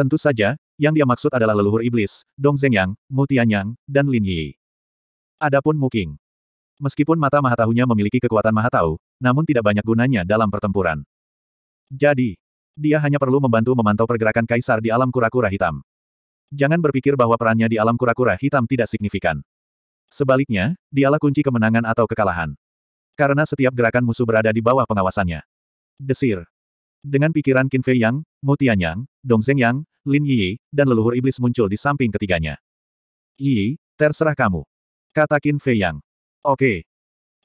Tentu saja, yang dia maksud adalah leluhur iblis, Dong Yang, Mu Tianyang, dan Lin Yi. Adapun Mu Muking. Meskipun mata mahatahunya memiliki kekuatan mahatau, namun tidak banyak gunanya dalam pertempuran. Jadi, dia hanya perlu membantu memantau pergerakan kaisar di alam kura-kura hitam. Jangan berpikir bahwa perannya di alam kura-kura hitam tidak signifikan. Sebaliknya, dialah kunci kemenangan atau kekalahan. Karena setiap gerakan musuh berada di bawah pengawasannya. Desir. Dengan pikiran Qin Fei Yang, Mu Tianyang, Dong Zeng Yang, Lin Yi, dan leluhur iblis muncul di samping ketiganya. Yi, terserah kamu. Kata Qin Fei Yang. Oke.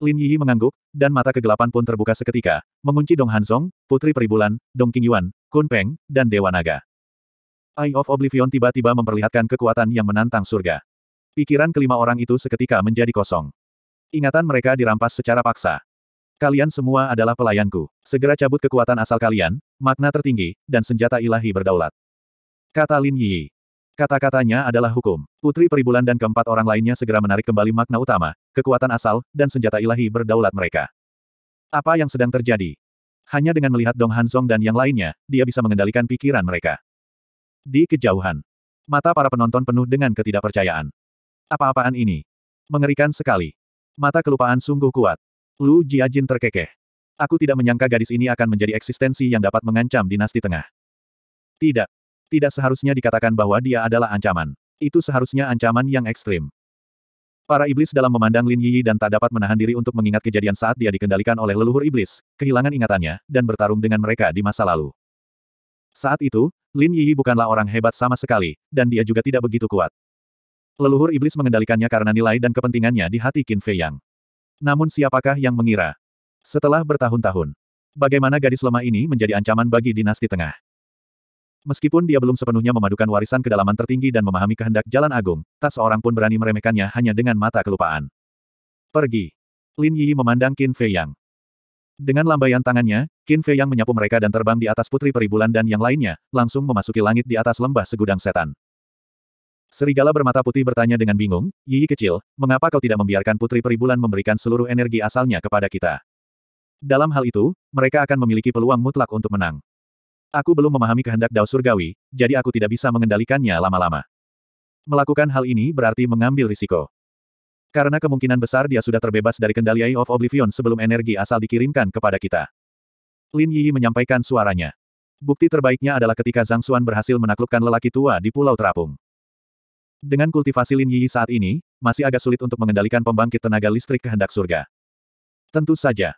Lin Yi mengangguk, dan mata kegelapan pun terbuka seketika, mengunci Dong Hanzong, Putri Peribulan, Dong Qingyuan, Kun Peng, dan Dewa Naga. Eye of Oblivion tiba-tiba memperlihatkan kekuatan yang menantang surga. Pikiran kelima orang itu seketika menjadi kosong. Ingatan mereka dirampas secara paksa. Kalian semua adalah pelayanku. Segera cabut kekuatan asal kalian, makna tertinggi, dan senjata ilahi berdaulat. Kata Lin Yi. Kata-katanya adalah hukum. Putri Peribulan dan keempat orang lainnya segera menarik kembali makna utama, kekuatan asal, dan senjata ilahi berdaulat mereka. Apa yang sedang terjadi? Hanya dengan melihat Dong Hansong dan yang lainnya, dia bisa mengendalikan pikiran mereka. Di kejauhan, mata para penonton penuh dengan ketidakpercayaan. Apa-apaan ini? Mengerikan sekali. Mata kelupaan sungguh kuat. Lu Jiajin terkekeh. Aku tidak menyangka gadis ini akan menjadi eksistensi yang dapat mengancam dinasti tengah. Tidak. Tidak seharusnya dikatakan bahwa dia adalah ancaman. Itu seharusnya ancaman yang ekstrim. Para iblis dalam memandang Lin Yi dan tak dapat menahan diri untuk mengingat kejadian saat dia dikendalikan oleh leluhur iblis, kehilangan ingatannya, dan bertarung dengan mereka di masa lalu. Saat itu, Lin Yi bukanlah orang hebat sama sekali, dan dia juga tidak begitu kuat. Leluhur iblis mengendalikannya karena nilai dan kepentingannya di hati Qin Fei Yang. Namun siapakah yang mengira? Setelah bertahun-tahun, bagaimana gadis lemah ini menjadi ancaman bagi dinasti tengah? Meskipun dia belum sepenuhnya memadukan warisan kedalaman tertinggi dan memahami kehendak jalan agung, tak seorang pun berani meremehkannya hanya dengan mata kelupaan. Pergi. Lin Yi memandang Qin Fei Yang. Dengan lambaian tangannya, Qin Fei Yang menyapu mereka dan terbang di atas putri peribulan dan yang lainnya, langsung memasuki langit di atas lembah segudang setan. Serigala bermata putih bertanya dengan bingung, Yi kecil, mengapa kau tidak membiarkan Putri Peribulan memberikan seluruh energi asalnya kepada kita? Dalam hal itu, mereka akan memiliki peluang mutlak untuk menang. Aku belum memahami kehendak Dao Surgawi, jadi aku tidak bisa mengendalikannya lama-lama. Melakukan hal ini berarti mengambil risiko. Karena kemungkinan besar dia sudah terbebas dari kendali Eye of Oblivion sebelum energi asal dikirimkan kepada kita. Lin Yi menyampaikan suaranya. Bukti terbaiknya adalah ketika Zhang Xuan berhasil menaklukkan lelaki tua di Pulau Terapung. Dengan kultivasi Lin Yi saat ini, masih agak sulit untuk mengendalikan pembangkit tenaga listrik kehendak surga. Tentu saja.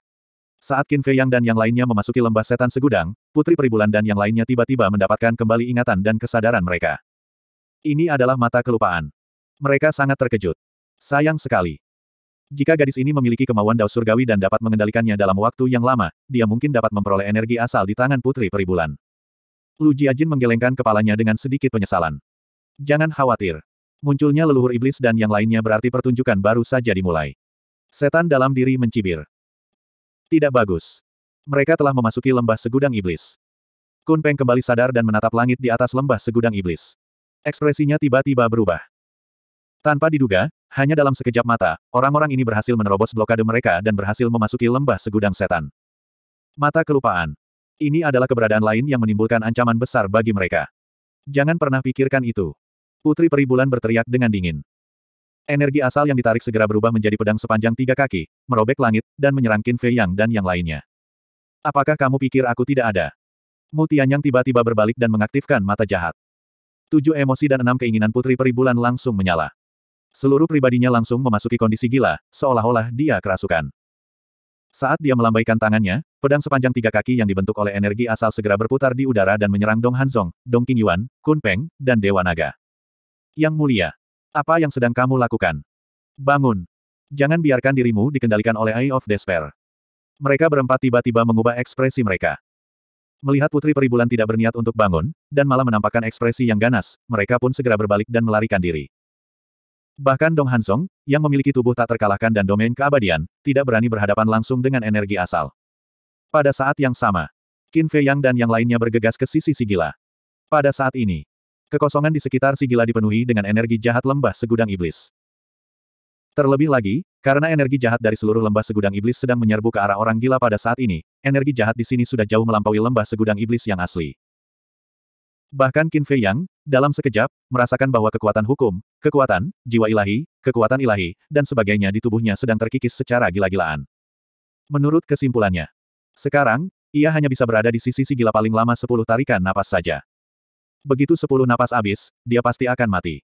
Saat Qin Fei Yang dan yang lainnya memasuki lembah setan segudang, Putri Peribulan dan yang lainnya tiba-tiba mendapatkan kembali ingatan dan kesadaran mereka. Ini adalah mata kelupaan. Mereka sangat terkejut. Sayang sekali. Jika gadis ini memiliki kemauan dao surgawi dan dapat mengendalikannya dalam waktu yang lama, dia mungkin dapat memperoleh energi asal di tangan Putri Peribulan. Lu Jiajin menggelengkan kepalanya dengan sedikit penyesalan. Jangan khawatir. Munculnya leluhur iblis dan yang lainnya berarti pertunjukan baru saja dimulai. Setan dalam diri mencibir. Tidak bagus. Mereka telah memasuki lembah segudang iblis. Kun Peng kembali sadar dan menatap langit di atas lembah segudang iblis. Ekspresinya tiba-tiba berubah. Tanpa diduga, hanya dalam sekejap mata, orang-orang ini berhasil menerobos blokade mereka dan berhasil memasuki lembah segudang setan. Mata kelupaan. Ini adalah keberadaan lain yang menimbulkan ancaman besar bagi mereka. Jangan pernah pikirkan itu. Putri Peribulan berteriak dengan dingin. Energi asal yang ditarik segera berubah menjadi pedang sepanjang tiga kaki, merobek langit, dan menyerang Qin Fei Yang dan yang lainnya. Apakah kamu pikir aku tidak ada? Mu Tianyang tiba-tiba berbalik dan mengaktifkan mata jahat. Tujuh emosi dan enam keinginan Putri Peribulan langsung menyala. Seluruh pribadinya langsung memasuki kondisi gila, seolah-olah dia kerasukan. Saat dia melambaikan tangannya, pedang sepanjang tiga kaki yang dibentuk oleh energi asal segera berputar di udara dan menyerang Dong Hanzong, Dong Qingyuan, Kun Peng, dan Dewa Naga. Yang mulia. Apa yang sedang kamu lakukan? Bangun. Jangan biarkan dirimu dikendalikan oleh Eye of Despair. Mereka berempat tiba-tiba mengubah ekspresi mereka. Melihat putri peribulan tidak berniat untuk bangun, dan malah menampakkan ekspresi yang ganas, mereka pun segera berbalik dan melarikan diri. Bahkan Dong Hansong, yang memiliki tubuh tak terkalahkan dan domain keabadian, tidak berani berhadapan langsung dengan energi asal. Pada saat yang sama, Qin Fei Yang dan yang lainnya bergegas ke sisi Sigila. Pada saat ini, Kekosongan di sekitar si gila dipenuhi dengan energi jahat lembah segudang iblis. Terlebih lagi, karena energi jahat dari seluruh lembah segudang iblis sedang menyerbu ke arah orang gila pada saat ini, energi jahat di sini sudah jauh melampaui lembah segudang iblis yang asli. Bahkan Qin Fei Yang, dalam sekejap, merasakan bahwa kekuatan hukum, kekuatan, jiwa ilahi, kekuatan ilahi, dan sebagainya di tubuhnya sedang terkikis secara gila-gilaan. Menurut kesimpulannya, sekarang, ia hanya bisa berada di sisi si gila paling lama sepuluh tarikan napas saja. Begitu sepuluh napas habis, dia pasti akan mati.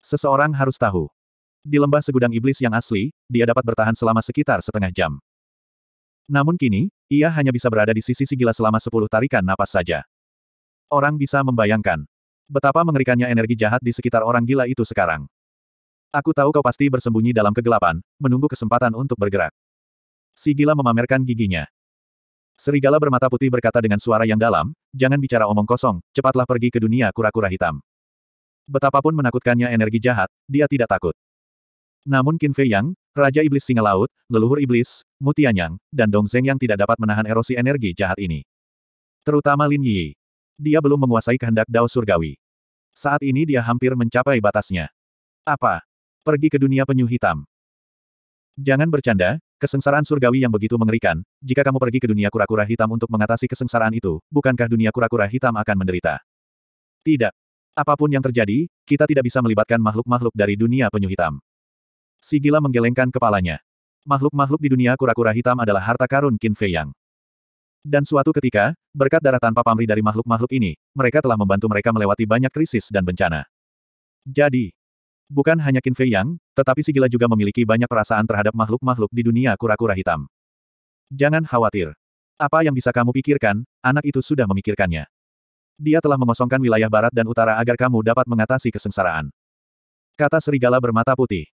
Seseorang harus tahu. Di lembah segudang iblis yang asli, dia dapat bertahan selama sekitar setengah jam. Namun kini, ia hanya bisa berada di sisi si gila selama sepuluh tarikan napas saja. Orang bisa membayangkan betapa mengerikannya energi jahat di sekitar orang gila itu sekarang. Aku tahu kau pasti bersembunyi dalam kegelapan, menunggu kesempatan untuk bergerak. Si gila memamerkan giginya. Serigala bermata putih berkata dengan suara yang dalam, jangan bicara omong kosong, cepatlah pergi ke dunia kura-kura hitam. Betapapun menakutkannya energi jahat, dia tidak takut. Namun Qin Fei Yang, Raja Iblis Singa Laut, Leluhur Iblis, Mutianyang, dan Dong Zeng yang tidak dapat menahan erosi energi jahat ini. Terutama Lin Yi. Dia belum menguasai kehendak Dao Surgawi. Saat ini dia hampir mencapai batasnya. Apa? Pergi ke dunia penyu hitam. Jangan bercanda, Kesengsaraan surgawi yang begitu mengerikan, jika kamu pergi ke dunia kura-kura hitam untuk mengatasi kesengsaraan itu, bukankah dunia kura-kura hitam akan menderita? Tidak. Apapun yang terjadi, kita tidak bisa melibatkan makhluk-makhluk dari dunia penyu hitam. Si gila menggelengkan kepalanya. Makhluk-makhluk di dunia kura-kura hitam adalah harta karun Qin Fei Yang. Dan suatu ketika, berkat darah tanpa pamrih dari makhluk-makhluk ini, mereka telah membantu mereka melewati banyak krisis dan bencana. Jadi, Bukan hanya Qin Fei Yang, tetapi si gila juga memiliki banyak perasaan terhadap makhluk-makhluk di dunia kura-kura hitam. Jangan khawatir. Apa yang bisa kamu pikirkan, anak itu sudah memikirkannya. Dia telah mengosongkan wilayah barat dan utara agar kamu dapat mengatasi kesengsaraan. Kata serigala bermata putih.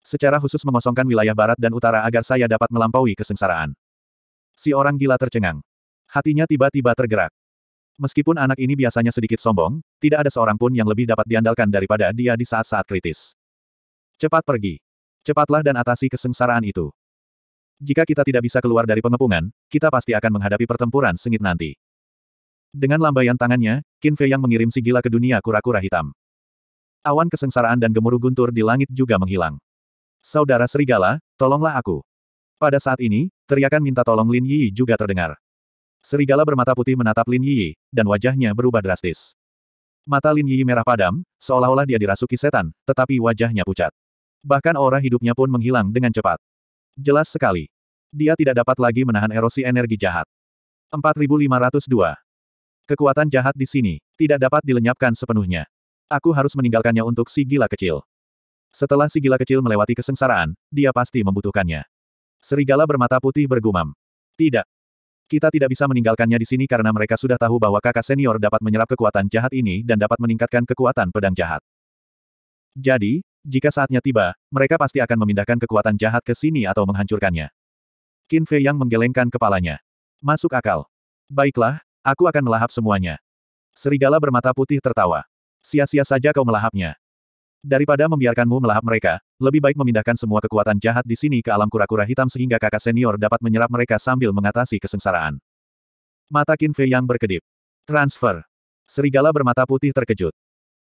Secara khusus mengosongkan wilayah barat dan utara agar saya dapat melampaui kesengsaraan. Si orang gila tercengang. Hatinya tiba-tiba tergerak. Meskipun anak ini biasanya sedikit sombong, tidak ada seorang pun yang lebih dapat diandalkan daripada dia di saat-saat kritis. Cepat pergi. Cepatlah dan atasi kesengsaraan itu. Jika kita tidak bisa keluar dari pengepungan, kita pasti akan menghadapi pertempuran sengit nanti. Dengan lambaian tangannya, Qin Fei yang mengirim si gila ke dunia kura-kura hitam. Awan kesengsaraan dan gemuruh guntur di langit juga menghilang. Saudara serigala, tolonglah aku. Pada saat ini, teriakan minta tolong Lin Yi juga terdengar. Serigala bermata putih menatap Lin Yi, dan wajahnya berubah drastis. Mata Lin Yi merah padam, seolah-olah dia dirasuki setan, tetapi wajahnya pucat. Bahkan aura hidupnya pun menghilang dengan cepat. Jelas sekali. Dia tidak dapat lagi menahan erosi energi jahat. 4502. Kekuatan jahat di sini, tidak dapat dilenyapkan sepenuhnya. Aku harus meninggalkannya untuk si gila kecil. Setelah si gila kecil melewati kesengsaraan, dia pasti membutuhkannya. Serigala bermata putih bergumam. Tidak, kita tidak bisa meninggalkannya di sini karena mereka sudah tahu bahwa kakak senior dapat menyerap kekuatan jahat ini dan dapat meningkatkan kekuatan pedang jahat. Jadi, jika saatnya tiba, mereka pasti akan memindahkan kekuatan jahat ke sini atau menghancurkannya. Qin Fei yang menggelengkan kepalanya. Masuk akal. Baiklah, aku akan melahap semuanya. Serigala bermata putih tertawa. Sia-sia saja kau melahapnya. Daripada membiarkanmu melahap mereka, lebih baik memindahkan semua kekuatan jahat di sini ke alam kura-kura hitam sehingga kakak senior dapat menyerap mereka sambil mengatasi kesengsaraan. Mata Qin Fei yang berkedip. Transfer. Serigala bermata putih terkejut.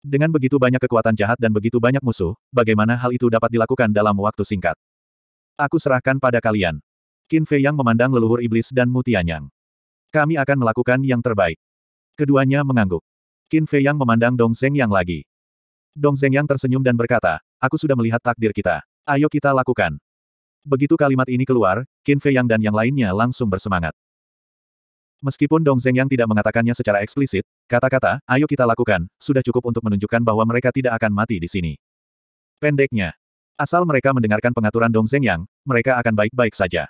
Dengan begitu banyak kekuatan jahat dan begitu banyak musuh, bagaimana hal itu dapat dilakukan dalam waktu singkat? Aku serahkan pada kalian. Qin Fei yang memandang leluhur iblis dan mutianyang. Kami akan melakukan yang terbaik. Keduanya mengangguk. Qin Fei yang memandang Dong Zeng yang lagi. Dong Zhengyang tersenyum dan berkata, aku sudah melihat takdir kita. Ayo kita lakukan. Begitu kalimat ini keluar, Qin Fei Yang dan yang lainnya langsung bersemangat. Meskipun Dong Zhengyang tidak mengatakannya secara eksplisit, kata-kata, ayo kita lakukan, sudah cukup untuk menunjukkan bahwa mereka tidak akan mati di sini. Pendeknya, asal mereka mendengarkan pengaturan Dong Zhengyang, mereka akan baik-baik saja.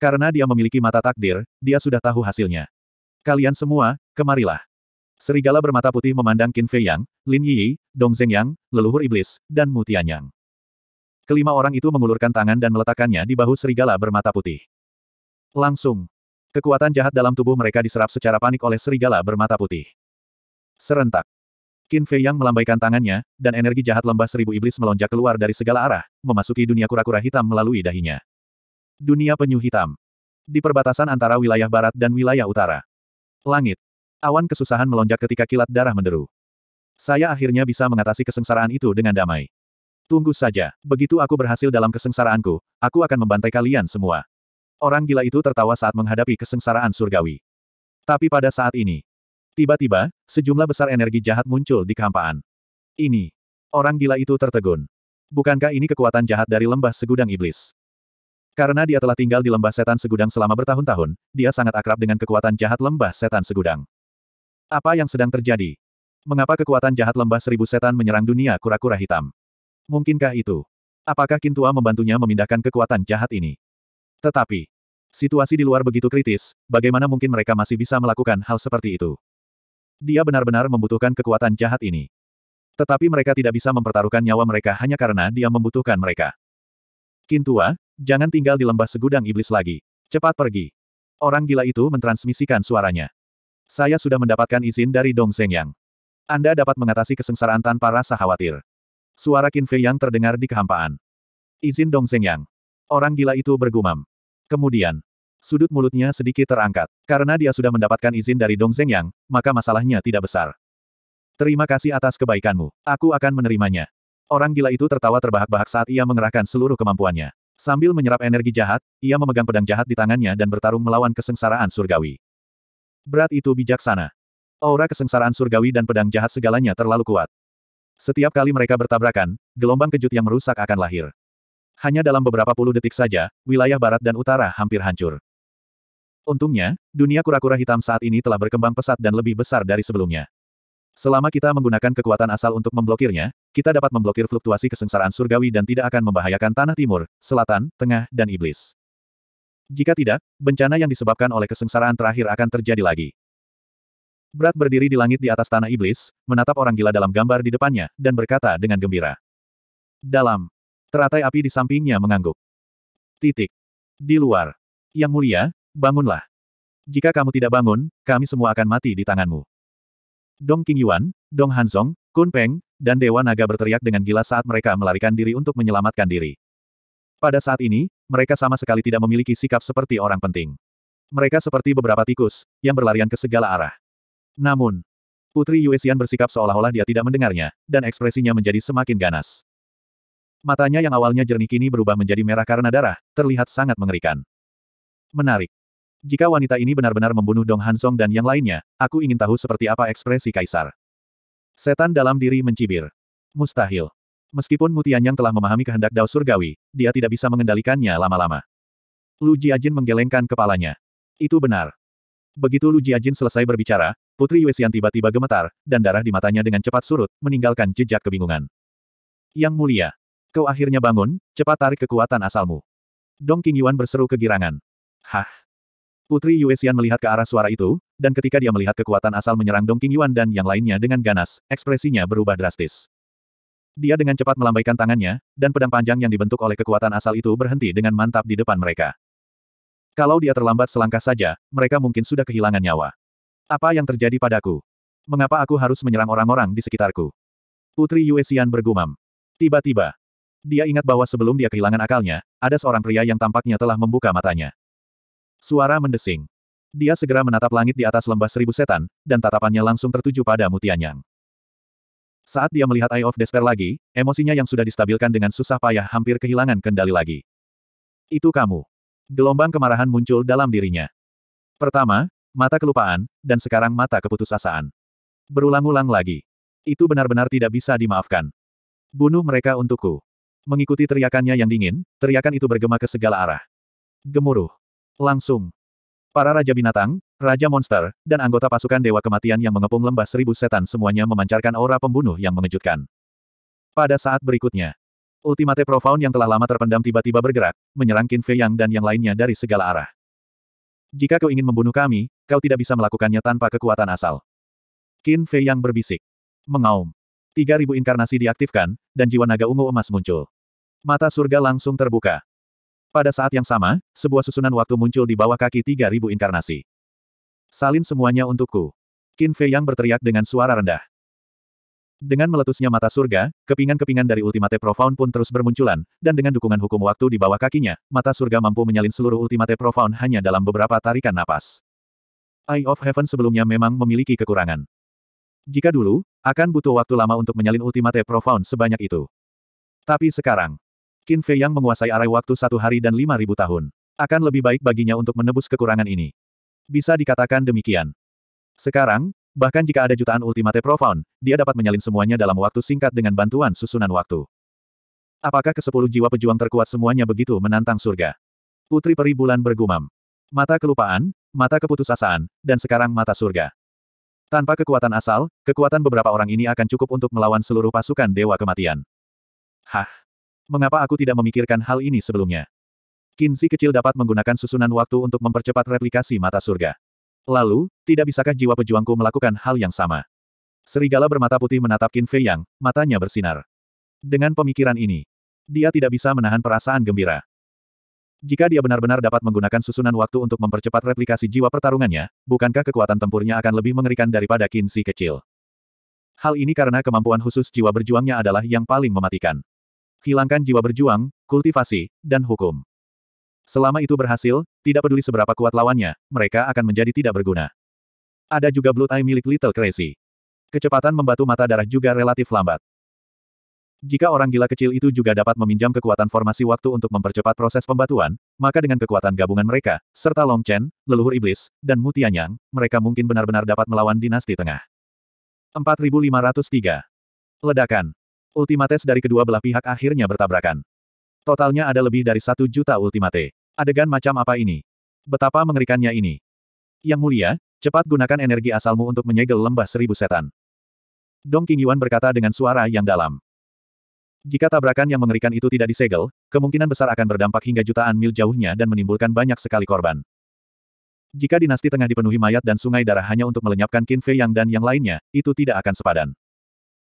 Karena dia memiliki mata takdir, dia sudah tahu hasilnya. Kalian semua, kemarilah. Serigala bermata putih memandang Qin Fei Yang, Lin Yi, Dong Zeng Yang, leluhur iblis, dan Mu Tianyang. Kelima orang itu mengulurkan tangan dan meletakkannya di bahu serigala bermata putih. Langsung. Kekuatan jahat dalam tubuh mereka diserap secara panik oleh serigala bermata putih. Serentak. Qin Fei Yang melambaikan tangannya, dan energi jahat lembah seribu iblis melonjak keluar dari segala arah, memasuki dunia kura-kura hitam melalui dahinya. Dunia penyu hitam. Di perbatasan antara wilayah barat dan wilayah utara. Langit. Awan kesusahan melonjak ketika kilat darah menderu. Saya akhirnya bisa mengatasi kesengsaraan itu dengan damai. Tunggu saja, begitu aku berhasil dalam kesengsaraanku, aku akan membantai kalian semua. Orang gila itu tertawa saat menghadapi kesengsaraan surgawi. Tapi pada saat ini, tiba-tiba, sejumlah besar energi jahat muncul di kehampaan. Ini, orang gila itu tertegun. Bukankah ini kekuatan jahat dari lembah segudang iblis? Karena dia telah tinggal di lembah setan segudang selama bertahun-tahun, dia sangat akrab dengan kekuatan jahat lembah setan segudang. Apa yang sedang terjadi? Mengapa kekuatan jahat lembah seribu setan menyerang dunia kura-kura hitam? Mungkinkah itu? Apakah Kintua membantunya memindahkan kekuatan jahat ini? Tetapi, situasi di luar begitu kritis, bagaimana mungkin mereka masih bisa melakukan hal seperti itu? Dia benar-benar membutuhkan kekuatan jahat ini. Tetapi mereka tidak bisa mempertaruhkan nyawa mereka hanya karena dia membutuhkan mereka. Kintua, jangan tinggal di lembah segudang iblis lagi. Cepat pergi. Orang gila itu mentransmisikan suaranya. Saya sudah mendapatkan izin dari Dong Yang. Anda dapat mengatasi kesengsaraan tanpa rasa khawatir. Suara Qin Fei yang terdengar di kehampaan. Izin Dong Yang. Orang gila itu bergumam. Kemudian, sudut mulutnya sedikit terangkat. Karena dia sudah mendapatkan izin dari Dong Yang, maka masalahnya tidak besar. Terima kasih atas kebaikanmu. Aku akan menerimanya. Orang gila itu tertawa terbahak-bahak saat ia mengerahkan seluruh kemampuannya. Sambil menyerap energi jahat, ia memegang pedang jahat di tangannya dan bertarung melawan kesengsaraan surgawi. Berat itu bijaksana. Aura kesengsaraan surgawi dan pedang jahat segalanya terlalu kuat. Setiap kali mereka bertabrakan, gelombang kejut yang merusak akan lahir. Hanya dalam beberapa puluh detik saja, wilayah barat dan utara hampir hancur. Untungnya, dunia kura-kura hitam saat ini telah berkembang pesat dan lebih besar dari sebelumnya. Selama kita menggunakan kekuatan asal untuk memblokirnya, kita dapat memblokir fluktuasi kesengsaraan surgawi dan tidak akan membahayakan tanah timur, selatan, tengah, dan iblis. Jika tidak, bencana yang disebabkan oleh kesengsaraan terakhir akan terjadi lagi. Berat berdiri di langit di atas tanah iblis, menatap orang gila dalam gambar di depannya, dan berkata dengan gembira. Dalam. Teratai api di sampingnya mengangguk. Titik. Di luar. Yang mulia, bangunlah. Jika kamu tidak bangun, kami semua akan mati di tanganmu. Dong King Yuan, Dong Hanzong, Kun Peng, dan Dewa Naga berteriak dengan gila saat mereka melarikan diri untuk menyelamatkan diri. Pada saat ini, mereka sama sekali tidak memiliki sikap seperti orang penting. Mereka seperti beberapa tikus, yang berlarian ke segala arah. Namun, Putri Yuesian bersikap seolah-olah dia tidak mendengarnya, dan ekspresinya menjadi semakin ganas. Matanya yang awalnya jernih kini berubah menjadi merah karena darah, terlihat sangat mengerikan. Menarik. Jika wanita ini benar-benar membunuh Dong Hansong dan yang lainnya, aku ingin tahu seperti apa ekspresi kaisar. Setan dalam diri mencibir. Mustahil. Meskipun yang telah memahami kehendak Dao Surgawi, dia tidak bisa mengendalikannya lama-lama. Lu Jiajin menggelengkan kepalanya. Itu benar. Begitu Lu Jiajin selesai berbicara, Putri Yuexian tiba-tiba gemetar, dan darah di matanya dengan cepat surut, meninggalkan jejak kebingungan. Yang mulia. Kau akhirnya bangun, cepat tarik kekuatan asalmu. Dong Yuan berseru kegirangan. Hah. Putri Yuexian melihat ke arah suara itu, dan ketika dia melihat kekuatan asal menyerang Dong Yuan dan yang lainnya dengan ganas, ekspresinya berubah drastis. Dia dengan cepat melambaikan tangannya, dan pedang panjang yang dibentuk oleh kekuatan asal itu berhenti dengan mantap di depan mereka. Kalau dia terlambat selangkah saja, mereka mungkin sudah kehilangan nyawa. Apa yang terjadi padaku? Mengapa aku harus menyerang orang-orang di sekitarku? Putri Xian bergumam. Tiba-tiba, dia ingat bahwa sebelum dia kehilangan akalnya, ada seorang pria yang tampaknya telah membuka matanya. Suara mendesing. Dia segera menatap langit di atas lembah seribu setan, dan tatapannya langsung tertuju pada Mutianyang. Saat dia melihat Eye of Despair lagi, emosinya yang sudah distabilkan dengan susah payah hampir kehilangan kendali lagi. Itu kamu. Gelombang kemarahan muncul dalam dirinya. Pertama, mata kelupaan, dan sekarang mata keputusasaan. Berulang-ulang lagi. Itu benar-benar tidak bisa dimaafkan. Bunuh mereka untukku. Mengikuti teriakannya yang dingin, teriakan itu bergema ke segala arah. Gemuruh. Langsung. Para Raja Binatang, Raja Monster, dan anggota pasukan Dewa Kematian yang mengepung lembah seribu setan semuanya memancarkan aura pembunuh yang mengejutkan. Pada saat berikutnya, Ultimate Profound yang telah lama terpendam tiba-tiba bergerak, menyerang Qin Fei Yang dan yang lainnya dari segala arah. Jika kau ingin membunuh kami, kau tidak bisa melakukannya tanpa kekuatan asal. Qin Fei Yang berbisik. Mengaum. 3000 inkarnasi diaktifkan, dan jiwa naga ungu emas muncul. Mata surga langsung terbuka. Pada saat yang sama, sebuah susunan waktu muncul di bawah kaki 3000 inkarnasi. Salin semuanya untukku. Qin Fei yang berteriak dengan suara rendah. Dengan meletusnya mata surga, kepingan-kepingan dari Ultimate Profound pun terus bermunculan, dan dengan dukungan hukum waktu di bawah kakinya, mata surga mampu menyalin seluruh Ultimate Profound hanya dalam beberapa tarikan napas. Eye of Heaven sebelumnya memang memiliki kekurangan. Jika dulu, akan butuh waktu lama untuk menyalin Ultimate Profound sebanyak itu. Tapi sekarang, Qin Fei yang menguasai arai waktu satu hari dan lima ribu tahun. Akan lebih baik baginya untuk menebus kekurangan ini. Bisa dikatakan demikian. Sekarang, bahkan jika ada jutaan ultimate profound, dia dapat menyalin semuanya dalam waktu singkat dengan bantuan susunan waktu. Apakah ke kesepuluh jiwa pejuang terkuat semuanya begitu menantang surga? Putri peri bulan bergumam. Mata kelupaan, mata keputusasaan, dan sekarang mata surga. Tanpa kekuatan asal, kekuatan beberapa orang ini akan cukup untuk melawan seluruh pasukan Dewa Kematian. Hah! Mengapa aku tidak memikirkan hal ini sebelumnya? Kinsi kecil dapat menggunakan susunan waktu untuk mempercepat replikasi mata surga. Lalu, tidak bisakah jiwa pejuangku melakukan hal yang sama? Serigala bermata putih menatap Qin Fei Yang, matanya bersinar. Dengan pemikiran ini, dia tidak bisa menahan perasaan gembira. Jika dia benar-benar dapat menggunakan susunan waktu untuk mempercepat replikasi jiwa pertarungannya, bukankah kekuatan tempurnya akan lebih mengerikan daripada Kinsi kecil? Hal ini karena kemampuan khusus jiwa berjuangnya adalah yang paling mematikan. Hilangkan jiwa berjuang, kultivasi, dan hukum. Selama itu berhasil, tidak peduli seberapa kuat lawannya, mereka akan menjadi tidak berguna. Ada juga Blood Eye milik Little Crazy. Kecepatan membatu mata darah juga relatif lambat. Jika orang gila kecil itu juga dapat meminjam kekuatan formasi waktu untuk mempercepat proses pembatuan, maka dengan kekuatan gabungan mereka, serta Long Chen, leluhur iblis, dan Mutianyang, mereka mungkin benar-benar dapat melawan dinasti tengah. 4503. Ledakan. Ultimates dari kedua belah pihak akhirnya bertabrakan. Totalnya ada lebih dari satu juta ultimate. Adegan macam apa ini? Betapa mengerikannya ini. Yang mulia, cepat gunakan energi asalmu untuk menyegel lembah seribu setan. Dong King Yuan berkata dengan suara yang dalam. Jika tabrakan yang mengerikan itu tidak disegel, kemungkinan besar akan berdampak hingga jutaan mil jauhnya dan menimbulkan banyak sekali korban. Jika dinasti tengah dipenuhi mayat dan sungai darah hanya untuk melenyapkan Qin Fei Yang dan yang lainnya, itu tidak akan sepadan.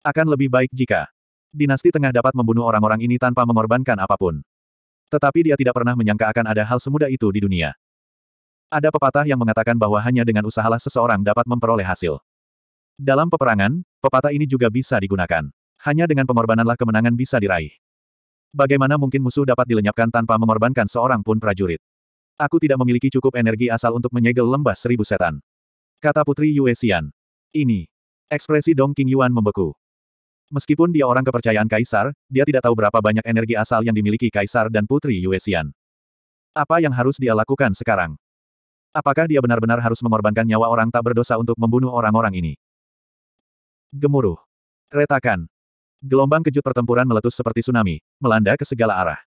Akan lebih baik jika dinasti tengah dapat membunuh orang-orang ini tanpa mengorbankan apapun. Tetapi dia tidak pernah menyangka akan ada hal semudah itu di dunia. Ada pepatah yang mengatakan bahwa hanya dengan usahalah seseorang dapat memperoleh hasil. Dalam peperangan, pepatah ini juga bisa digunakan. Hanya dengan pengorbananlah kemenangan bisa diraih. Bagaimana mungkin musuh dapat dilenyapkan tanpa mengorbankan seorang pun prajurit? Aku tidak memiliki cukup energi asal untuk menyegel lembah seribu setan. Kata Putri Yue Xian. Ini. Ekspresi Dong King Yuan membeku. Meskipun dia orang kepercayaan Kaisar, dia tidak tahu berapa banyak energi asal yang dimiliki Kaisar dan Putri Yuesian. Apa yang harus dia lakukan sekarang? Apakah dia benar-benar harus mengorbankan nyawa orang tak berdosa untuk membunuh orang-orang ini? Gemuruh. Retakan. Gelombang kejut pertempuran meletus seperti tsunami, melanda ke segala arah.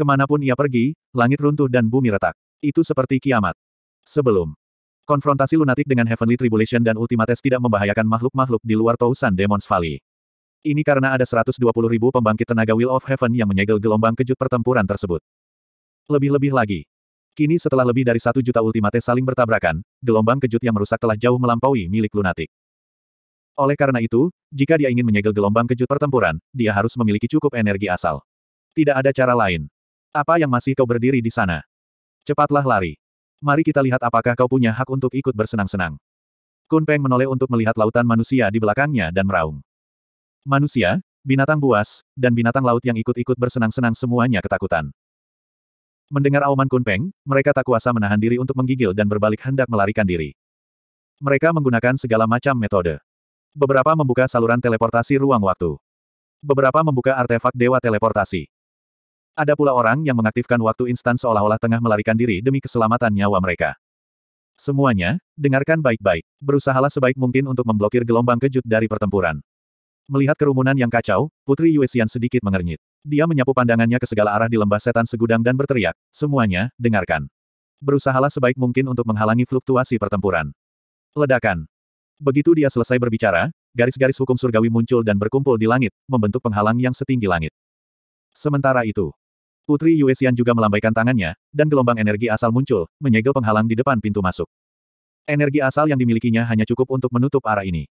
Kemanapun ia pergi, langit runtuh dan bumi retak. Itu seperti kiamat. Sebelum konfrontasi lunatik dengan Heavenly Tribulation dan Ultimates tidak membahayakan makhluk-makhluk di luar Tousan Demons Valley. Ini karena ada 120 ribu pembangkit tenaga Will of Heaven yang menyegel gelombang kejut pertempuran tersebut. Lebih-lebih lagi. Kini setelah lebih dari satu juta ultimate saling bertabrakan, gelombang kejut yang merusak telah jauh melampaui milik lunatik. Oleh karena itu, jika dia ingin menyegel gelombang kejut pertempuran, dia harus memiliki cukup energi asal. Tidak ada cara lain. Apa yang masih kau berdiri di sana? Cepatlah lari. Mari kita lihat apakah kau punya hak untuk ikut bersenang-senang. Kun Peng menoleh untuk melihat lautan manusia di belakangnya dan meraung. Manusia, binatang buas, dan binatang laut yang ikut-ikut bersenang-senang semuanya ketakutan. Mendengar auman Kunpeng, mereka tak kuasa menahan diri untuk menggigil dan berbalik hendak melarikan diri. Mereka menggunakan segala macam metode. Beberapa membuka saluran teleportasi ruang waktu. Beberapa membuka artefak dewa teleportasi. Ada pula orang yang mengaktifkan waktu instan seolah-olah tengah melarikan diri demi keselamatan nyawa mereka. Semuanya, dengarkan baik-baik. Berusahalah sebaik mungkin untuk memblokir gelombang kejut dari pertempuran. Melihat kerumunan yang kacau, Putri Yuesian sedikit mengernyit. Dia menyapu pandangannya ke segala arah di lembah setan segudang dan berteriak, semuanya, dengarkan. Berusahalah sebaik mungkin untuk menghalangi fluktuasi pertempuran. Ledakan. Begitu dia selesai berbicara, garis-garis hukum surgawi muncul dan berkumpul di langit, membentuk penghalang yang setinggi langit. Sementara itu, Putri Yuesian juga melambaikan tangannya, dan gelombang energi asal muncul, menyegel penghalang di depan pintu masuk. Energi asal yang dimilikinya hanya cukup untuk menutup arah ini.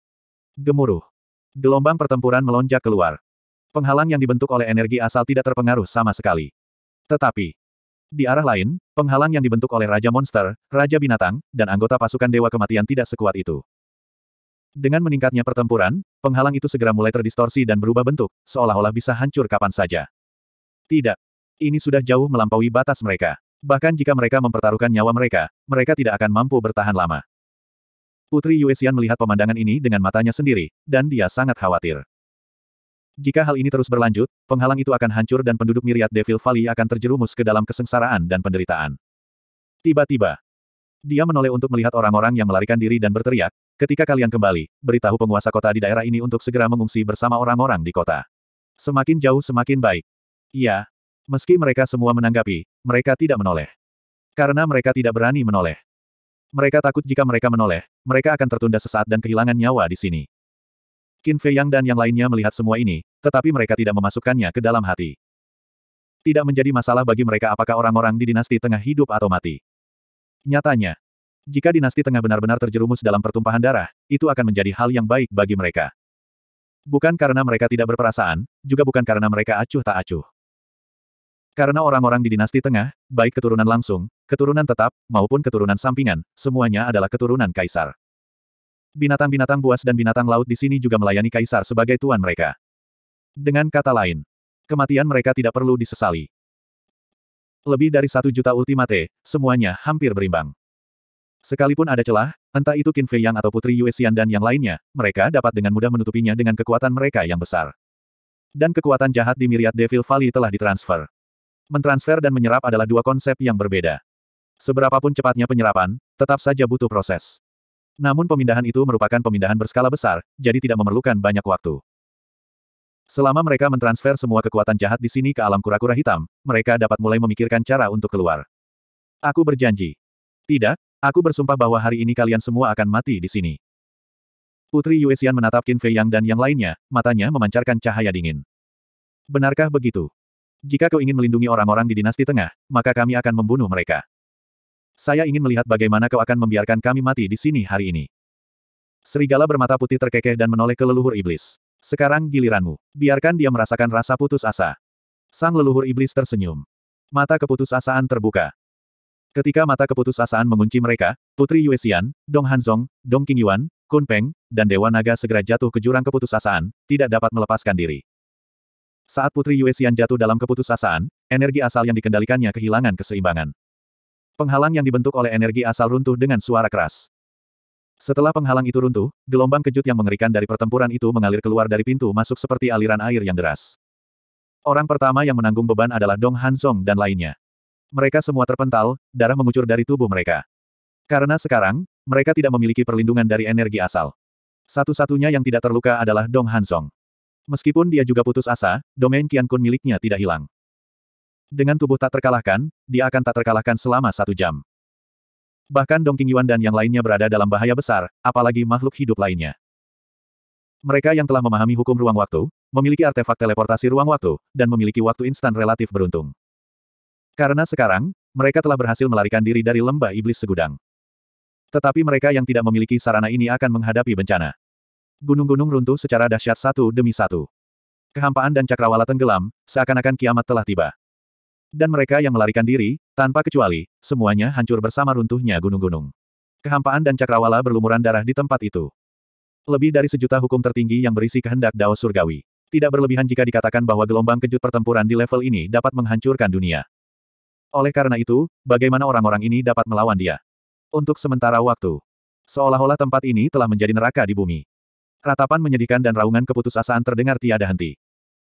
Gemuruh. Gelombang pertempuran melonjak keluar. Penghalang yang dibentuk oleh energi asal tidak terpengaruh sama sekali. Tetapi, di arah lain, penghalang yang dibentuk oleh Raja Monster, Raja Binatang, dan anggota pasukan Dewa Kematian tidak sekuat itu. Dengan meningkatnya pertempuran, penghalang itu segera mulai terdistorsi dan berubah bentuk, seolah-olah bisa hancur kapan saja. Tidak. Ini sudah jauh melampaui batas mereka. Bahkan jika mereka mempertaruhkan nyawa mereka, mereka tidak akan mampu bertahan lama. Putri Yuexian melihat pemandangan ini dengan matanya sendiri, dan dia sangat khawatir. Jika hal ini terus berlanjut, penghalang itu akan hancur dan penduduk miriat Devil Valley akan terjerumus ke dalam kesengsaraan dan penderitaan. Tiba-tiba, dia menoleh untuk melihat orang-orang yang melarikan diri dan berteriak, ketika kalian kembali, beritahu penguasa kota di daerah ini untuk segera mengungsi bersama orang-orang di kota. Semakin jauh semakin baik. Iya. Meski mereka semua menanggapi, mereka tidak menoleh. Karena mereka tidak berani menoleh. Mereka takut jika mereka menoleh, mereka akan tertunda sesaat dan kehilangan nyawa di sini. Qin Fei Yang dan yang lainnya melihat semua ini, tetapi mereka tidak memasukkannya ke dalam hati. Tidak menjadi masalah bagi mereka apakah orang-orang di dinasti tengah hidup atau mati. Nyatanya, jika dinasti tengah benar-benar terjerumus dalam pertumpahan darah, itu akan menjadi hal yang baik bagi mereka. Bukan karena mereka tidak berperasaan, juga bukan karena mereka acuh tak acuh. Karena orang-orang di dinasti tengah, baik keturunan langsung, keturunan tetap, maupun keturunan sampingan, semuanya adalah keturunan kaisar. Binatang-binatang buas dan binatang laut di sini juga melayani kaisar sebagai tuan mereka. Dengan kata lain, kematian mereka tidak perlu disesali. Lebih dari satu juta ultimate, semuanya hampir berimbang. Sekalipun ada celah, entah itu Qin Fei Yang atau Putri Yue Xian dan yang lainnya, mereka dapat dengan mudah menutupinya dengan kekuatan mereka yang besar. Dan kekuatan jahat di Myriad Devil Valley telah ditransfer. Mentransfer dan menyerap adalah dua konsep yang berbeda. Seberapapun cepatnya penyerapan, tetap saja butuh proses. Namun pemindahan itu merupakan pemindahan berskala besar, jadi tidak memerlukan banyak waktu. Selama mereka mentransfer semua kekuatan jahat di sini ke alam kura-kura hitam, mereka dapat mulai memikirkan cara untuk keluar. Aku berjanji. Tidak, aku bersumpah bahwa hari ini kalian semua akan mati di sini. Putri Yuexian menatap Qin Fei Yang dan yang lainnya, matanya memancarkan cahaya dingin. Benarkah begitu? Jika kau ingin melindungi orang-orang di dinasti tengah, maka kami akan membunuh mereka. Saya ingin melihat bagaimana kau akan membiarkan kami mati di sini hari ini. Serigala bermata putih terkekeh dan menoleh ke leluhur iblis. Sekarang giliranmu. Biarkan dia merasakan rasa putus asa. Sang leluhur iblis tersenyum. Mata keputusasaan terbuka. Ketika mata keputusasaan mengunci mereka, Putri Yuexian, Dong Hanzong, Dong Qingyuan, Kun Peng, dan Dewa Naga segera jatuh ke jurang keputusasaan, tidak dapat melepaskan diri. Saat Putri Yuexian jatuh dalam keputusasaan, energi asal yang dikendalikannya kehilangan keseimbangan. Penghalang yang dibentuk oleh energi asal runtuh dengan suara keras. Setelah penghalang itu runtuh, gelombang kejut yang mengerikan dari pertempuran itu mengalir keluar dari pintu masuk seperti aliran air yang deras. Orang pertama yang menanggung beban adalah Dong Hansong dan lainnya. Mereka semua terpental, darah mengucur dari tubuh mereka. Karena sekarang, mereka tidak memiliki perlindungan dari energi asal. Satu-satunya yang tidak terluka adalah Dong Hansong. Meskipun dia juga putus asa, domain Kian Kun miliknya tidak hilang. Dengan tubuh tak terkalahkan, dia akan tak terkalahkan selama satu jam. Bahkan Dong Yuan dan yang lainnya berada dalam bahaya besar, apalagi makhluk hidup lainnya. Mereka yang telah memahami hukum ruang waktu, memiliki artefak teleportasi ruang waktu, dan memiliki waktu instan relatif beruntung. Karena sekarang, mereka telah berhasil melarikan diri dari lembah iblis segudang. Tetapi mereka yang tidak memiliki sarana ini akan menghadapi bencana. Gunung-gunung runtuh secara dahsyat satu demi satu. Kehampaan dan cakrawala tenggelam, seakan-akan kiamat telah tiba dan mereka yang melarikan diri, tanpa kecuali, semuanya hancur bersama runtuhnya gunung-gunung. Kehampaan dan cakrawala berlumuran darah di tempat itu. Lebih dari sejuta hukum tertinggi yang berisi kehendak Dao Surgawi. Tidak berlebihan jika dikatakan bahwa gelombang kejut pertempuran di level ini dapat menghancurkan dunia. Oleh karena itu, bagaimana orang-orang ini dapat melawan dia? Untuk sementara waktu, seolah-olah tempat ini telah menjadi neraka di bumi. Ratapan menyedihkan dan raungan keputusasaan terdengar tiada henti.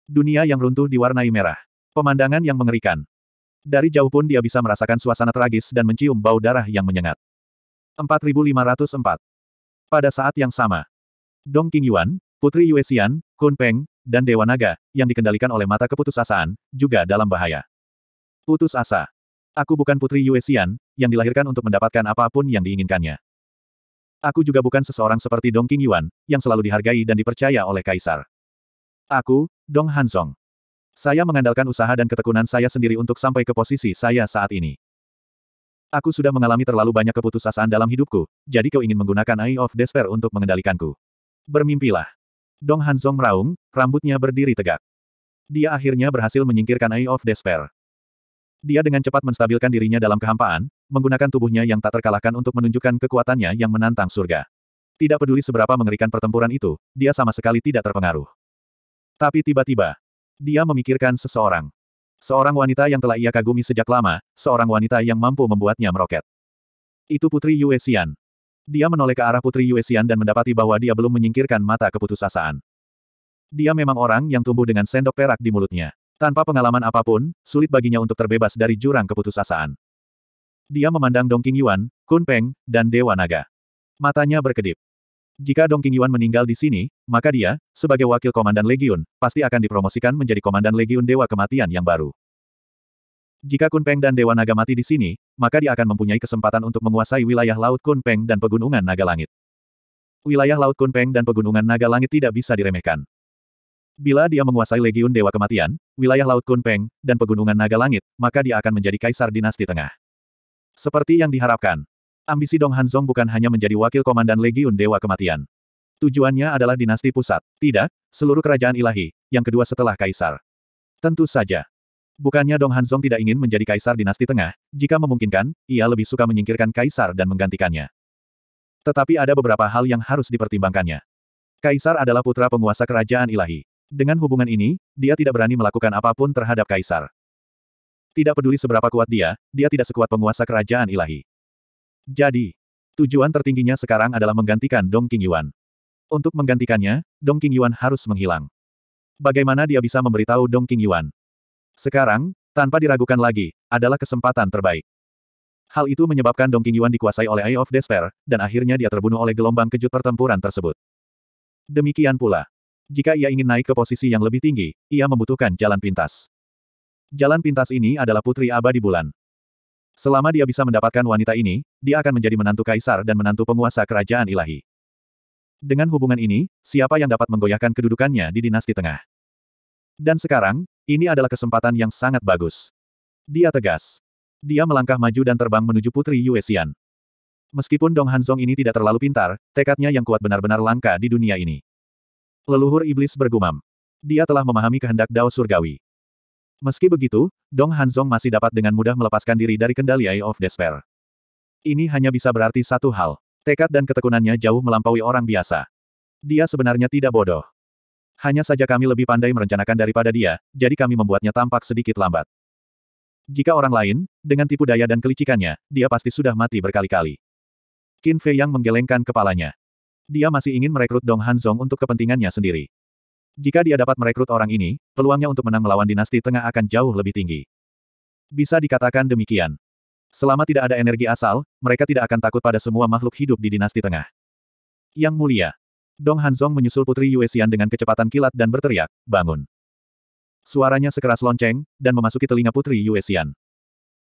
Dunia yang runtuh diwarnai merah. Pemandangan yang mengerikan. Dari jauh pun dia bisa merasakan suasana tragis dan mencium bau darah yang menyengat. 4504 Pada saat yang sama, Dong King Yuan, Putri Yue Xian, Kun Peng, dan Dewa Naga, yang dikendalikan oleh mata keputusasaan, juga dalam bahaya. Putus asa. Aku bukan Putri Yue Xian, yang dilahirkan untuk mendapatkan apapun yang diinginkannya. Aku juga bukan seseorang seperti Dong King Yuan, yang selalu dihargai dan dipercaya oleh Kaisar. Aku, Dong Hansong. Saya mengandalkan usaha dan ketekunan saya sendiri untuk sampai ke posisi saya saat ini. Aku sudah mengalami terlalu banyak keputusasaan dalam hidupku, jadi kau ingin menggunakan Eye of Despair untuk mengendalikanku. Bermimpilah. Dong Hanzong meraung, rambutnya berdiri tegak. Dia akhirnya berhasil menyingkirkan Eye of Despair. Dia dengan cepat menstabilkan dirinya dalam kehampaan, menggunakan tubuhnya yang tak terkalahkan untuk menunjukkan kekuatannya yang menantang surga. Tidak peduli seberapa mengerikan pertempuran itu, dia sama sekali tidak terpengaruh. Tapi tiba-tiba, dia memikirkan seseorang. Seorang wanita yang telah ia kagumi sejak lama, seorang wanita yang mampu membuatnya meroket. Itu Putri Yue Xian. Dia menoleh ke arah Putri Yue Xian dan mendapati bahwa dia belum menyingkirkan mata keputusasaan. Dia memang orang yang tumbuh dengan sendok perak di mulutnya. Tanpa pengalaman apapun, sulit baginya untuk terbebas dari jurang keputusasaan. Dia memandang Dongking Yuan, Kun Peng, dan Dewa Naga. Matanya berkedip. Jika Dong Yuan meninggal di sini, maka dia, sebagai wakil komandan legiun, pasti akan dipromosikan menjadi komandan legiun dewa kematian yang baru. Jika Kunpeng dan Dewa Naga mati di sini, maka dia akan mempunyai kesempatan untuk menguasai wilayah Laut Kunpeng dan Pegunungan Naga Langit. Wilayah Laut Kunpeng dan Pegunungan Naga Langit tidak bisa diremehkan. Bila dia menguasai Legiun Dewa Kematian, wilayah Laut Kunpeng, dan Pegunungan Naga Langit, maka dia akan menjadi kaisar dinasti tengah. Seperti yang diharapkan, Ambisi Dong Hanzong bukan hanya menjadi wakil komandan Legiun Dewa Kematian. Tujuannya adalah dinasti pusat. Tidak, seluruh kerajaan ilahi, yang kedua setelah kaisar. Tentu saja. Bukannya Dong Hanzong tidak ingin menjadi kaisar dinasti tengah, jika memungkinkan, ia lebih suka menyingkirkan kaisar dan menggantikannya. Tetapi ada beberapa hal yang harus dipertimbangkannya. Kaisar adalah putra penguasa kerajaan ilahi. Dengan hubungan ini, dia tidak berani melakukan apapun terhadap kaisar. Tidak peduli seberapa kuat dia, dia tidak sekuat penguasa kerajaan ilahi. Jadi, tujuan tertingginya sekarang adalah menggantikan Dong King Yuan. Untuk menggantikannya, Dong King Yuan harus menghilang. Bagaimana dia bisa memberitahu Dong King Yuan? Sekarang, tanpa diragukan lagi, adalah kesempatan terbaik. Hal itu menyebabkan Dong King Yuan dikuasai oleh Eye of Despair, dan akhirnya dia terbunuh oleh gelombang kejut pertempuran tersebut. Demikian pula. Jika ia ingin naik ke posisi yang lebih tinggi, ia membutuhkan jalan pintas. Jalan pintas ini adalah putri abadi bulan. Selama dia bisa mendapatkan wanita ini, dia akan menjadi menantu kaisar dan menantu penguasa kerajaan ilahi. Dengan hubungan ini, siapa yang dapat menggoyahkan kedudukannya di dinasti tengah? Dan sekarang, ini adalah kesempatan yang sangat bagus. Dia tegas. Dia melangkah maju dan terbang menuju Putri Xian. Meskipun Dong Hanzong ini tidak terlalu pintar, tekadnya yang kuat benar-benar langka di dunia ini. Leluhur iblis bergumam. Dia telah memahami kehendak Dao Surgawi. Meski begitu, Dong Hanzong masih dapat dengan mudah melepaskan diri dari kendali Eye of Despair. Ini hanya bisa berarti satu hal. Tekad dan ketekunannya jauh melampaui orang biasa. Dia sebenarnya tidak bodoh. Hanya saja kami lebih pandai merencanakan daripada dia, jadi kami membuatnya tampak sedikit lambat. Jika orang lain, dengan tipu daya dan kelicikannya, dia pasti sudah mati berkali-kali. Qin Fei yang menggelengkan kepalanya. Dia masih ingin merekrut Dong Hanzong untuk kepentingannya sendiri. Jika dia dapat merekrut orang ini, peluangnya untuk menang melawan dinasti tengah akan jauh lebih tinggi. Bisa dikatakan demikian. Selama tidak ada energi asal, mereka tidak akan takut pada semua makhluk hidup di dinasti tengah. Yang mulia. Dong Hanzong menyusul putri Yuexian dengan kecepatan kilat dan berteriak, bangun. Suaranya sekeras lonceng, dan memasuki telinga putri Yuexian.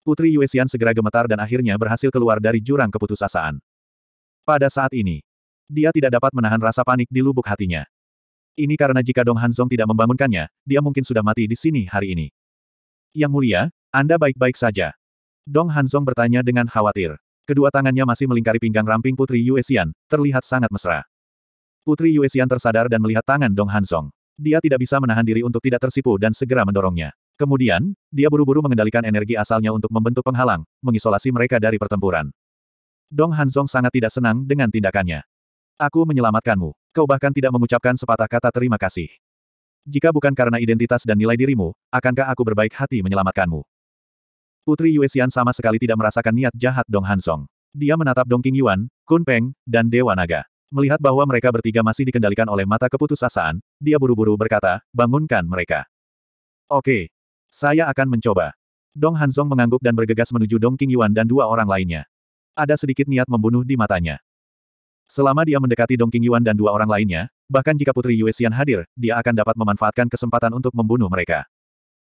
Putri Yuexian segera gemetar dan akhirnya berhasil keluar dari jurang keputusasaan. Pada saat ini, dia tidak dapat menahan rasa panik di lubuk hatinya. Ini karena jika Dong Hanzong tidak membangunkannya, dia mungkin sudah mati di sini hari ini. Yang mulia, Anda baik-baik saja. Dong Hanzong bertanya dengan khawatir. Kedua tangannya masih melingkari pinggang ramping Putri Yuexian, terlihat sangat mesra. Putri Yuexian tersadar dan melihat tangan Dong Hanzong. Dia tidak bisa menahan diri untuk tidak tersipu dan segera mendorongnya. Kemudian, dia buru-buru mengendalikan energi asalnya untuk membentuk penghalang, mengisolasi mereka dari pertempuran. Dong Hanzong sangat tidak senang dengan tindakannya. Aku menyelamatkanmu. Kau bahkan tidak mengucapkan sepatah kata terima kasih. Jika bukan karena identitas dan nilai dirimu, akankah aku berbaik hati menyelamatkanmu? Putri Yue Xian sama sekali tidak merasakan niat jahat Dong Hansong. Dia menatap Dong King Yuan, Kun Peng, dan Dewa Naga. Melihat bahwa mereka bertiga masih dikendalikan oleh mata keputusasaan, dia buru-buru berkata, bangunkan mereka. Oke. Saya akan mencoba. Dong Hansong mengangguk dan bergegas menuju Dong King Yuan dan dua orang lainnya. Ada sedikit niat membunuh di matanya. Selama dia mendekati Dong Yuan dan dua orang lainnya, bahkan jika Putri Yue Xian hadir, dia akan dapat memanfaatkan kesempatan untuk membunuh mereka.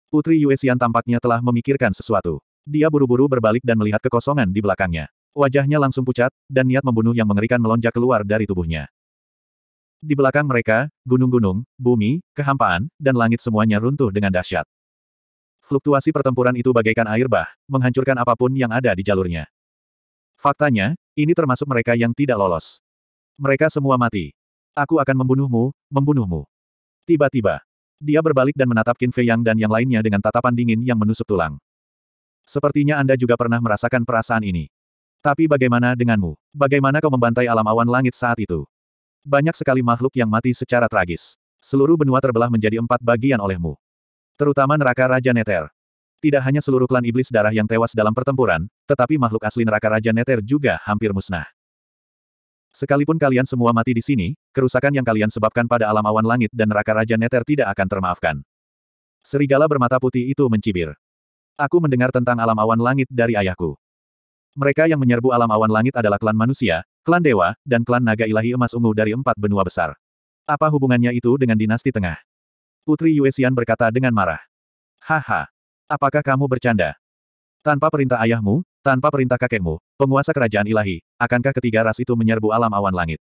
Putri Yue Xian tampaknya telah memikirkan sesuatu. Dia buru-buru berbalik dan melihat kekosongan di belakangnya. Wajahnya langsung pucat, dan niat membunuh yang mengerikan melonjak keluar dari tubuhnya. Di belakang mereka, gunung-gunung, bumi, kehampaan, dan langit semuanya runtuh dengan dahsyat. Fluktuasi pertempuran itu bagaikan air bah, menghancurkan apapun yang ada di jalurnya. Faktanya, ini termasuk mereka yang tidak lolos. Mereka semua mati. Aku akan membunuhmu, membunuhmu. Tiba-tiba, dia berbalik dan menatap Qin Fei Yang dan yang lainnya dengan tatapan dingin yang menusuk tulang. Sepertinya Anda juga pernah merasakan perasaan ini. Tapi bagaimana denganmu? Bagaimana kau membantai alam awan langit saat itu? Banyak sekali makhluk yang mati secara tragis. Seluruh benua terbelah menjadi empat bagian olehmu. Terutama neraka Raja Neter. Tidak hanya seluruh klan iblis darah yang tewas dalam pertempuran, tetapi makhluk asli neraka Raja Neter juga hampir musnah. Sekalipun kalian semua mati di sini, kerusakan yang kalian sebabkan pada alam awan langit dan neraka Raja Neter tidak akan termaafkan. Serigala bermata putih itu mencibir. Aku mendengar tentang alam awan langit dari ayahku. Mereka yang menyerbu alam awan langit adalah klan manusia, klan dewa, dan klan naga ilahi emas ungu dari empat benua besar. Apa hubungannya itu dengan dinasti tengah? Putri Yuesian berkata dengan marah. Haha. Apakah kamu bercanda? Tanpa perintah ayahmu, tanpa perintah kakekmu, Penguasa kerajaan ilahi, akankah ketiga ras itu menyerbu alam awan langit?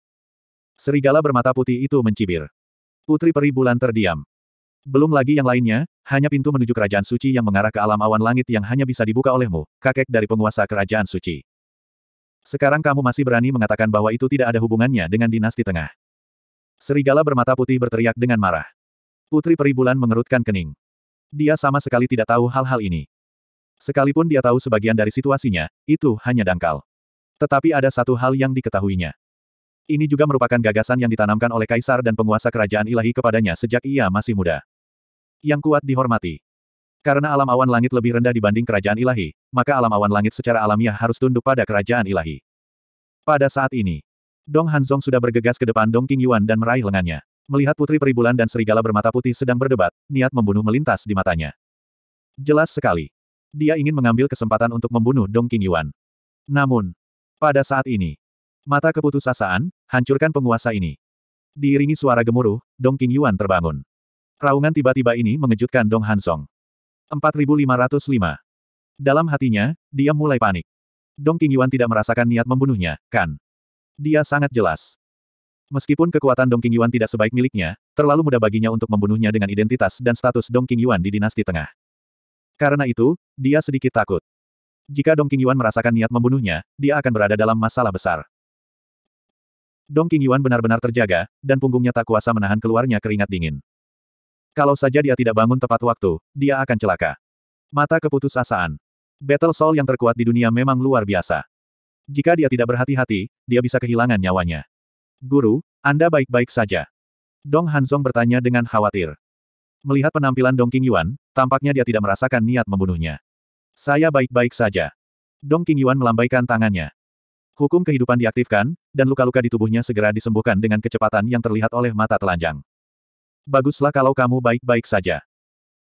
Serigala bermata putih itu mencibir. Putri peri bulan terdiam. Belum lagi yang lainnya, hanya pintu menuju kerajaan suci yang mengarah ke alam awan langit yang hanya bisa dibuka olehmu, kakek dari penguasa kerajaan suci. Sekarang kamu masih berani mengatakan bahwa itu tidak ada hubungannya dengan dinasti tengah. Serigala bermata putih berteriak dengan marah. Putri Peri Bulan mengerutkan kening. Dia sama sekali tidak tahu hal-hal ini. Sekalipun dia tahu sebagian dari situasinya, itu hanya dangkal. Tetapi ada satu hal yang diketahuinya. Ini juga merupakan gagasan yang ditanamkan oleh kaisar dan penguasa kerajaan ilahi kepadanya sejak ia masih muda. Yang kuat dihormati. Karena alam awan langit lebih rendah dibanding kerajaan ilahi, maka alam awan langit secara alamiah harus tunduk pada kerajaan ilahi. Pada saat ini, Dong Hanzong sudah bergegas ke depan Dong King Yuan dan meraih lengannya. Melihat putri peribulan dan serigala bermata putih sedang berdebat, niat membunuh melintas di matanya. Jelas sekali. Dia ingin mengambil kesempatan untuk membunuh Dong Qingyuan. Namun, pada saat ini, mata keputusasaan, hancurkan penguasa ini. Diiringi suara gemuruh, Dong Qingyuan terbangun. Raungan tiba-tiba ini mengejutkan Dong Hansong. 4505. Dalam hatinya, dia mulai panik. Dong Qingyuan tidak merasakan niat membunuhnya, kan? Dia sangat jelas. Meskipun kekuatan Dong Qingyuan tidak sebaik miliknya, terlalu mudah baginya untuk membunuhnya dengan identitas dan status Dong Qingyuan di dinasti tengah. Karena itu, dia sedikit takut. Jika Dong Qingyuan merasakan niat membunuhnya, dia akan berada dalam masalah besar. Dong Qingyuan benar-benar terjaga, dan punggungnya tak kuasa menahan keluarnya keringat dingin. Kalau saja dia tidak bangun tepat waktu, dia akan celaka. Mata keputusasaan. Battle Soul yang terkuat di dunia memang luar biasa. Jika dia tidak berhati-hati, dia bisa kehilangan nyawanya. Guru, Anda baik-baik saja. Dong Hanzong bertanya dengan khawatir. Melihat penampilan Dong King Yuan, tampaknya dia tidak merasakan niat membunuhnya. Saya baik-baik saja. Dong King Yuan melambaikan tangannya. Hukum kehidupan diaktifkan, dan luka-luka di tubuhnya segera disembuhkan dengan kecepatan yang terlihat oleh mata telanjang. Baguslah kalau kamu baik-baik saja.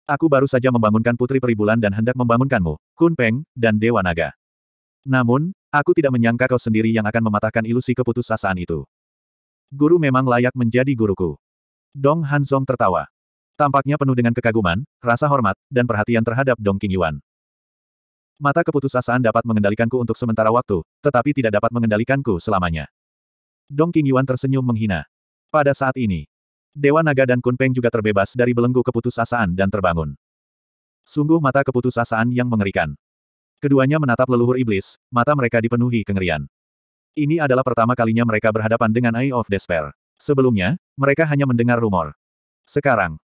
Aku baru saja membangunkan Putri Peribulan dan hendak membangunkanmu, Kun Peng, dan Dewa Naga. Namun, aku tidak menyangka kau sendiri yang akan mematahkan ilusi keputusasaan itu. Guru memang layak menjadi guruku. Dong Hanzong tertawa. Tampaknya penuh dengan kekaguman, rasa hormat, dan perhatian terhadap Dong Yuan. Mata keputusasaan dapat mengendalikanku untuk sementara waktu, tetapi tidak dapat mengendalikanku selamanya. Dong Yuan tersenyum menghina. Pada saat ini, Dewa Naga dan Kunpeng juga terbebas dari belenggu keputusasaan dan terbangun. Sungguh mata keputusasaan yang mengerikan. Keduanya menatap leluhur iblis, mata mereka dipenuhi kengerian. Ini adalah pertama kalinya mereka berhadapan dengan Eye of Despair. Sebelumnya, mereka hanya mendengar rumor. Sekarang,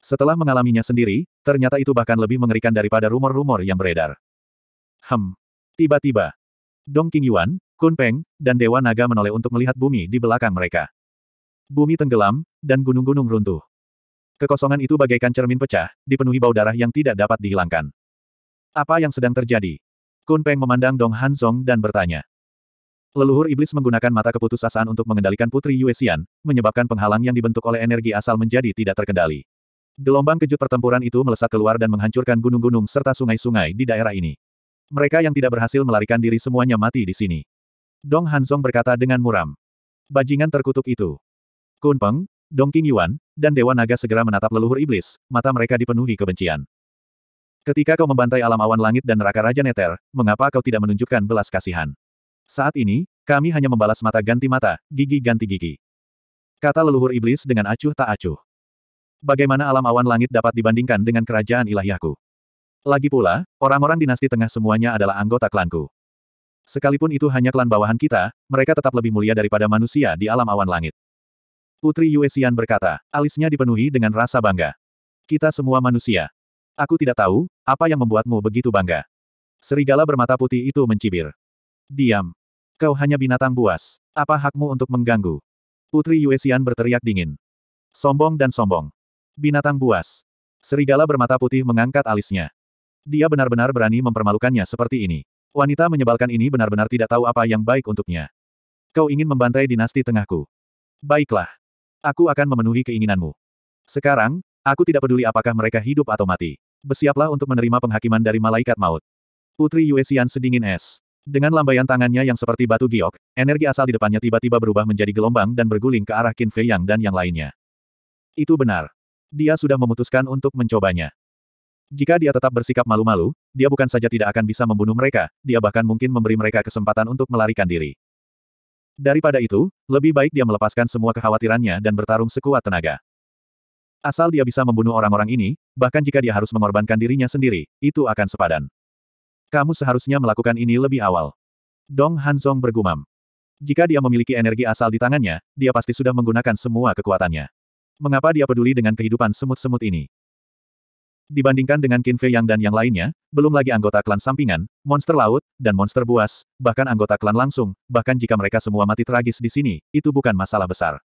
setelah mengalaminya sendiri, ternyata itu bahkan lebih mengerikan daripada rumor-rumor yang beredar. Hem. Tiba-tiba. Dong King Yuan, Kun Peng, dan Dewa Naga menoleh untuk melihat bumi di belakang mereka. Bumi tenggelam, dan gunung-gunung runtuh. Kekosongan itu bagaikan cermin pecah, dipenuhi bau darah yang tidak dapat dihilangkan. Apa yang sedang terjadi? Kun Peng memandang Dong Han Zong dan bertanya. Leluhur iblis menggunakan mata keputusasaan untuk mengendalikan Putri Xian, menyebabkan penghalang yang dibentuk oleh energi asal menjadi tidak terkendali. Gelombang kejut pertempuran itu melesat keluar dan menghancurkan gunung-gunung serta sungai-sungai di daerah ini. Mereka yang tidak berhasil melarikan diri semuanya mati di sini. Dong Hansong berkata dengan muram. Bajingan terkutuk itu. Kun Peng, Dong King Yuan, dan Dewa Naga segera menatap leluhur iblis, mata mereka dipenuhi kebencian. Ketika kau membantai alam awan langit dan neraka Raja Neter, mengapa kau tidak menunjukkan belas kasihan? Saat ini, kami hanya membalas mata ganti mata, gigi ganti gigi. Kata leluhur iblis dengan acuh tak acuh. Bagaimana alam awan langit dapat dibandingkan dengan kerajaan ilahiyahku? Lagi pula, orang-orang dinasti tengah semuanya adalah anggota klanku. Sekalipun itu hanya klan bawahan kita, mereka tetap lebih mulia daripada manusia di alam awan langit. Putri Yuexian berkata, alisnya dipenuhi dengan rasa bangga. Kita semua manusia. Aku tidak tahu, apa yang membuatmu begitu bangga. Serigala bermata putih itu mencibir. Diam. Kau hanya binatang buas. Apa hakmu untuk mengganggu? Putri Yuexian berteriak dingin. Sombong dan sombong. Binatang buas. Serigala bermata putih mengangkat alisnya. Dia benar-benar berani mempermalukannya seperti ini. Wanita menyebalkan ini benar-benar tidak tahu apa yang baik untuknya. Kau ingin membantai dinasti tengahku. Baiklah. Aku akan memenuhi keinginanmu. Sekarang, aku tidak peduli apakah mereka hidup atau mati. Bersiaplah untuk menerima penghakiman dari malaikat maut. Putri Yuesian sedingin es. Dengan lambaian tangannya yang seperti batu giok, energi asal di depannya tiba-tiba berubah menjadi gelombang dan berguling ke arah Qin Fei Yang dan yang lainnya. Itu benar dia sudah memutuskan untuk mencobanya. Jika dia tetap bersikap malu-malu, dia bukan saja tidak akan bisa membunuh mereka, dia bahkan mungkin memberi mereka kesempatan untuk melarikan diri. Daripada itu, lebih baik dia melepaskan semua kekhawatirannya dan bertarung sekuat tenaga. Asal dia bisa membunuh orang-orang ini, bahkan jika dia harus mengorbankan dirinya sendiri, itu akan sepadan. Kamu seharusnya melakukan ini lebih awal. Dong Hanzong bergumam. Jika dia memiliki energi asal di tangannya, dia pasti sudah menggunakan semua kekuatannya mengapa dia peduli dengan kehidupan semut-semut ini? Dibandingkan dengan Qin Fei Yang dan yang lainnya, belum lagi anggota klan sampingan, monster laut, dan monster buas, bahkan anggota klan langsung, bahkan jika mereka semua mati tragis di sini, itu bukan masalah besar.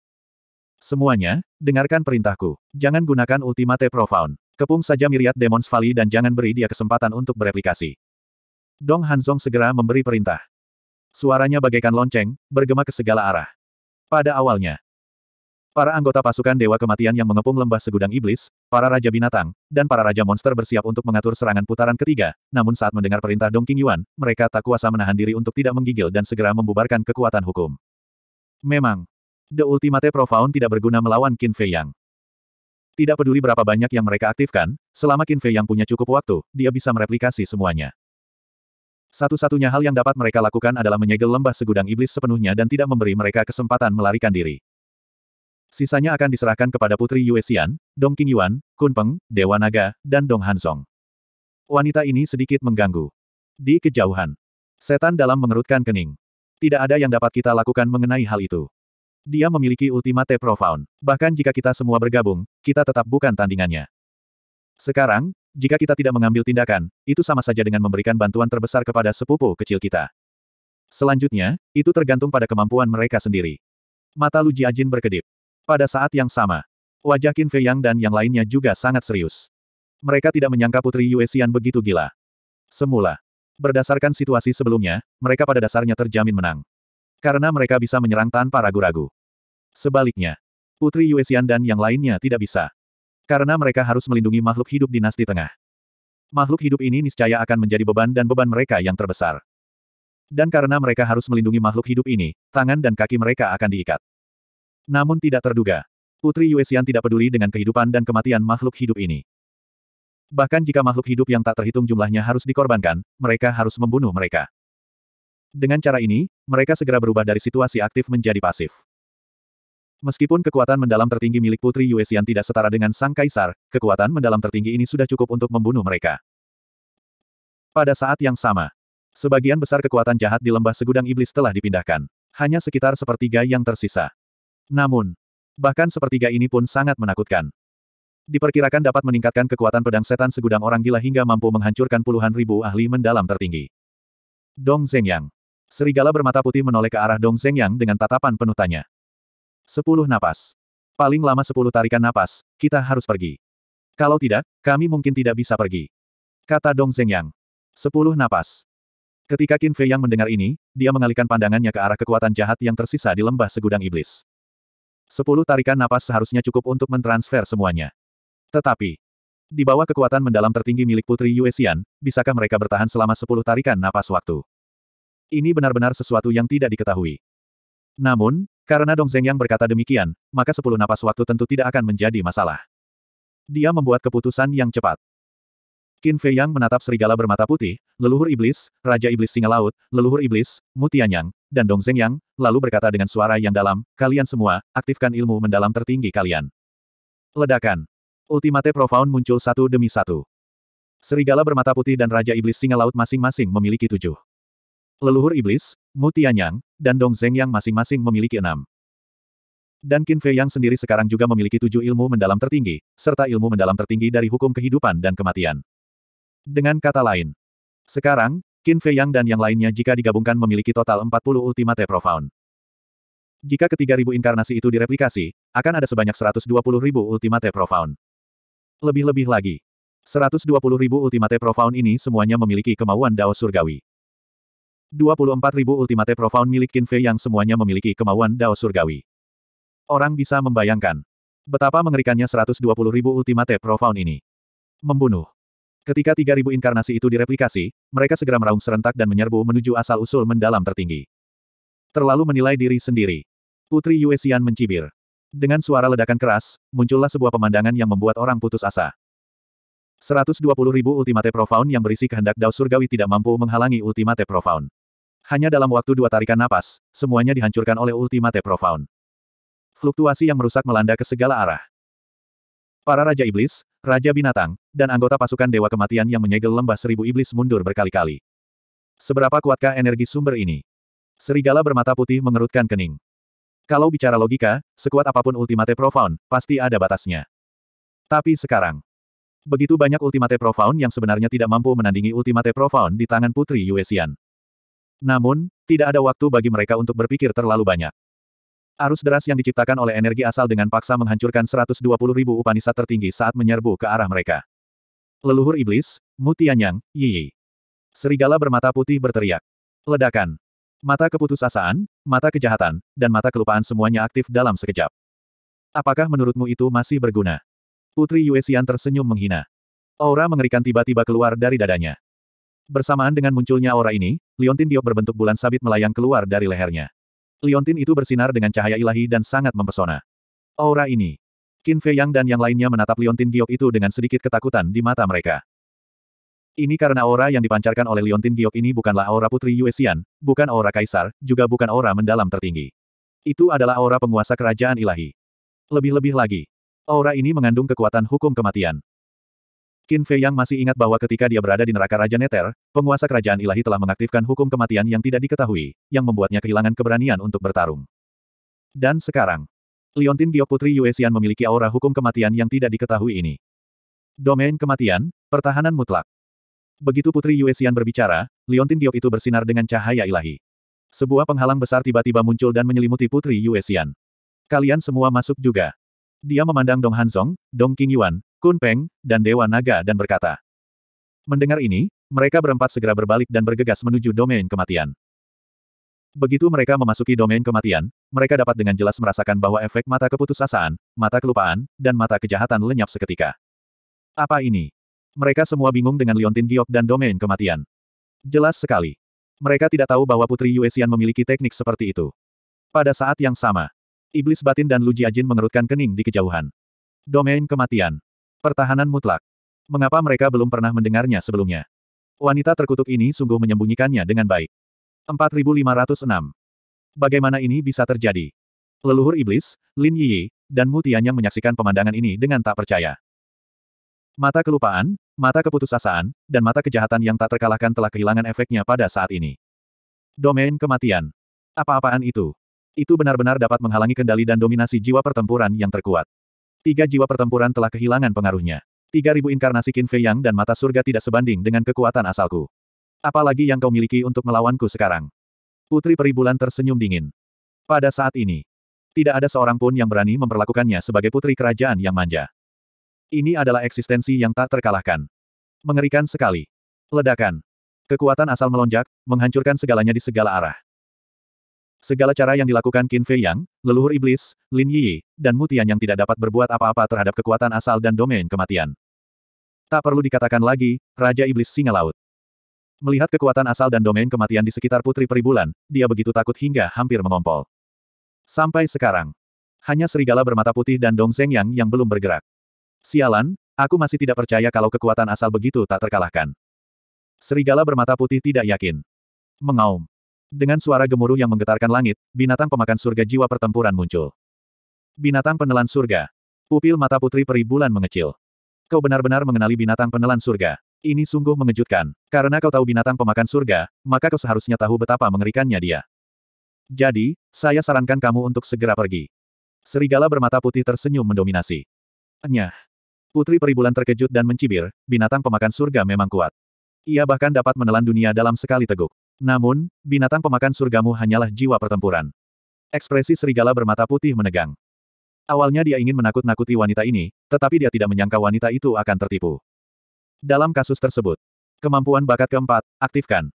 Semuanya, dengarkan perintahku. Jangan gunakan ultimate profound. Kepung saja miriat Demons Valley dan jangan beri dia kesempatan untuk bereplikasi. Dong Hanzong segera memberi perintah. Suaranya bagaikan lonceng, bergema ke segala arah. Pada awalnya, Para anggota pasukan Dewa Kematian yang mengepung lembah segudang iblis, para Raja Binatang, dan para Raja Monster bersiap untuk mengatur serangan putaran ketiga, namun saat mendengar perintah Dong King Yuan, mereka tak kuasa menahan diri untuk tidak menggigil dan segera membubarkan kekuatan hukum. Memang, The Ultimate Profound tidak berguna melawan Qin Fei Yang. Tidak peduli berapa banyak yang mereka aktifkan, selama Qin Fei Yang punya cukup waktu, dia bisa mereplikasi semuanya. Satu-satunya hal yang dapat mereka lakukan adalah menyegel lembah segudang iblis sepenuhnya dan tidak memberi mereka kesempatan melarikan diri. Sisanya akan diserahkan kepada Putri Yue Xian, Dong Qingyuan, Kun Peng, Dewa Naga, dan Dong Hansong. Wanita ini sedikit mengganggu. Di kejauhan. Setan dalam mengerutkan kening. Tidak ada yang dapat kita lakukan mengenai hal itu. Dia memiliki ultimate profound. Bahkan jika kita semua bergabung, kita tetap bukan tandingannya. Sekarang, jika kita tidak mengambil tindakan, itu sama saja dengan memberikan bantuan terbesar kepada sepupu kecil kita. Selanjutnya, itu tergantung pada kemampuan mereka sendiri. Mata Lu Jiajin berkedip. Pada saat yang sama, wajah Qin Fei Yang dan yang lainnya juga sangat serius. Mereka tidak menyangka Putri Yue Xian begitu gila. Semula, berdasarkan situasi sebelumnya, mereka pada dasarnya terjamin menang. Karena mereka bisa menyerang tanpa ragu-ragu. Sebaliknya, Putri Yue Xian dan yang lainnya tidak bisa. Karena mereka harus melindungi makhluk hidup dinasti tengah. Makhluk hidup ini niscaya akan menjadi beban dan beban mereka yang terbesar. Dan karena mereka harus melindungi makhluk hidup ini, tangan dan kaki mereka akan diikat. Namun tidak terduga. Putri Yuexian tidak peduli dengan kehidupan dan kematian makhluk hidup ini. Bahkan jika makhluk hidup yang tak terhitung jumlahnya harus dikorbankan, mereka harus membunuh mereka. Dengan cara ini, mereka segera berubah dari situasi aktif menjadi pasif. Meskipun kekuatan mendalam tertinggi milik Putri Yuexian tidak setara dengan Sang Kaisar, kekuatan mendalam tertinggi ini sudah cukup untuk membunuh mereka. Pada saat yang sama, sebagian besar kekuatan jahat di lembah segudang iblis telah dipindahkan. Hanya sekitar sepertiga yang tersisa. Namun, bahkan sepertiga ini pun sangat menakutkan. Diperkirakan dapat meningkatkan kekuatan pedang setan segudang orang gila hingga mampu menghancurkan puluhan ribu ahli mendalam tertinggi. Dong Zhengyang. Serigala bermata putih menoleh ke arah Dong Zhengyang dengan tatapan penuh tanya. Sepuluh napas. Paling lama sepuluh tarikan napas, kita harus pergi. Kalau tidak, kami mungkin tidak bisa pergi. Kata Dong Zhengyang. Sepuluh napas. Ketika Qin Fei Yang mendengar ini, dia mengalihkan pandangannya ke arah kekuatan jahat yang tersisa di lembah segudang iblis. Sepuluh tarikan napas seharusnya cukup untuk mentransfer semuanya. Tetapi, di bawah kekuatan mendalam tertinggi milik Putri Yuexian, bisakah mereka bertahan selama sepuluh tarikan napas waktu? Ini benar-benar sesuatu yang tidak diketahui. Namun, karena Dong Zeng yang berkata demikian, maka sepuluh napas waktu tentu tidak akan menjadi masalah. Dia membuat keputusan yang cepat. Qin Fei Yang menatap serigala bermata putih, leluhur iblis, raja iblis singa laut, leluhur iblis, mutianyang, dan Dong Zeng Yang, lalu berkata dengan suara yang dalam, kalian semua, aktifkan ilmu mendalam tertinggi kalian. Ledakan. Ultimate Profound muncul satu demi satu. Serigala bermata putih dan Raja Iblis Singa Laut masing-masing memiliki tujuh. Leluhur Iblis, Mu Tianyang, dan Dong Zeng Yang masing-masing memiliki enam. Dan Qin Fei Yang sendiri sekarang juga memiliki tujuh ilmu mendalam tertinggi, serta ilmu mendalam tertinggi dari hukum kehidupan dan kematian. Dengan kata lain, sekarang, Qin Fei Yang dan yang lainnya jika digabungkan memiliki total 40 Ultimate Profound. Jika ketiga ribu inkarnasi itu direplikasi, akan ada sebanyak 120 ribu Ultimate Profound. Lebih-lebih lagi. 120 ribu Ultimate Profound ini semuanya memiliki kemauan Dao Surgawi. 24 ribu Ultimate Profound milik Qin Fei yang semuanya memiliki kemauan Dao Surgawi. Orang bisa membayangkan betapa mengerikannya 120 ribu Ultimate Profound ini. Membunuh. Ketika 3000 inkarnasi itu direplikasi, mereka segera meraung serentak dan menyerbu menuju asal-usul mendalam tertinggi. Terlalu menilai diri sendiri. Putri Yue Xian mencibir. Dengan suara ledakan keras, muncullah sebuah pemandangan yang membuat orang putus asa. 120.000 ultimate profound yang berisi kehendak Dao Surgawi tidak mampu menghalangi ultimate profound. Hanya dalam waktu dua tarikan napas, semuanya dihancurkan oleh ultimate profound. Fluktuasi yang merusak melanda ke segala arah. Para Raja Iblis, Raja Binatang, dan anggota pasukan Dewa Kematian yang menyegel lembah seribu iblis mundur berkali-kali. Seberapa kuatkah energi sumber ini? Serigala bermata putih mengerutkan kening. Kalau bicara logika, sekuat apapun Ultimate Profound, pasti ada batasnya. Tapi sekarang, begitu banyak Ultimate Profound yang sebenarnya tidak mampu menandingi Ultimate Profound di tangan Putri Yuesian. Namun, tidak ada waktu bagi mereka untuk berpikir terlalu banyak. Arus deras yang diciptakan oleh energi asal dengan paksa menghancurkan 120 ribu upanisa tertinggi saat menyerbu ke arah mereka. Leluhur Iblis, Mutianyang, Yi. Serigala bermata putih berteriak. Ledakan. Mata keputusasaan, mata kejahatan, dan mata kelupaan semuanya aktif dalam sekejap. Apakah menurutmu itu masih berguna? Putri Yuexian tersenyum menghina. Aura mengerikan tiba-tiba keluar dari dadanya. Bersamaan dengan munculnya aura ini, Liontin Diop berbentuk bulan sabit melayang keluar dari lehernya. Liontin itu bersinar dengan cahaya ilahi dan sangat mempesona. Aura ini. Qin Fei Yang dan yang lainnya menatap Liontin Giok itu dengan sedikit ketakutan di mata mereka. Ini karena aura yang dipancarkan oleh Liontin Giok ini bukanlah aura Putri Xian, bukan aura Kaisar, juga bukan aura mendalam tertinggi. Itu adalah aura penguasa kerajaan ilahi. Lebih-lebih lagi, aura ini mengandung kekuatan hukum kematian. Qin Fei Yang masih ingat bahwa ketika dia berada di neraka Raja Neter, penguasa kerajaan ilahi telah mengaktifkan hukum kematian yang tidak diketahui, yang membuatnya kehilangan keberanian untuk bertarung. Dan sekarang, Liontin Giok Putri Yue Xian memiliki aura hukum kematian yang tidak diketahui ini. Domain kematian, pertahanan mutlak. Begitu Putri Yue Xian berbicara, Liontin Giok itu bersinar dengan cahaya ilahi. Sebuah penghalang besar tiba-tiba muncul dan menyelimuti Putri Yue Xian. Kalian semua masuk juga. Dia memandang Dong Hanzong, Dong Qingyuan, Kun Peng, dan Dewa Naga dan berkata. Mendengar ini, mereka berempat segera berbalik dan bergegas menuju domain kematian. Begitu mereka memasuki domain kematian, mereka dapat dengan jelas merasakan bahwa efek mata keputusasaan, mata kelupaan, dan mata kejahatan lenyap seketika. Apa ini? Mereka semua bingung dengan Liontin Giok dan domain kematian. Jelas sekali. Mereka tidak tahu bahwa Putri Yuesian memiliki teknik seperti itu. Pada saat yang sama, Iblis Batin dan Luji Ajin mengerutkan kening di kejauhan. Domain Kematian. Pertahanan Mutlak. Mengapa mereka belum pernah mendengarnya sebelumnya? Wanita terkutuk ini sungguh menyembunyikannya dengan baik. 4506. Bagaimana ini bisa terjadi? Leluhur Iblis, Lin Yi, dan Mu yang menyaksikan pemandangan ini dengan tak percaya. Mata kelupaan, mata keputusasaan, dan mata kejahatan yang tak terkalahkan telah kehilangan efeknya pada saat ini. Domain Kematian. Apa-apaan itu? Itu benar-benar dapat menghalangi kendali dan dominasi jiwa pertempuran yang terkuat. Tiga jiwa pertempuran telah kehilangan pengaruhnya. Tiga ribu inkarnasi Qin Fei Yang dan mata surga tidak sebanding dengan kekuatan asalku. Apalagi yang kau miliki untuk melawanku sekarang. Putri Peribulan tersenyum dingin. Pada saat ini, tidak ada seorang pun yang berani memperlakukannya sebagai putri kerajaan yang manja. Ini adalah eksistensi yang tak terkalahkan. Mengerikan sekali. Ledakan. Kekuatan asal melonjak, menghancurkan segalanya di segala arah. Segala cara yang dilakukan Qin Fei Yang, leluhur iblis, Lin Yi, dan Mutian yang tidak dapat berbuat apa-apa terhadap kekuatan asal dan domain kematian. Tak perlu dikatakan lagi, Raja Iblis Singa Laut. Melihat kekuatan asal dan domain kematian di sekitar Putri Peribulan, dia begitu takut hingga hampir mengompol. Sampai sekarang. Hanya serigala bermata putih dan Dong Zeng Yang yang belum bergerak. Sialan, aku masih tidak percaya kalau kekuatan asal begitu tak terkalahkan. Serigala bermata putih tidak yakin. Mengaum. Dengan suara gemuruh yang menggetarkan langit, binatang pemakan surga jiwa pertempuran muncul. Binatang penelan surga. Pupil mata putri peri bulan mengecil. Kau benar-benar mengenali binatang penelan surga. Ini sungguh mengejutkan. Karena kau tahu binatang pemakan surga, maka kau seharusnya tahu betapa mengerikannya dia. Jadi, saya sarankan kamu untuk segera pergi. Serigala bermata putih tersenyum mendominasi. Nyah. Putri Peribulan terkejut dan mencibir, binatang pemakan surga memang kuat. Ia bahkan dapat menelan dunia dalam sekali teguk. Namun, binatang pemakan surgamu hanyalah jiwa pertempuran. Ekspresi serigala bermata putih menegang. Awalnya dia ingin menakut-nakuti wanita ini, tetapi dia tidak menyangka wanita itu akan tertipu. Dalam kasus tersebut, kemampuan bakat keempat, aktifkan.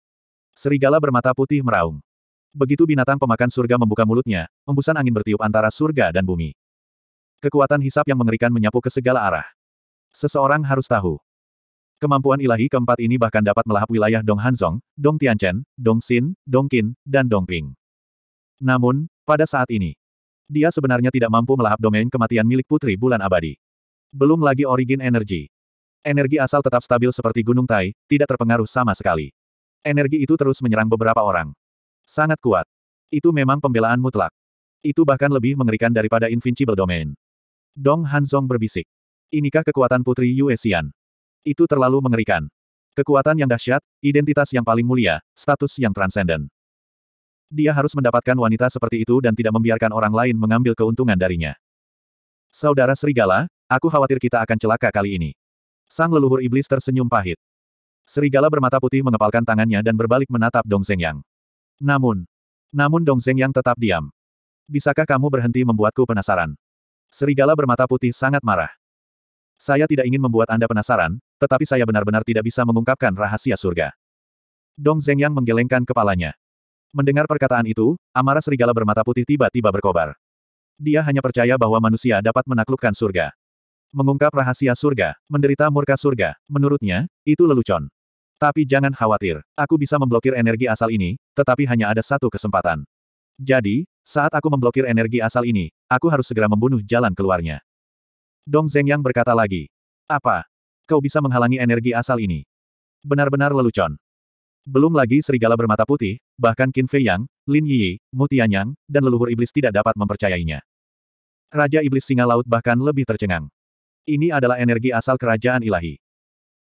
Serigala bermata putih meraung. Begitu binatang pemakan surga membuka mulutnya, embusan angin bertiup antara surga dan bumi. Kekuatan hisap yang mengerikan menyapu ke segala arah. Seseorang harus tahu. Kemampuan ilahi keempat ini bahkan dapat melahap wilayah Dong Hanzong, Dong Tianchen, Dong Xin, Dong Qin, dan Dong Ping. Namun, pada saat ini, dia sebenarnya tidak mampu melahap domain kematian milik Putri Bulan Abadi. Belum lagi origin energi. Energi asal tetap stabil seperti Gunung Tai, tidak terpengaruh sama sekali. Energi itu terus menyerang beberapa orang. Sangat kuat. Itu memang pembelaan mutlak. Itu bahkan lebih mengerikan daripada Invincible Domain. Dong Hanzong berbisik. Inikah kekuatan Putri Yue Xian? Itu terlalu mengerikan. Kekuatan yang dahsyat, identitas yang paling mulia, status yang transenden. Dia harus mendapatkan wanita seperti itu dan tidak membiarkan orang lain mengambil keuntungan darinya. Saudara Serigala, aku khawatir kita akan celaka kali ini. Sang leluhur iblis tersenyum pahit. Serigala bermata putih mengepalkan tangannya dan berbalik menatap Dong Yang. Namun, namun Dong Yang tetap diam. Bisakah kamu berhenti membuatku penasaran? Serigala bermata putih sangat marah. Saya tidak ingin membuat Anda penasaran, tetapi saya benar-benar tidak bisa mengungkapkan rahasia surga. Dong Zhengyang menggelengkan kepalanya. Mendengar perkataan itu, amarah serigala bermata putih tiba-tiba berkobar. Dia hanya percaya bahwa manusia dapat menaklukkan surga. Mengungkap rahasia surga, menderita murka surga, menurutnya, itu lelucon. Tapi jangan khawatir, aku bisa memblokir energi asal ini, tetapi hanya ada satu kesempatan. Jadi, saat aku memblokir energi asal ini, aku harus segera membunuh jalan keluarnya. Dong Zhengyang berkata lagi. Apa? Kau bisa menghalangi energi asal ini? Benar-benar lelucon. Belum lagi serigala bermata putih, bahkan Qin Fei Yang, Lin Yi, Mu Tianyang, dan leluhur iblis tidak dapat mempercayainya. Raja Iblis Singa Laut bahkan lebih tercengang. Ini adalah energi asal kerajaan ilahi.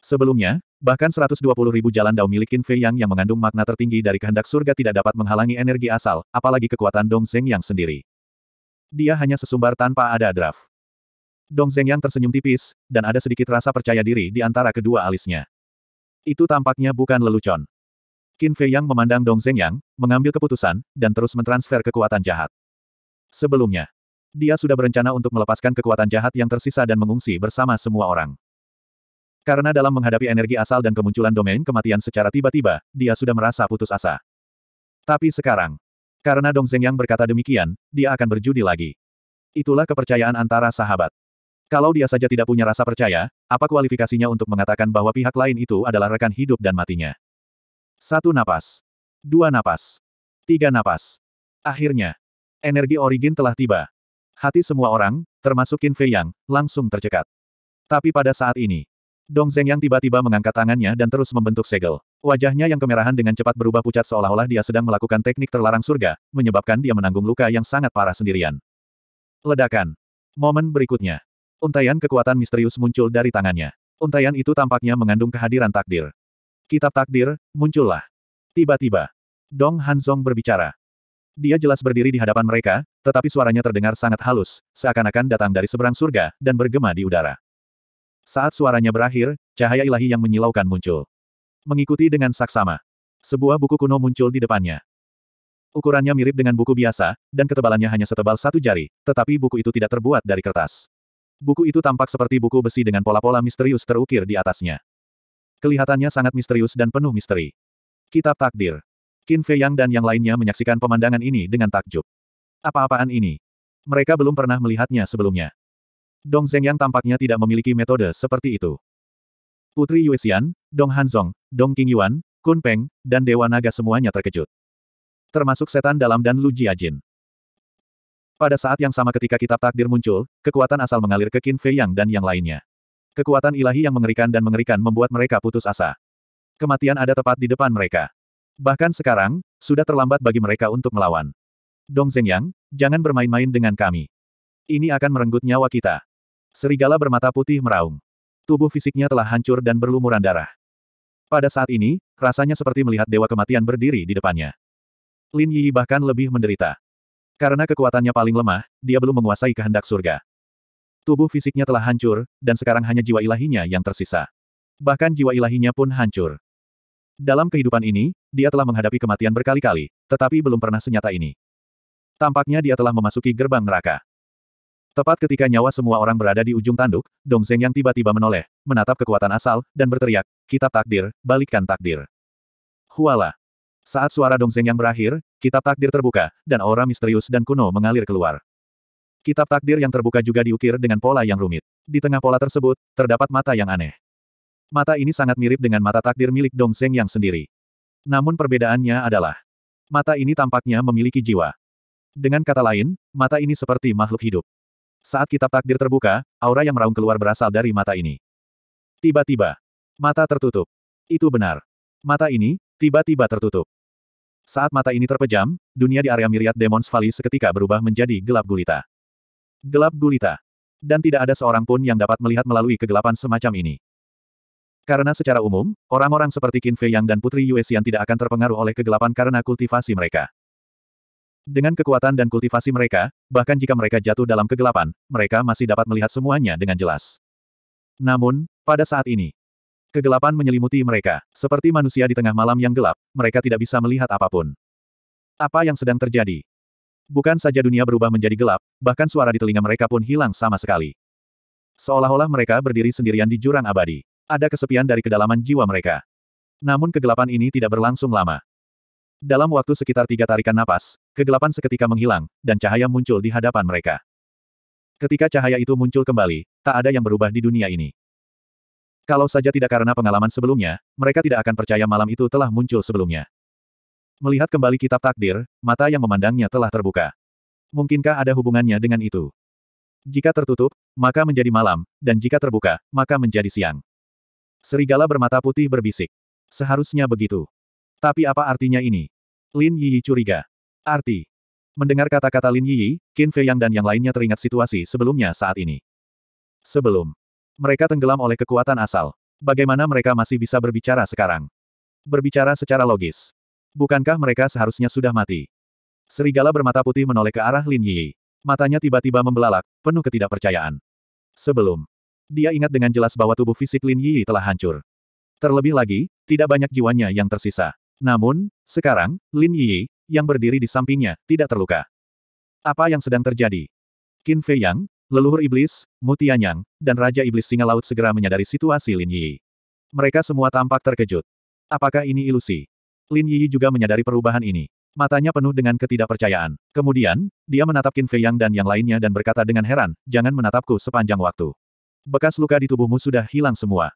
Sebelumnya, bahkan 120 ribu jalan dao milik Qin Fei Yang yang mengandung makna tertinggi dari kehendak surga tidak dapat menghalangi energi asal, apalagi kekuatan Dong Zeng yang sendiri. Dia hanya sesumbar tanpa ada draft. Dong Yang tersenyum tipis, dan ada sedikit rasa percaya diri di antara kedua alisnya. Itu tampaknya bukan lelucon. Qin Fei Yang memandang Dong Yang, mengambil keputusan, dan terus mentransfer kekuatan jahat. Sebelumnya, dia sudah berencana untuk melepaskan kekuatan jahat yang tersisa dan mengungsi bersama semua orang. Karena dalam menghadapi energi asal dan kemunculan domain kematian secara tiba-tiba, dia sudah merasa putus asa. Tapi sekarang, karena Dong Yang berkata demikian, dia akan berjudi lagi. Itulah kepercayaan antara sahabat. Kalau dia saja tidak punya rasa percaya, apa kualifikasinya untuk mengatakan bahwa pihak lain itu adalah rekan hidup dan matinya? Satu napas. Dua napas. Tiga napas. Akhirnya, energi origin telah tiba. Hati semua orang, termasuk Qin Fei Yang, langsung tercekat. Tapi pada saat ini, Dong Zeng yang tiba-tiba mengangkat tangannya dan terus membentuk segel. Wajahnya yang kemerahan dengan cepat berubah pucat seolah-olah dia sedang melakukan teknik terlarang surga, menyebabkan dia menanggung luka yang sangat parah sendirian. Ledakan. Momen berikutnya. Untaian kekuatan misterius muncul dari tangannya. Untaian itu tampaknya mengandung kehadiran takdir. Kitab takdir, muncullah. Tiba-tiba, Dong Hanzong berbicara. Dia jelas berdiri di hadapan mereka, tetapi suaranya terdengar sangat halus, seakan-akan datang dari seberang surga, dan bergema di udara. Saat suaranya berakhir, cahaya ilahi yang menyilaukan muncul. Mengikuti dengan saksama. Sebuah buku kuno muncul di depannya. Ukurannya mirip dengan buku biasa, dan ketebalannya hanya setebal satu jari, tetapi buku itu tidak terbuat dari kertas. Buku itu tampak seperti buku besi dengan pola-pola misterius terukir di atasnya. Kelihatannya sangat misterius dan penuh misteri. Kitab Takdir. Qin Fei Yang dan yang lainnya menyaksikan pemandangan ini dengan takjub. Apa-apaan ini? Mereka belum pernah melihatnya sebelumnya. Dong Zeng Yang tampaknya tidak memiliki metode seperti itu. Putri Yue Xian, Dong Hanzong, Dong Yuan, Kun Peng, dan Dewa Naga semuanya terkejut. Termasuk setan dalam dan Lu Jiajin. Pada saat yang sama ketika kitab takdir muncul, kekuatan asal mengalir ke Qin Fei Yang dan yang lainnya. Kekuatan ilahi yang mengerikan dan mengerikan membuat mereka putus asa. Kematian ada tepat di depan mereka. Bahkan sekarang, sudah terlambat bagi mereka untuk melawan. Dong Zhengyang, jangan bermain-main dengan kami. Ini akan merenggut nyawa kita. Serigala bermata putih meraung. Tubuh fisiknya telah hancur dan berlumuran darah. Pada saat ini, rasanya seperti melihat dewa kematian berdiri di depannya. Lin Yi bahkan lebih menderita. Karena kekuatannya paling lemah, dia belum menguasai kehendak surga. Tubuh fisiknya telah hancur, dan sekarang hanya jiwa ilahinya yang tersisa. Bahkan jiwa ilahinya pun hancur. Dalam kehidupan ini, dia telah menghadapi kematian berkali-kali, tetapi belum pernah senyata ini. Tampaknya dia telah memasuki gerbang neraka. Tepat ketika nyawa semua orang berada di ujung tanduk, Dong Zeng yang tiba-tiba menoleh, menatap kekuatan asal, dan berteriak, kitab takdir, balikkan takdir. Huala. Saat suara dongseng yang berakhir, kitab takdir terbuka, dan aura misterius dan kuno mengalir keluar. Kitab takdir yang terbuka juga diukir dengan pola yang rumit. Di tengah pola tersebut, terdapat mata yang aneh. Mata ini sangat mirip dengan mata takdir milik dongseng yang sendiri. Namun perbedaannya adalah, mata ini tampaknya memiliki jiwa. Dengan kata lain, mata ini seperti makhluk hidup. Saat kitab takdir terbuka, aura yang meraung keluar berasal dari mata ini. Tiba-tiba, mata tertutup. Itu benar. Mata ini, tiba-tiba tertutup. Saat mata ini terpejam, dunia di area miriat Demons Valley seketika berubah menjadi gelap gulita. Gelap gulita. Dan tidak ada seorang pun yang dapat melihat melalui kegelapan semacam ini. Karena secara umum, orang-orang seperti Qin Fei Yang dan Putri Yue Xian tidak akan terpengaruh oleh kegelapan karena kultivasi mereka. Dengan kekuatan dan kultivasi mereka, bahkan jika mereka jatuh dalam kegelapan, mereka masih dapat melihat semuanya dengan jelas. Namun, pada saat ini, Kegelapan menyelimuti mereka. Seperti manusia di tengah malam yang gelap, mereka tidak bisa melihat apapun. Apa yang sedang terjadi? Bukan saja dunia berubah menjadi gelap, bahkan suara di telinga mereka pun hilang sama sekali. Seolah-olah mereka berdiri sendirian di jurang abadi. Ada kesepian dari kedalaman jiwa mereka. Namun kegelapan ini tidak berlangsung lama. Dalam waktu sekitar tiga tarikan napas, kegelapan seketika menghilang, dan cahaya muncul di hadapan mereka. Ketika cahaya itu muncul kembali, tak ada yang berubah di dunia ini. Kalau saja tidak karena pengalaman sebelumnya, mereka tidak akan percaya malam itu telah muncul sebelumnya. Melihat kembali kitab takdir, mata yang memandangnya telah terbuka. Mungkinkah ada hubungannya dengan itu? Jika tertutup, maka menjadi malam, dan jika terbuka, maka menjadi siang. Serigala bermata putih berbisik. Seharusnya begitu. Tapi apa artinya ini? Lin Yi curiga. Arti. Mendengar kata-kata Lin Yi, Qin Fei Yang dan yang lainnya teringat situasi sebelumnya saat ini. Sebelum mereka tenggelam oleh kekuatan asal. Bagaimana mereka masih bisa berbicara sekarang? Berbicara secara logis. Bukankah mereka seharusnya sudah mati? Serigala bermata putih menoleh ke arah Lin Yi. Matanya tiba-tiba membelalak, penuh ketidakpercayaan. Sebelum, dia ingat dengan jelas bahwa tubuh fisik Lin Yi telah hancur. Terlebih lagi, tidak banyak jiwanya yang tersisa. Namun, sekarang, Lin Yi, yang berdiri di sampingnya, tidak terluka. Apa yang sedang terjadi? Qin Fei Yang, Leluhur Iblis, Mutianyang, dan Raja Iblis Singa Laut segera menyadari situasi Lin Yi. Mereka semua tampak terkejut. Apakah ini ilusi? Lin Yi juga menyadari perubahan ini. Matanya penuh dengan ketidakpercayaan. Kemudian, dia menatap Qin Fei Yang dan yang lainnya dan berkata dengan heran, jangan menatapku sepanjang waktu. Bekas luka di tubuhmu sudah hilang semua.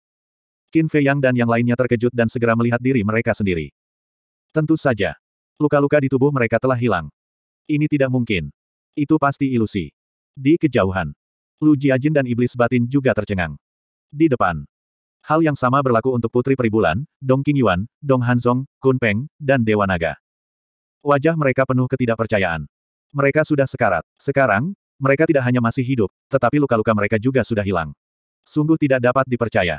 Qin Fei Yang dan yang lainnya terkejut dan segera melihat diri mereka sendiri. Tentu saja. Luka-luka di tubuh mereka telah hilang. Ini tidak mungkin. Itu pasti ilusi. Di kejauhan, Lu Jiajin dan iblis batin juga tercengang. Di depan, hal yang sama berlaku untuk Putri Peribulan, Dong Yuan, Dong Hanzong, Kun Peng, dan Dewa Naga. Wajah mereka penuh ketidakpercayaan. Mereka sudah sekarat. Sekarang, mereka tidak hanya masih hidup, tetapi luka-luka mereka juga sudah hilang. Sungguh tidak dapat dipercaya.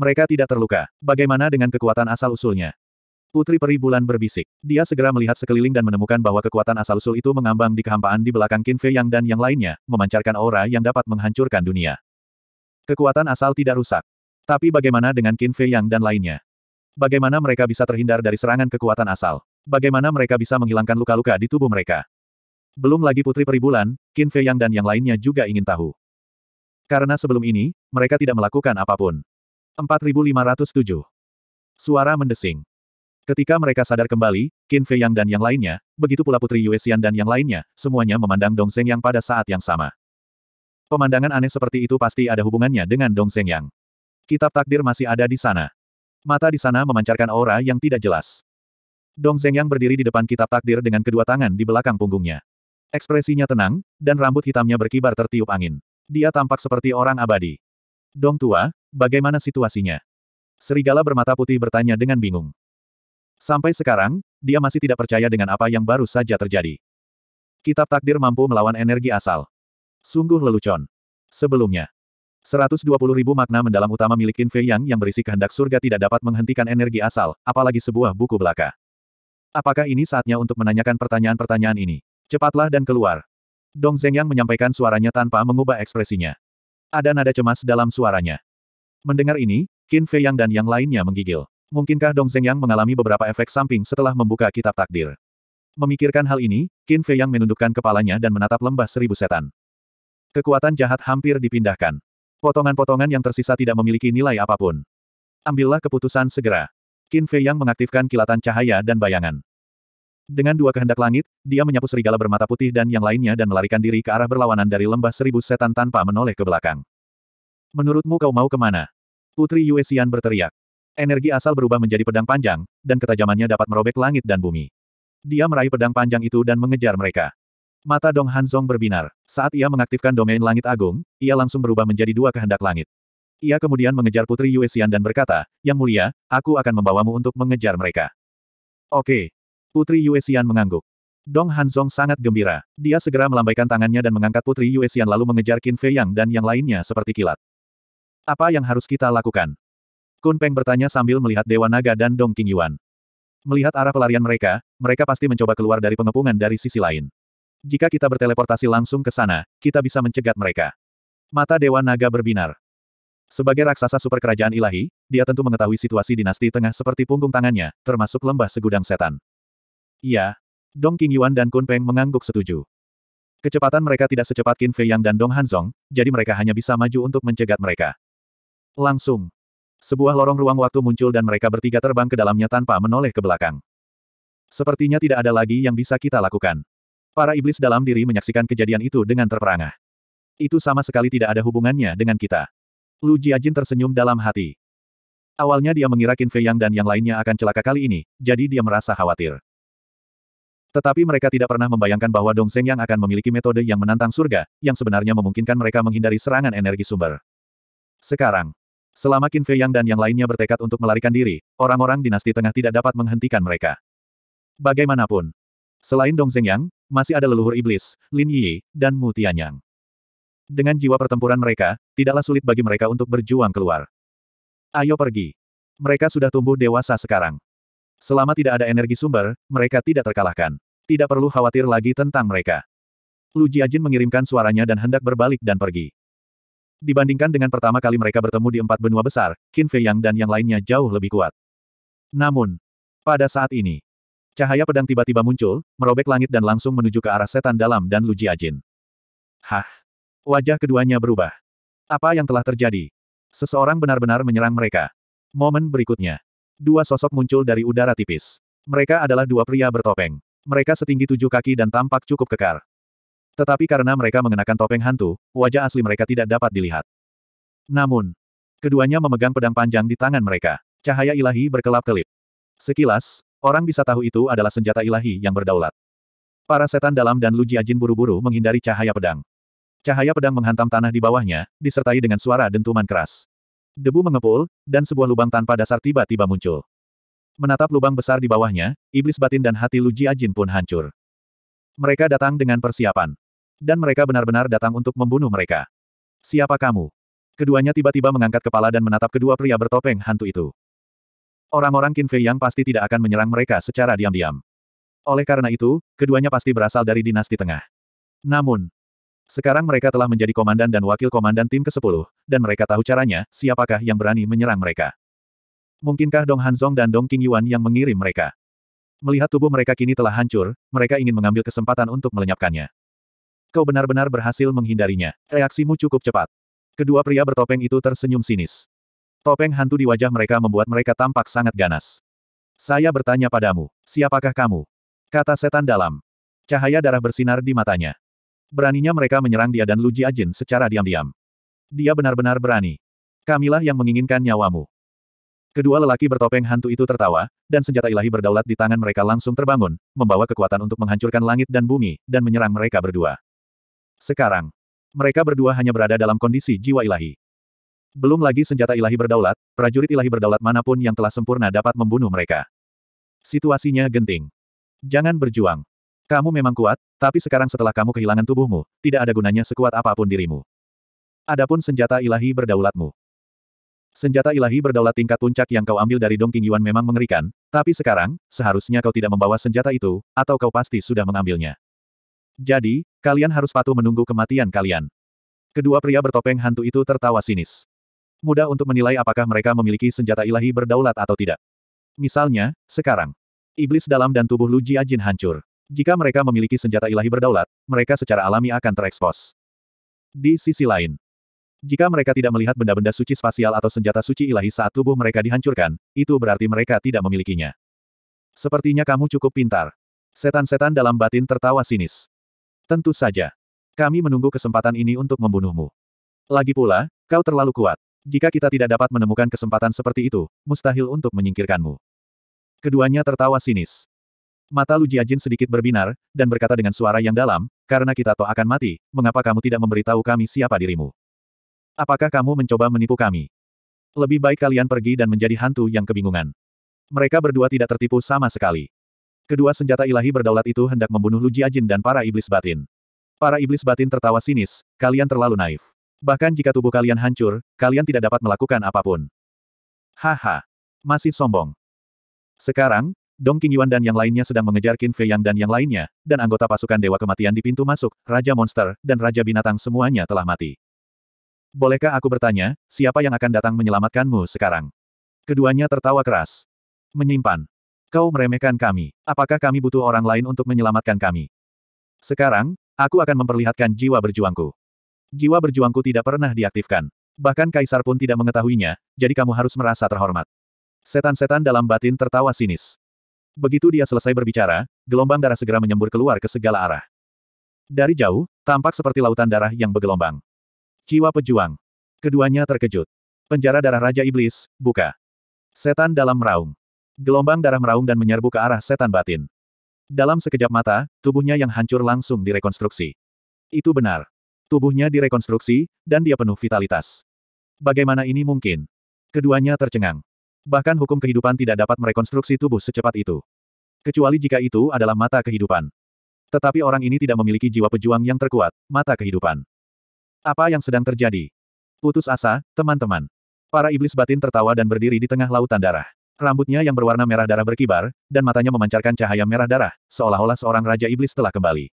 Mereka tidak terluka. Bagaimana dengan kekuatan asal-usulnya? Putri Peri Bulan berbisik. Dia segera melihat sekeliling dan menemukan bahwa kekuatan asal-usul itu mengambang di kehampaan di belakang Qin Fei Yang dan yang lainnya, memancarkan aura yang dapat menghancurkan dunia. Kekuatan asal tidak rusak. Tapi bagaimana dengan Qin Fei Yang dan lainnya? Bagaimana mereka bisa terhindar dari serangan kekuatan asal? Bagaimana mereka bisa menghilangkan luka-luka di tubuh mereka? Belum lagi Putri peri bulan, Qin Fei Yang dan yang lainnya juga ingin tahu. Karena sebelum ini, mereka tidak melakukan apapun. 4507 Suara mendesing. Ketika mereka sadar kembali, Qin Fei Yang dan yang lainnya, begitu pula Putri Yue Xian dan yang lainnya, semuanya memandang Dong Zeng Yang pada saat yang sama. Pemandangan aneh seperti itu pasti ada hubungannya dengan Dong Zeng Yang. Kitab takdir masih ada di sana. Mata di sana memancarkan aura yang tidak jelas. Dong Zeng Yang berdiri di depan kitab takdir dengan kedua tangan di belakang punggungnya. Ekspresinya tenang, dan rambut hitamnya berkibar tertiup angin. Dia tampak seperti orang abadi. Dong tua, bagaimana situasinya? Serigala bermata putih bertanya dengan bingung. Sampai sekarang, dia masih tidak percaya dengan apa yang baru saja terjadi. Kitab takdir mampu melawan energi asal. Sungguh lelucon. Sebelumnya, 120 ribu makna mendalam utama milik Qin Fei Yang yang berisi kehendak surga tidak dapat menghentikan energi asal, apalagi sebuah buku belaka. Apakah ini saatnya untuk menanyakan pertanyaan-pertanyaan ini? Cepatlah dan keluar. Dong Zhengyang menyampaikan suaranya tanpa mengubah ekspresinya. Ada nada cemas dalam suaranya. Mendengar ini, Qin Fei Yang dan yang lainnya menggigil. Mungkinkah Dong Zhengyang mengalami beberapa efek samping setelah membuka kitab takdir? Memikirkan hal ini, Qin Fei yang menundukkan kepalanya dan menatap lembah seribu setan. Kekuatan jahat hampir dipindahkan. Potongan-potongan yang tersisa tidak memiliki nilai apapun. Ambillah keputusan segera. Qin Fei yang mengaktifkan kilatan cahaya dan bayangan. Dengan dua kehendak langit, dia menyapu serigala bermata putih dan yang lainnya dan melarikan diri ke arah berlawanan dari lembah seribu setan tanpa menoleh ke belakang. Menurutmu kau mau kemana? Putri Yue Xian berteriak. Energi asal berubah menjadi pedang panjang, dan ketajamannya dapat merobek langit dan bumi. Dia meraih pedang panjang itu dan mengejar mereka. Mata Dong Hanzong berbinar. Saat ia mengaktifkan domain langit agung, ia langsung berubah menjadi dua kehendak langit. Ia kemudian mengejar Putri Yue Xian dan berkata, Yang mulia, aku akan membawamu untuk mengejar mereka. Oke. Putri Yue Xian mengangguk. Dong Hanzong sangat gembira. Dia segera melambaikan tangannya dan mengangkat Putri Yue Xian lalu mengejar Qin Fei Yang dan yang lainnya seperti kilat. Apa yang harus kita lakukan? Kun Peng bertanya sambil melihat Dewa Naga dan Dong King Yuan. Melihat arah pelarian mereka, mereka pasti mencoba keluar dari pengepungan dari sisi lain. Jika kita berteleportasi langsung ke sana, kita bisa mencegat mereka. Mata Dewa Naga berbinar. Sebagai raksasa super kerajaan ilahi, dia tentu mengetahui situasi dinasti tengah seperti punggung tangannya, termasuk lembah segudang setan. Iya. Dong King Yuan dan Kun Peng mengangguk setuju. Kecepatan mereka tidak secepat Qin Fei Yang dan Dong Hanzong, jadi mereka hanya bisa maju untuk mencegat mereka. Langsung. Sebuah lorong ruang waktu muncul dan mereka bertiga terbang ke dalamnya tanpa menoleh ke belakang. Sepertinya tidak ada lagi yang bisa kita lakukan. Para iblis dalam diri menyaksikan kejadian itu dengan terperangah. Itu sama sekali tidak ada hubungannya dengan kita. Lu Jiajin tersenyum dalam hati. Awalnya dia mengira Qin Fei Yang dan yang lainnya akan celaka kali ini, jadi dia merasa khawatir. Tetapi mereka tidak pernah membayangkan bahwa Dong Seng Yang akan memiliki metode yang menantang surga, yang sebenarnya memungkinkan mereka menghindari serangan energi sumber. Sekarang, Selama Qin Fei Yang dan yang lainnya bertekad untuk melarikan diri, orang-orang dinasti tengah tidak dapat menghentikan mereka. Bagaimanapun, selain Dong Zengyang, masih ada leluhur iblis, Lin Yi, dan Mu Tianyang. Dengan jiwa pertempuran mereka, tidaklah sulit bagi mereka untuk berjuang keluar. Ayo pergi. Mereka sudah tumbuh dewasa sekarang. Selama tidak ada energi sumber, mereka tidak terkalahkan. Tidak perlu khawatir lagi tentang mereka. Lu Jiajin mengirimkan suaranya dan hendak berbalik dan pergi. Dibandingkan dengan pertama kali mereka bertemu di empat benua besar, Qin Fei Yang dan yang lainnya jauh lebih kuat. Namun, pada saat ini, cahaya pedang tiba-tiba muncul, merobek langit dan langsung menuju ke arah setan dalam dan Lu Jiajin. Hah? Wajah keduanya berubah. Apa yang telah terjadi? Seseorang benar-benar menyerang mereka. Momen berikutnya. Dua sosok muncul dari udara tipis. Mereka adalah dua pria bertopeng. Mereka setinggi tujuh kaki dan tampak cukup kekar. Tetapi karena mereka mengenakan topeng hantu, wajah asli mereka tidak dapat dilihat. Namun, keduanya memegang pedang panjang di tangan mereka. Cahaya ilahi berkelap-kelip. Sekilas, orang bisa tahu itu adalah senjata ilahi yang berdaulat. Para setan dalam dan Lu Jiajin buru-buru menghindari cahaya pedang. Cahaya pedang menghantam tanah di bawahnya, disertai dengan suara dentuman keras. Debu mengepul, dan sebuah lubang tanpa dasar tiba-tiba muncul. Menatap lubang besar di bawahnya, iblis batin dan hati Lu Jiajin pun hancur. Mereka datang dengan persiapan. Dan mereka benar-benar datang untuk membunuh mereka. Siapa kamu? Keduanya tiba-tiba mengangkat kepala dan menatap kedua pria bertopeng hantu itu. Orang-orang Fei yang pasti tidak akan menyerang mereka secara diam-diam. Oleh karena itu, keduanya pasti berasal dari dinasti tengah. Namun, sekarang mereka telah menjadi komandan dan wakil komandan tim ke-10, dan mereka tahu caranya, siapakah yang berani menyerang mereka. Mungkinkah Dong Hanzong dan Dong Qingyuan yang mengirim mereka? Melihat tubuh mereka kini telah hancur, mereka ingin mengambil kesempatan untuk melenyapkannya. Kau benar-benar berhasil menghindarinya. Reaksimu cukup cepat. Kedua pria bertopeng itu tersenyum sinis. Topeng hantu di wajah mereka membuat mereka tampak sangat ganas. Saya bertanya padamu, siapakah kamu? Kata setan dalam. Cahaya darah bersinar di matanya. Beraninya mereka menyerang dia dan Luji Jiajin secara diam-diam. Dia benar-benar berani. Kamilah yang menginginkan nyawamu. Kedua lelaki bertopeng hantu itu tertawa, dan senjata ilahi berdaulat di tangan mereka langsung terbangun, membawa kekuatan untuk menghancurkan langit dan bumi, dan menyerang mereka berdua. Sekarang, mereka berdua hanya berada dalam kondisi jiwa ilahi. Belum lagi senjata ilahi berdaulat, prajurit ilahi berdaulat manapun yang telah sempurna dapat membunuh mereka. Situasinya genting. Jangan berjuang. Kamu memang kuat, tapi sekarang setelah kamu kehilangan tubuhmu, tidak ada gunanya sekuat apapun dirimu. Adapun senjata ilahi berdaulatmu. Senjata ilahi berdaulat tingkat puncak yang kau ambil dari Dong Yuan memang mengerikan, tapi sekarang, seharusnya kau tidak membawa senjata itu, atau kau pasti sudah mengambilnya. Jadi, kalian harus patuh menunggu kematian kalian. Kedua pria bertopeng hantu itu tertawa sinis. Mudah untuk menilai apakah mereka memiliki senjata ilahi berdaulat atau tidak. Misalnya, sekarang. Iblis dalam dan tubuh Lu Jiajin hancur. Jika mereka memiliki senjata ilahi berdaulat, mereka secara alami akan terekspos. Di sisi lain, jika mereka tidak melihat benda-benda suci spasial atau senjata suci ilahi saat tubuh mereka dihancurkan, itu berarti mereka tidak memilikinya. Sepertinya kamu cukup pintar. Setan-setan dalam batin tertawa sinis. Tentu saja. Kami menunggu kesempatan ini untuk membunuhmu. Lagi pula, kau terlalu kuat. Jika kita tidak dapat menemukan kesempatan seperti itu, mustahil untuk menyingkirkanmu. Keduanya tertawa sinis. Mata Lu Jiajin sedikit berbinar, dan berkata dengan suara yang dalam, karena kita toh akan mati, mengapa kamu tidak memberitahu kami siapa dirimu? Apakah kamu mencoba menipu kami? Lebih baik kalian pergi dan menjadi hantu yang kebingungan. Mereka berdua tidak tertipu sama sekali. Kedua senjata ilahi berdaulat itu hendak membunuh Lu Jiajin dan para iblis batin. Para iblis batin tertawa sinis, kalian terlalu naif. Bahkan jika tubuh kalian hancur, kalian tidak dapat melakukan apapun. Haha. Masih sombong. Sekarang, Dong Qingyuan dan yang lainnya sedang mengejar Qin Fei Yang dan yang lainnya, dan anggota pasukan Dewa Kematian di pintu masuk, Raja Monster, dan Raja Binatang semuanya telah mati. Bolehkah aku bertanya, siapa yang akan datang menyelamatkanmu sekarang? Keduanya tertawa keras. Menyimpan. Kau meremehkan kami. Apakah kami butuh orang lain untuk menyelamatkan kami? Sekarang, aku akan memperlihatkan jiwa berjuangku. Jiwa berjuangku tidak pernah diaktifkan. Bahkan kaisar pun tidak mengetahuinya, jadi kamu harus merasa terhormat. Setan-setan dalam batin tertawa sinis. Begitu dia selesai berbicara, gelombang darah segera menyembur keluar ke segala arah. Dari jauh, tampak seperti lautan darah yang bergelombang. Jiwa pejuang. Keduanya terkejut. Penjara darah Raja Iblis, buka. Setan dalam meraung. Gelombang darah meraung dan menyerbu ke arah setan batin. Dalam sekejap mata, tubuhnya yang hancur langsung direkonstruksi. Itu benar. Tubuhnya direkonstruksi, dan dia penuh vitalitas. Bagaimana ini mungkin? Keduanya tercengang. Bahkan hukum kehidupan tidak dapat merekonstruksi tubuh secepat itu. Kecuali jika itu adalah mata kehidupan. Tetapi orang ini tidak memiliki jiwa pejuang yang terkuat, mata kehidupan. Apa yang sedang terjadi? Putus asa, teman-teman. Para iblis batin tertawa dan berdiri di tengah lautan darah. Rambutnya yang berwarna merah darah berkibar, dan matanya memancarkan cahaya merah darah, seolah-olah seorang raja iblis telah kembali.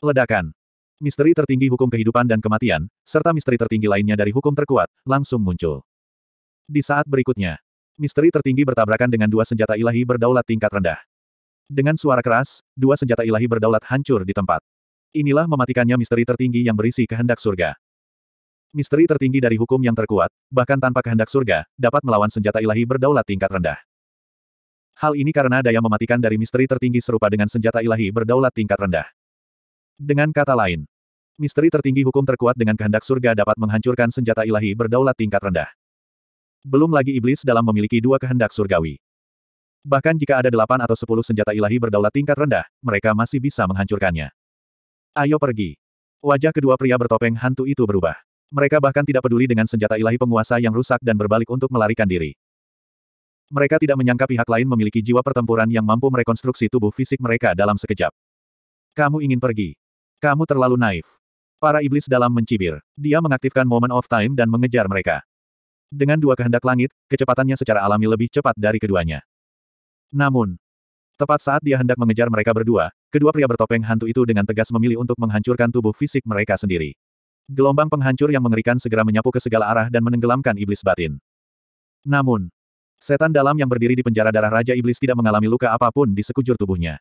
Ledakan. Misteri tertinggi hukum kehidupan dan kematian, serta misteri tertinggi lainnya dari hukum terkuat, langsung muncul. Di saat berikutnya, misteri tertinggi bertabrakan dengan dua senjata ilahi berdaulat tingkat rendah. Dengan suara keras, dua senjata ilahi berdaulat hancur di tempat. Inilah mematikannya misteri tertinggi yang berisi kehendak surga. Misteri tertinggi dari hukum yang terkuat, bahkan tanpa kehendak surga, dapat melawan senjata ilahi berdaulat tingkat rendah. Hal ini karena daya mematikan dari misteri tertinggi serupa dengan senjata ilahi berdaulat tingkat rendah. Dengan kata lain, misteri tertinggi hukum terkuat dengan kehendak surga dapat menghancurkan senjata ilahi berdaulat tingkat rendah. Belum lagi iblis dalam memiliki dua kehendak surgawi. Bahkan jika ada delapan atau sepuluh senjata ilahi berdaulat tingkat rendah, mereka masih bisa menghancurkannya. Ayo pergi. Wajah kedua pria bertopeng hantu itu berubah. Mereka bahkan tidak peduli dengan senjata ilahi penguasa yang rusak dan berbalik untuk melarikan diri. Mereka tidak menyangka pihak lain memiliki jiwa pertempuran yang mampu merekonstruksi tubuh fisik mereka dalam sekejap. Kamu ingin pergi. Kamu terlalu naif. Para iblis dalam mencibir. Dia mengaktifkan Moment of Time dan mengejar mereka. Dengan dua kehendak langit, kecepatannya secara alami lebih cepat dari keduanya. Namun, tepat saat dia hendak mengejar mereka berdua, Kedua pria bertopeng hantu itu dengan tegas memilih untuk menghancurkan tubuh fisik mereka sendiri. Gelombang penghancur yang mengerikan segera menyapu ke segala arah dan menenggelamkan iblis batin. Namun, setan dalam yang berdiri di penjara darah Raja Iblis tidak mengalami luka apapun di sekujur tubuhnya.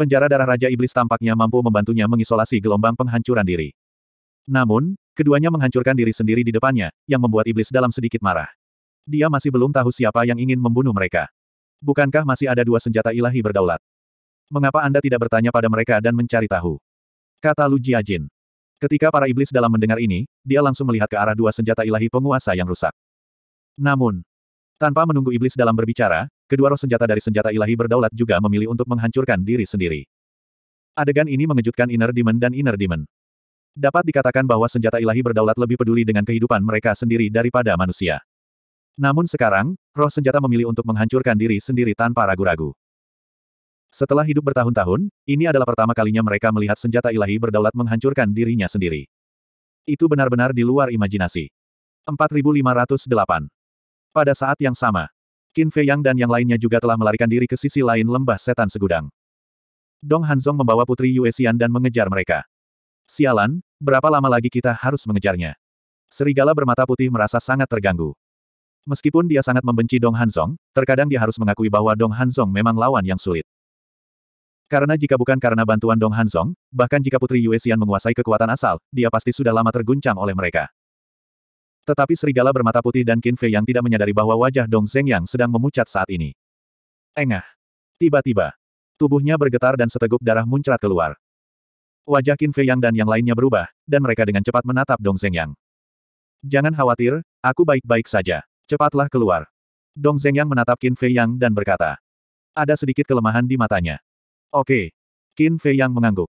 Penjara darah Raja Iblis tampaknya mampu membantunya mengisolasi gelombang penghancuran diri. Namun, keduanya menghancurkan diri sendiri di depannya, yang membuat iblis dalam sedikit marah. Dia masih belum tahu siapa yang ingin membunuh mereka. Bukankah masih ada dua senjata ilahi berdaulat? mengapa Anda tidak bertanya pada mereka dan mencari tahu? Kata Lu Jiajin. Ketika para iblis dalam mendengar ini, dia langsung melihat ke arah dua senjata ilahi penguasa yang rusak. Namun, tanpa menunggu iblis dalam berbicara, kedua roh senjata dari senjata ilahi berdaulat juga memilih untuk menghancurkan diri sendiri. Adegan ini mengejutkan Inner Demon dan Inner Demon. Dapat dikatakan bahwa senjata ilahi berdaulat lebih peduli dengan kehidupan mereka sendiri daripada manusia. Namun sekarang, roh senjata memilih untuk menghancurkan diri sendiri tanpa ragu-ragu. Setelah hidup bertahun-tahun, ini adalah pertama kalinya mereka melihat senjata ilahi berdaulat menghancurkan dirinya sendiri. Itu benar-benar di luar imajinasi. 4508. Pada saat yang sama, Qin Fei Yang dan yang lainnya juga telah melarikan diri ke sisi lain lembah setan segudang. Dong Hanzong membawa putri Yue Xian dan mengejar mereka. Sialan, berapa lama lagi kita harus mengejarnya? Serigala bermata putih merasa sangat terganggu. Meskipun dia sangat membenci Dong Hanzong, terkadang dia harus mengakui bahwa Dong Hanzong memang lawan yang sulit. Karena jika bukan karena bantuan Dong Hanzong, bahkan jika Putri Yue Xian menguasai kekuatan asal, dia pasti sudah lama terguncang oleh mereka. Tetapi serigala bermata putih dan Qin Fei yang tidak menyadari bahwa wajah Dong Zeng yang sedang memucat saat ini. Engah. Tiba-tiba, tubuhnya bergetar dan seteguk darah muncrat keluar. Wajah Qin Fei Yang dan yang lainnya berubah, dan mereka dengan cepat menatap Dong Zeng Yang. Jangan khawatir, aku baik-baik saja. Cepatlah keluar. Dong Zeng Yang menatap Qin Fei Yang dan berkata. Ada sedikit kelemahan di matanya. Oke. Qin Fei yang mengangguk.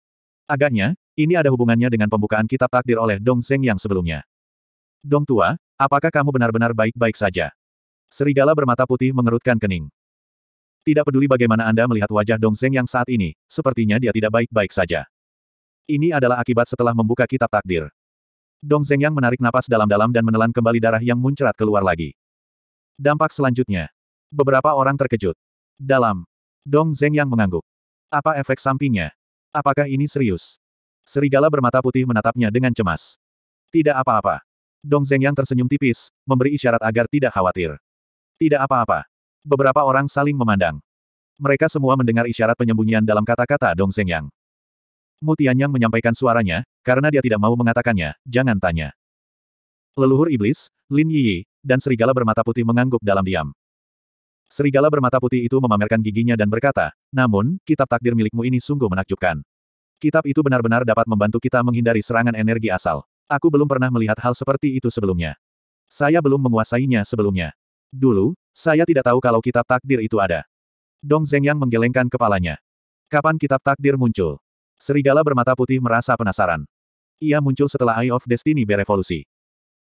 Agaknya, ini ada hubungannya dengan pembukaan kitab takdir oleh Dong Zeng yang sebelumnya. Dong tua, apakah kamu benar-benar baik-baik saja? Serigala bermata putih mengerutkan kening. Tidak peduli bagaimana Anda melihat wajah Dong Zeng yang saat ini, sepertinya dia tidak baik-baik saja. Ini adalah akibat setelah membuka kitab takdir. Dong Zeng yang menarik napas dalam-dalam dan menelan kembali darah yang muncrat keluar lagi. Dampak selanjutnya. Beberapa orang terkejut. Dalam. Dong Zeng yang mengangguk. Apa efek sampingnya? Apakah ini serius? Serigala bermata putih menatapnya dengan cemas. Tidak apa-apa. Dong Zeng yang tersenyum tipis, memberi isyarat agar tidak khawatir. Tidak apa-apa. Beberapa orang saling memandang. Mereka semua mendengar isyarat penyembunyian dalam kata-kata Dong Zeng Yang. Mu Tianyang menyampaikan suaranya, karena dia tidak mau mengatakannya, jangan tanya. Leluhur iblis, Lin Yi, dan serigala bermata putih mengangguk dalam diam. Serigala bermata putih itu memamerkan giginya dan berkata, namun, kitab takdir milikmu ini sungguh menakjubkan. Kitab itu benar-benar dapat membantu kita menghindari serangan energi asal. Aku belum pernah melihat hal seperti itu sebelumnya. Saya belum menguasainya sebelumnya. Dulu, saya tidak tahu kalau kitab takdir itu ada. Dong yang menggelengkan kepalanya. Kapan kitab takdir muncul? Serigala bermata putih merasa penasaran. Ia muncul setelah Eye of Destiny berevolusi.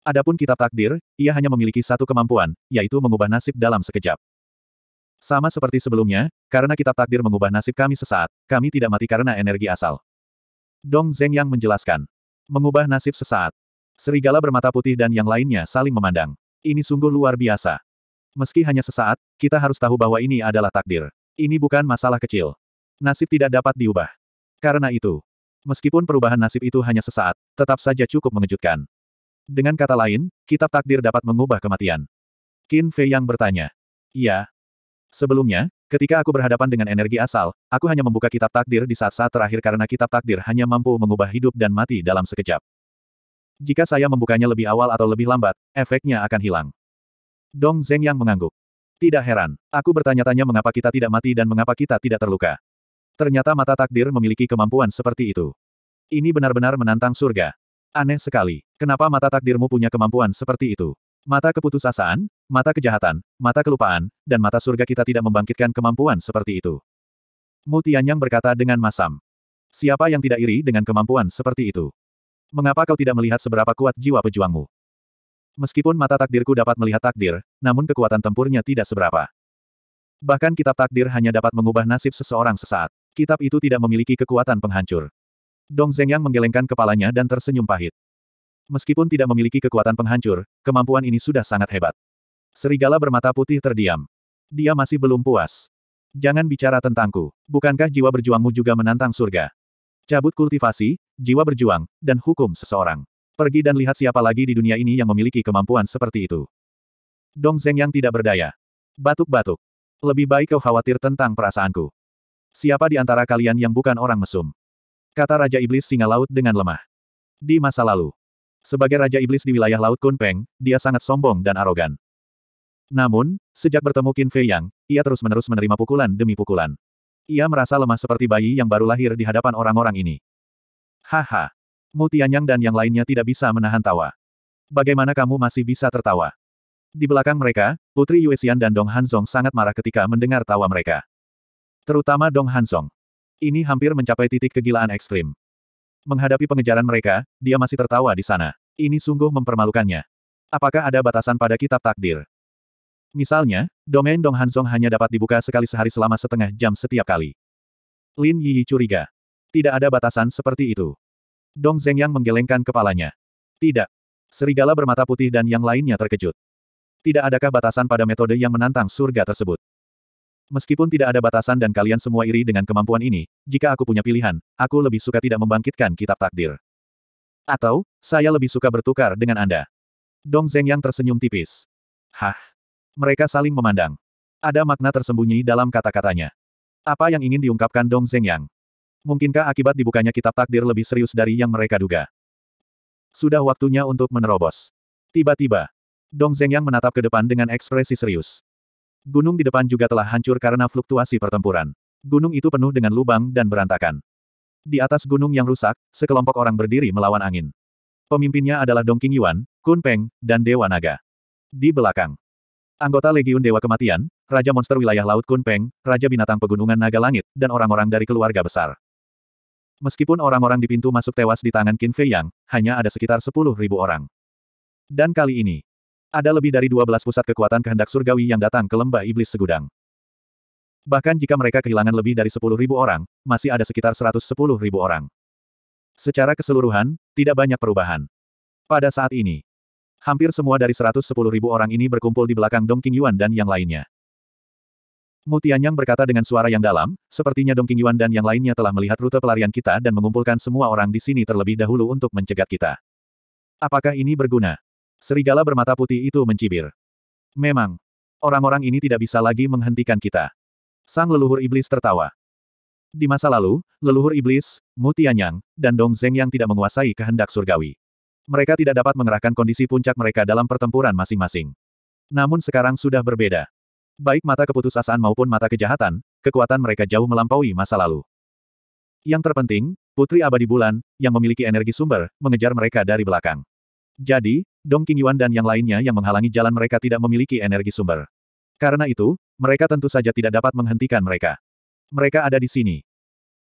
Adapun kitab takdir, ia hanya memiliki satu kemampuan, yaitu mengubah nasib dalam sekejap. Sama seperti sebelumnya, karena kitab takdir mengubah nasib kami sesaat, kami tidak mati karena energi asal. Dong Zeng yang menjelaskan. Mengubah nasib sesaat. Serigala bermata putih dan yang lainnya saling memandang. Ini sungguh luar biasa. Meski hanya sesaat, kita harus tahu bahwa ini adalah takdir. Ini bukan masalah kecil. Nasib tidak dapat diubah. Karena itu, meskipun perubahan nasib itu hanya sesaat, tetap saja cukup mengejutkan. Dengan kata lain, kitab takdir dapat mengubah kematian. Qin Fei yang bertanya. Iya, Sebelumnya, ketika aku berhadapan dengan energi asal, aku hanya membuka kitab takdir di saat-saat terakhir karena kitab takdir hanya mampu mengubah hidup dan mati dalam sekejap. Jika saya membukanya lebih awal atau lebih lambat, efeknya akan hilang. Dong Zeng yang mengangguk. Tidak heran, aku bertanya-tanya mengapa kita tidak mati dan mengapa kita tidak terluka. Ternyata mata takdir memiliki kemampuan seperti itu. Ini benar-benar menantang surga. Aneh sekali, kenapa mata takdirmu punya kemampuan seperti itu? Mata keputusasaan, mata kejahatan, mata kelupaan, dan mata surga kita tidak membangkitkan kemampuan seperti itu. Mutianyang berkata dengan masam. Siapa yang tidak iri dengan kemampuan seperti itu? Mengapa kau tidak melihat seberapa kuat jiwa pejuangmu? Meskipun mata takdirku dapat melihat takdir, namun kekuatan tempurnya tidak seberapa. Bahkan kitab takdir hanya dapat mengubah nasib seseorang sesaat. Kitab itu tidak memiliki kekuatan penghancur. Dong Zhengyang menggelengkan kepalanya dan tersenyum pahit. Meskipun tidak memiliki kekuatan penghancur, kemampuan ini sudah sangat hebat. Serigala bermata putih terdiam. Dia masih belum puas. Jangan bicara tentangku. Bukankah jiwa berjuangmu juga menantang surga? Cabut kultivasi, jiwa berjuang, dan hukum seseorang. Pergi dan lihat siapa lagi di dunia ini yang memiliki kemampuan seperti itu. Dong Zeng yang tidak berdaya. Batuk-batuk. Lebih baik kau khawatir tentang perasaanku. Siapa di antara kalian yang bukan orang mesum? Kata Raja Iblis Singa Laut dengan lemah. Di masa lalu, sebagai Raja Iblis di wilayah Laut Kunpeng, dia sangat sombong dan arogan. Namun, sejak bertemu Qin Fei Yang, ia terus-menerus menerima pukulan demi pukulan. Ia merasa lemah seperti bayi yang baru lahir di hadapan orang-orang ini. Haha. Mu Tianyang dan yang lainnya tidak bisa menahan tawa. Bagaimana kamu masih bisa tertawa? Di belakang mereka, Putri Yuexian dan Dong Hanzong sangat marah ketika mendengar tawa mereka. Terutama Dong Hanzong. Ini hampir mencapai titik kegilaan ekstrim. Menghadapi pengejaran mereka, dia masih tertawa di sana. Ini sungguh mempermalukannya. Apakah ada batasan pada kitab takdir? Misalnya, domain Dong Hanzong hanya dapat dibuka sekali sehari selama setengah jam setiap kali. Lin Yi curiga. Tidak ada batasan seperti itu. Dong yang menggelengkan kepalanya. Tidak. Serigala bermata putih dan yang lainnya terkejut. Tidak adakah batasan pada metode yang menantang surga tersebut? Meskipun tidak ada batasan dan kalian semua iri dengan kemampuan ini, jika aku punya pilihan, aku lebih suka tidak membangkitkan kitab takdir. Atau, saya lebih suka bertukar dengan Anda. Dong Zeng yang tersenyum tipis. Hah? Mereka saling memandang. Ada makna tersembunyi dalam kata-katanya. Apa yang ingin diungkapkan Dong Zeng yang? Mungkinkah akibat dibukanya kitab takdir lebih serius dari yang mereka duga? Sudah waktunya untuk menerobos. Tiba-tiba, Dong Zeng yang menatap ke depan dengan ekspresi serius. Gunung di depan juga telah hancur karena fluktuasi pertempuran. Gunung itu penuh dengan lubang dan berantakan. Di atas gunung yang rusak, sekelompok orang berdiri melawan angin. Pemimpinnya adalah Dong King Yuan, Kun Peng, dan Dewa Naga. Di belakang, anggota Legiun Dewa Kematian, Raja Monster Wilayah Laut Kun Peng, Raja Binatang Pegunungan Naga Langit, dan orang-orang dari keluarga besar. Meskipun orang-orang di pintu masuk tewas di tangan Qin Fei Yang, hanya ada sekitar 10.000 orang. Dan kali ini, ada lebih dari 12 pusat kekuatan kehendak surgawi yang datang ke lembah iblis segudang. Bahkan jika mereka kehilangan lebih dari 10.000 orang, masih ada sekitar 110.000 orang. Secara keseluruhan, tidak banyak perubahan. Pada saat ini, hampir semua dari 110.000 orang ini berkumpul di belakang Dong Yuan dan yang lainnya. Mutianyang berkata dengan suara yang dalam, sepertinya Dong Yuan dan yang lainnya telah melihat rute pelarian kita dan mengumpulkan semua orang di sini terlebih dahulu untuk mencegat kita. Apakah ini berguna? Serigala bermata putih itu mencibir. Memang. Orang-orang ini tidak bisa lagi menghentikan kita. Sang leluhur iblis tertawa. Di masa lalu, leluhur iblis, Mutianyang, dan Dong Zeng yang tidak menguasai kehendak surgawi. Mereka tidak dapat mengerahkan kondisi puncak mereka dalam pertempuran masing-masing. Namun sekarang sudah berbeda. Baik mata keputusasaan maupun mata kejahatan, kekuatan mereka jauh melampaui masa lalu. Yang terpenting, Putri Abadi Bulan, yang memiliki energi sumber, mengejar mereka dari belakang. Jadi, Dong Qingyuan dan yang lainnya yang menghalangi jalan mereka tidak memiliki energi sumber. Karena itu, mereka tentu saja tidak dapat menghentikan mereka. Mereka ada di sini.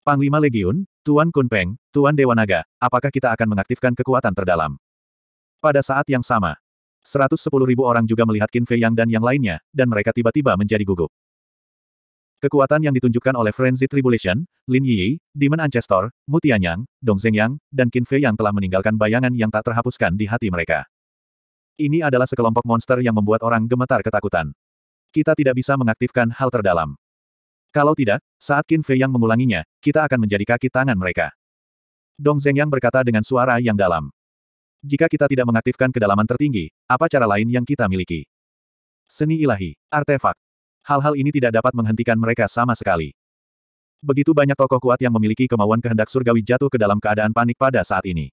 Panglima Legiun, Tuan Kunpeng, Tuan Dewa Naga, apakah kita akan mengaktifkan kekuatan terdalam? Pada saat yang sama, 110 ribu orang juga melihat Qin Fei Yang dan yang lainnya, dan mereka tiba-tiba menjadi gugup. Kekuatan yang ditunjukkan oleh Frenzy Tribulation, Lin Yi, Demon Ancestor, Mutianyang, Dong Zhengyang, dan Qin Fei Yang telah meninggalkan bayangan yang tak terhapuskan di hati mereka. Ini adalah sekelompok monster yang membuat orang gemetar ketakutan. Kita tidak bisa mengaktifkan hal terdalam. Kalau tidak, saat Qin Fei yang mengulanginya, kita akan menjadi kaki tangan mereka. Dong Zhengyang berkata dengan suara yang dalam. Jika kita tidak mengaktifkan kedalaman tertinggi, apa cara lain yang kita miliki? Seni ilahi, artefak. Hal-hal ini tidak dapat menghentikan mereka sama sekali. Begitu banyak tokoh kuat yang memiliki kemauan kehendak surgawi jatuh ke dalam keadaan panik pada saat ini.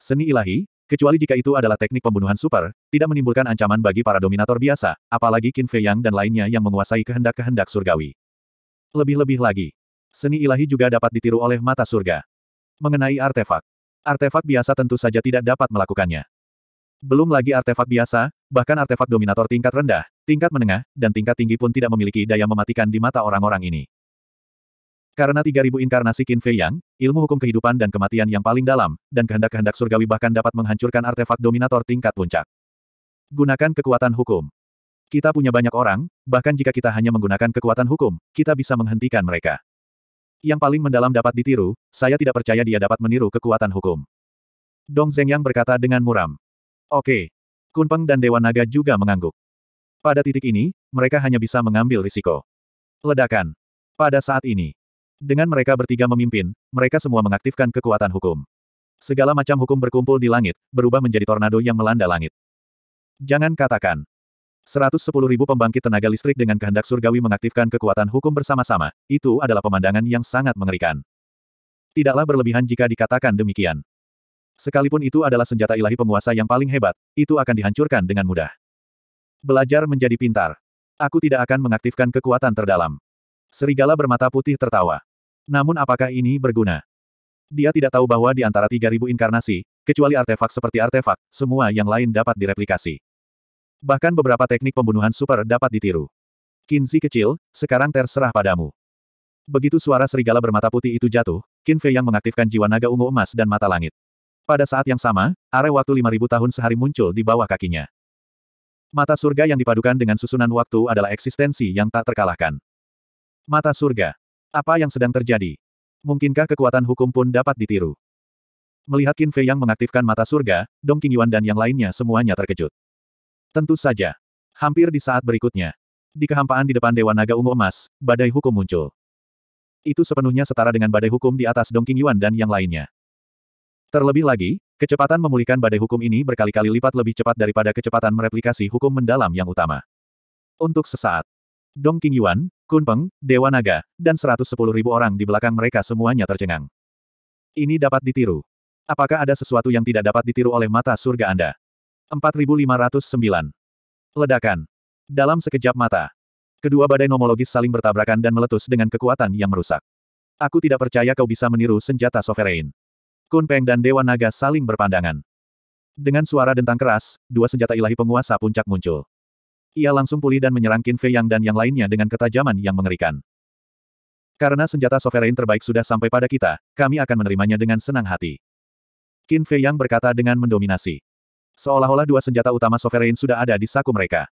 Seni ilahi, Kecuali jika itu adalah teknik pembunuhan super, tidak menimbulkan ancaman bagi para dominator biasa, apalagi Qin Fei Yang dan lainnya yang menguasai kehendak-kehendak surgawi. Lebih-lebih lagi, seni ilahi juga dapat ditiru oleh mata surga. Mengenai artefak, artefak biasa tentu saja tidak dapat melakukannya. Belum lagi artefak biasa, bahkan artefak dominator tingkat rendah, tingkat menengah, dan tingkat tinggi pun tidak memiliki daya mematikan di mata orang-orang ini. Karena 3000 inkarnasi Qin Fei Yang, ilmu hukum kehidupan dan kematian yang paling dalam, dan kehendak-kehendak surgawi bahkan dapat menghancurkan artefak dominator tingkat puncak. Gunakan kekuatan hukum. Kita punya banyak orang, bahkan jika kita hanya menggunakan kekuatan hukum, kita bisa menghentikan mereka. Yang paling mendalam dapat ditiru, saya tidak percaya dia dapat meniru kekuatan hukum. Dong Yang berkata dengan muram. Oke. Kunpeng dan Dewa Naga juga mengangguk. Pada titik ini, mereka hanya bisa mengambil risiko. Ledakan. Pada saat ini, dengan mereka bertiga memimpin, mereka semua mengaktifkan kekuatan hukum. Segala macam hukum berkumpul di langit, berubah menjadi tornado yang melanda langit. Jangan katakan. 110 ribu pembangkit tenaga listrik dengan kehendak surgawi mengaktifkan kekuatan hukum bersama-sama, itu adalah pemandangan yang sangat mengerikan. Tidaklah berlebihan jika dikatakan demikian. Sekalipun itu adalah senjata ilahi penguasa yang paling hebat, itu akan dihancurkan dengan mudah. Belajar menjadi pintar. Aku tidak akan mengaktifkan kekuatan terdalam. Serigala bermata putih tertawa. Namun apakah ini berguna? Dia tidak tahu bahwa di antara 3.000 inkarnasi, kecuali artefak seperti artefak, semua yang lain dapat direplikasi. Bahkan beberapa teknik pembunuhan super dapat ditiru. Kinzi kecil, sekarang terserah padamu. Begitu suara serigala bermata putih itu jatuh, Qin Fei yang mengaktifkan jiwa naga ungu emas dan mata langit. Pada saat yang sama, area waktu 5.000 tahun sehari muncul di bawah kakinya. Mata surga yang dipadukan dengan susunan waktu adalah eksistensi yang tak terkalahkan. Mata surga. Apa yang sedang terjadi? Mungkinkah kekuatan hukum pun dapat ditiru? Melihat Qin Fei yang mengaktifkan mata surga, Dong Yuan dan yang lainnya semuanya terkejut. Tentu saja. Hampir di saat berikutnya. Di kehampaan di depan Dewa Naga Ungu Emas, badai hukum muncul. Itu sepenuhnya setara dengan badai hukum di atas Dong Yuan dan yang lainnya. Terlebih lagi, kecepatan memulihkan badai hukum ini berkali-kali lipat lebih cepat daripada kecepatan mereplikasi hukum mendalam yang utama. Untuk sesaat, Dong Yuan, Kunpeng, Dewa Naga, dan 110 ribu orang di belakang mereka semuanya tercengang. Ini dapat ditiru. Apakah ada sesuatu yang tidak dapat ditiru oleh mata surga Anda? 4509. Ledakan. Dalam sekejap mata. Kedua badai nomologis saling bertabrakan dan meletus dengan kekuatan yang merusak. Aku tidak percaya kau bisa meniru senjata sovereign. Kunpeng dan Dewa Naga saling berpandangan. Dengan suara dentang keras, dua senjata ilahi penguasa puncak muncul. Ia langsung pulih dan menyerang Qin Fei Yang dan yang lainnya dengan ketajaman yang mengerikan. Karena senjata sovereign terbaik sudah sampai pada kita, kami akan menerimanya dengan senang hati. Qin Fei Yang berkata dengan mendominasi. Seolah-olah dua senjata utama sovereign sudah ada di saku mereka.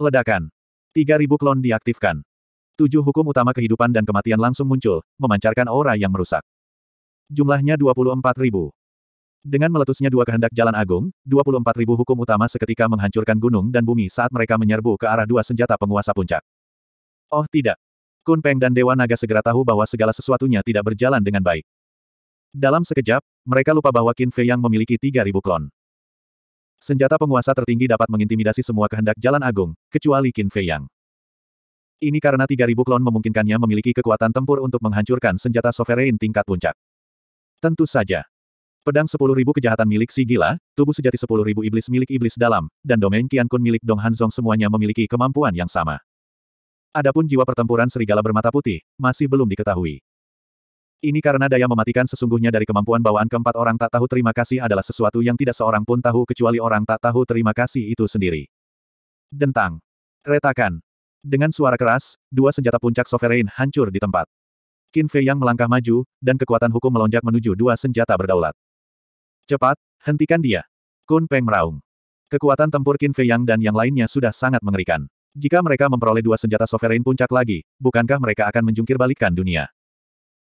Ledakan. 3.000 klon diaktifkan. Tujuh hukum utama kehidupan dan kematian langsung muncul, memancarkan aura yang merusak. Jumlahnya ribu. Dengan meletusnya dua kehendak jalan agung, 24.000 hukum utama seketika menghancurkan gunung dan bumi saat mereka menyerbu ke arah dua senjata penguasa puncak. Oh tidak. Kun Peng dan Dewa Naga segera tahu bahwa segala sesuatunya tidak berjalan dengan baik. Dalam sekejap, mereka lupa bahwa Qin Fei yang memiliki 3.000 klon. Senjata penguasa tertinggi dapat mengintimidasi semua kehendak jalan agung, kecuali Qin Fei yang. Ini karena 3.000 klon memungkinkannya memiliki kekuatan tempur untuk menghancurkan senjata sovereign tingkat puncak. Tentu saja. Pedang sepuluh ribu kejahatan milik si gila, tubuh sejati 10.000 iblis milik iblis dalam, dan domain Kian Kun milik Dong Hanzong semuanya memiliki kemampuan yang sama. Adapun jiwa pertempuran serigala bermata putih, masih belum diketahui. Ini karena daya mematikan sesungguhnya dari kemampuan bawaan keempat orang tak tahu terima kasih adalah sesuatu yang tidak seorang pun tahu kecuali orang tak tahu terima kasih itu sendiri. Dentang. Retakan. Dengan suara keras, dua senjata puncak sovereign hancur di tempat. Qin Fei yang melangkah maju, dan kekuatan hukum melonjak menuju dua senjata berdaulat. Cepat, hentikan dia. Kun Peng meraung. Kekuatan tempur Qin Fei Yang dan yang lainnya sudah sangat mengerikan. Jika mereka memperoleh dua senjata sovereign puncak lagi, bukankah mereka akan menjungkir balikkan dunia?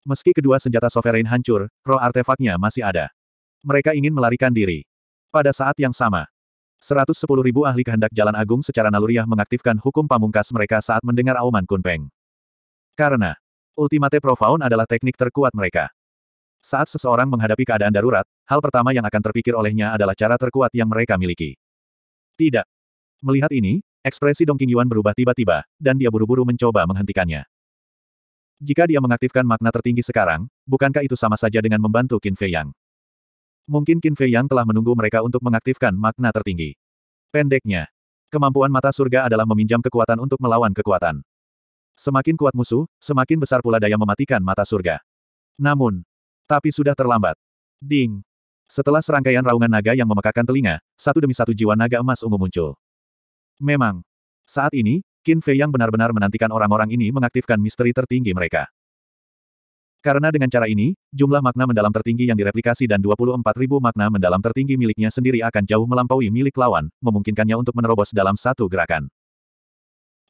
Meski kedua senjata sovereign hancur, roh artefaknya masih ada. Mereka ingin melarikan diri. Pada saat yang sama, 110 ribu ahli kehendak jalan agung secara naluriah mengaktifkan hukum pamungkas mereka saat mendengar auman Kun Peng. Karena, ultimate profound adalah teknik terkuat mereka. Saat seseorang menghadapi keadaan darurat, hal pertama yang akan terpikir olehnya adalah cara terkuat yang mereka miliki. Tidak. Melihat ini, ekspresi Dong Qingyuan berubah tiba-tiba, dan dia buru-buru mencoba menghentikannya. Jika dia mengaktifkan makna tertinggi sekarang, bukankah itu sama saja dengan membantu Qin Fei Yang? Mungkin Qin Fei Yang telah menunggu mereka untuk mengaktifkan makna tertinggi. Pendeknya, kemampuan mata surga adalah meminjam kekuatan untuk melawan kekuatan. Semakin kuat musuh, semakin besar pula daya mematikan mata surga. Namun, tapi sudah terlambat. Ding! Setelah serangkaian raungan naga yang memekakan telinga, satu demi satu jiwa naga emas ungu muncul. Memang. Saat ini, Qin Fei yang benar-benar menantikan orang-orang ini mengaktifkan misteri tertinggi mereka. Karena dengan cara ini, jumlah makna mendalam tertinggi yang direplikasi dan 24.000 makna mendalam tertinggi miliknya sendiri akan jauh melampaui milik lawan, memungkinkannya untuk menerobos dalam satu gerakan.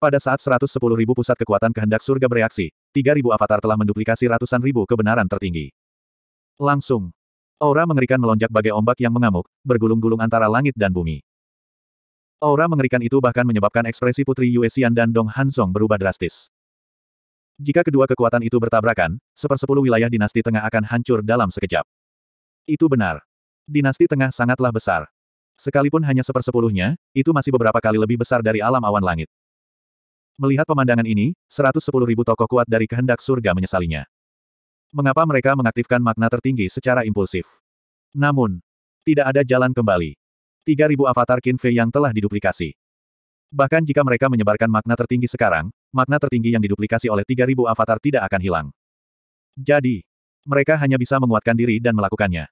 Pada saat 110.000 pusat kekuatan kehendak surga bereaksi, ribu avatar telah menduplikasi ratusan ribu kebenaran tertinggi. Langsung. Aura mengerikan melonjak bagai ombak yang mengamuk, bergulung-gulung antara langit dan bumi. Aura mengerikan itu bahkan menyebabkan ekspresi Putri Yue Xian dan Dong Hansong berubah drastis. Jika kedua kekuatan itu bertabrakan, sepersepuluh wilayah dinasti tengah akan hancur dalam sekejap. Itu benar. Dinasti tengah sangatlah besar. Sekalipun hanya sepersepuluhnya, itu masih beberapa kali lebih besar dari alam awan langit. Melihat pemandangan ini, sepuluh ribu tokoh kuat dari kehendak surga menyesalinya. Mengapa mereka mengaktifkan makna tertinggi secara impulsif? Namun, tidak ada jalan kembali. 3000 avatar Qin Fei yang telah diduplikasi. Bahkan jika mereka menyebarkan makna tertinggi sekarang, makna tertinggi yang diduplikasi oleh 3000 avatar tidak akan hilang. Jadi, mereka hanya bisa menguatkan diri dan melakukannya.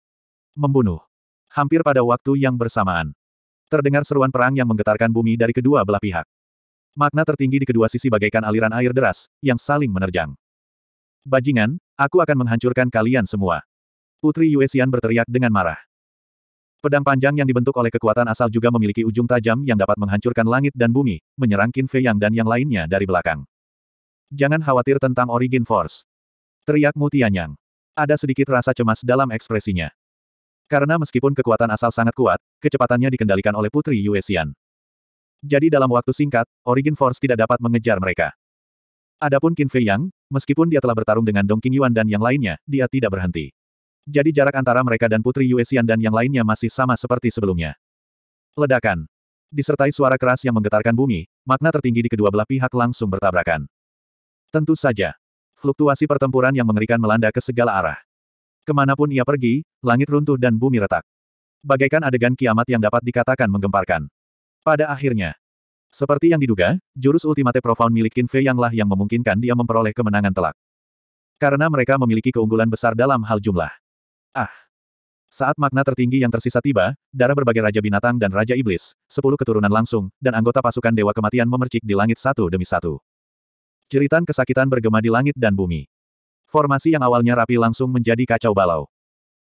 Membunuh. Hampir pada waktu yang bersamaan. Terdengar seruan perang yang menggetarkan bumi dari kedua belah pihak. Makna tertinggi di kedua sisi bagaikan aliran air deras, yang saling menerjang. Bajingan, aku akan menghancurkan kalian semua. Putri Yuexian berteriak dengan marah. Pedang panjang yang dibentuk oleh kekuatan asal juga memiliki ujung tajam yang dapat menghancurkan langit dan bumi, menyerang Qin Fei Yang dan yang lainnya dari belakang. Jangan khawatir tentang Origin Force. Teriak Mutianyang. Ada sedikit rasa cemas dalam ekspresinya. Karena meskipun kekuatan asal sangat kuat, kecepatannya dikendalikan oleh Putri Yuexian. Jadi dalam waktu singkat, Origin Force tidak dapat mengejar mereka. Adapun Qin Fei Yang, Meskipun dia telah bertarung dengan Dong Qingyuan dan yang lainnya, dia tidak berhenti. Jadi jarak antara mereka dan Putri Yue Xian dan yang lainnya masih sama seperti sebelumnya. Ledakan. Disertai suara keras yang menggetarkan bumi, makna tertinggi di kedua belah pihak langsung bertabrakan. Tentu saja. Fluktuasi pertempuran yang mengerikan melanda ke segala arah. Kemanapun ia pergi, langit runtuh dan bumi retak. Bagaikan adegan kiamat yang dapat dikatakan menggemparkan. Pada akhirnya, seperti yang diduga, jurus Ultimate Profound milik Qin Fei Yanglah yang memungkinkan dia memperoleh kemenangan telak. Karena mereka memiliki keunggulan besar dalam hal jumlah. Ah! Saat makna tertinggi yang tersisa tiba, darah berbagai raja binatang dan raja iblis, sepuluh keturunan langsung, dan anggota pasukan Dewa Kematian memercik di langit satu demi satu. Ceritan kesakitan bergema di langit dan bumi. Formasi yang awalnya rapi langsung menjadi kacau balau.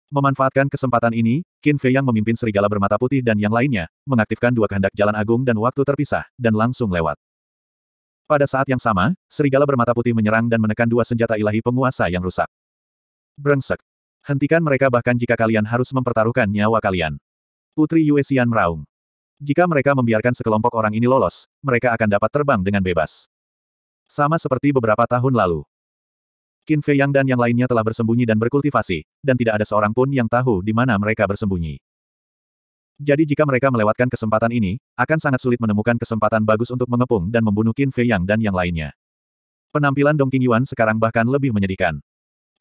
Memanfaatkan kesempatan ini, Qin Fei yang memimpin serigala bermata putih dan yang lainnya, mengaktifkan dua kehendak jalan agung dan waktu terpisah, dan langsung lewat. Pada saat yang sama, serigala bermata putih menyerang dan menekan dua senjata ilahi penguasa yang rusak. Brengsek. Hentikan mereka bahkan jika kalian harus mempertaruhkan nyawa kalian. Putri Yue Xian meraung. Jika mereka membiarkan sekelompok orang ini lolos, mereka akan dapat terbang dengan bebas. Sama seperti beberapa tahun lalu. Qin Fei Yang dan yang lainnya telah bersembunyi dan berkultivasi, dan tidak ada seorang pun yang tahu di mana mereka bersembunyi. Jadi jika mereka melewatkan kesempatan ini, akan sangat sulit menemukan kesempatan bagus untuk mengepung dan membunuh Qin Fei Yang dan yang lainnya. Penampilan Dong Qingyuan sekarang bahkan lebih menyedihkan.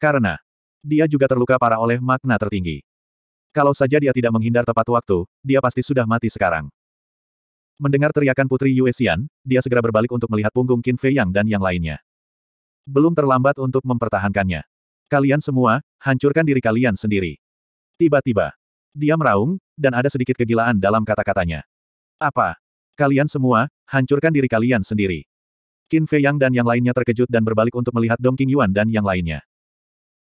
Karena dia juga terluka parah oleh makna tertinggi. Kalau saja dia tidak menghindar tepat waktu, dia pasti sudah mati sekarang. Mendengar teriakan Putri Yue Xian, dia segera berbalik untuk melihat punggung Qin Fei Yang dan yang lainnya belum terlambat untuk mempertahankannya. Kalian semua, hancurkan diri kalian sendiri. Tiba-tiba, dia meraung, dan ada sedikit kegilaan dalam kata-katanya. Apa? Kalian semua, hancurkan diri kalian sendiri. Qin Fei Yang dan yang lainnya terkejut dan berbalik untuk melihat Dong King Yuan dan yang lainnya.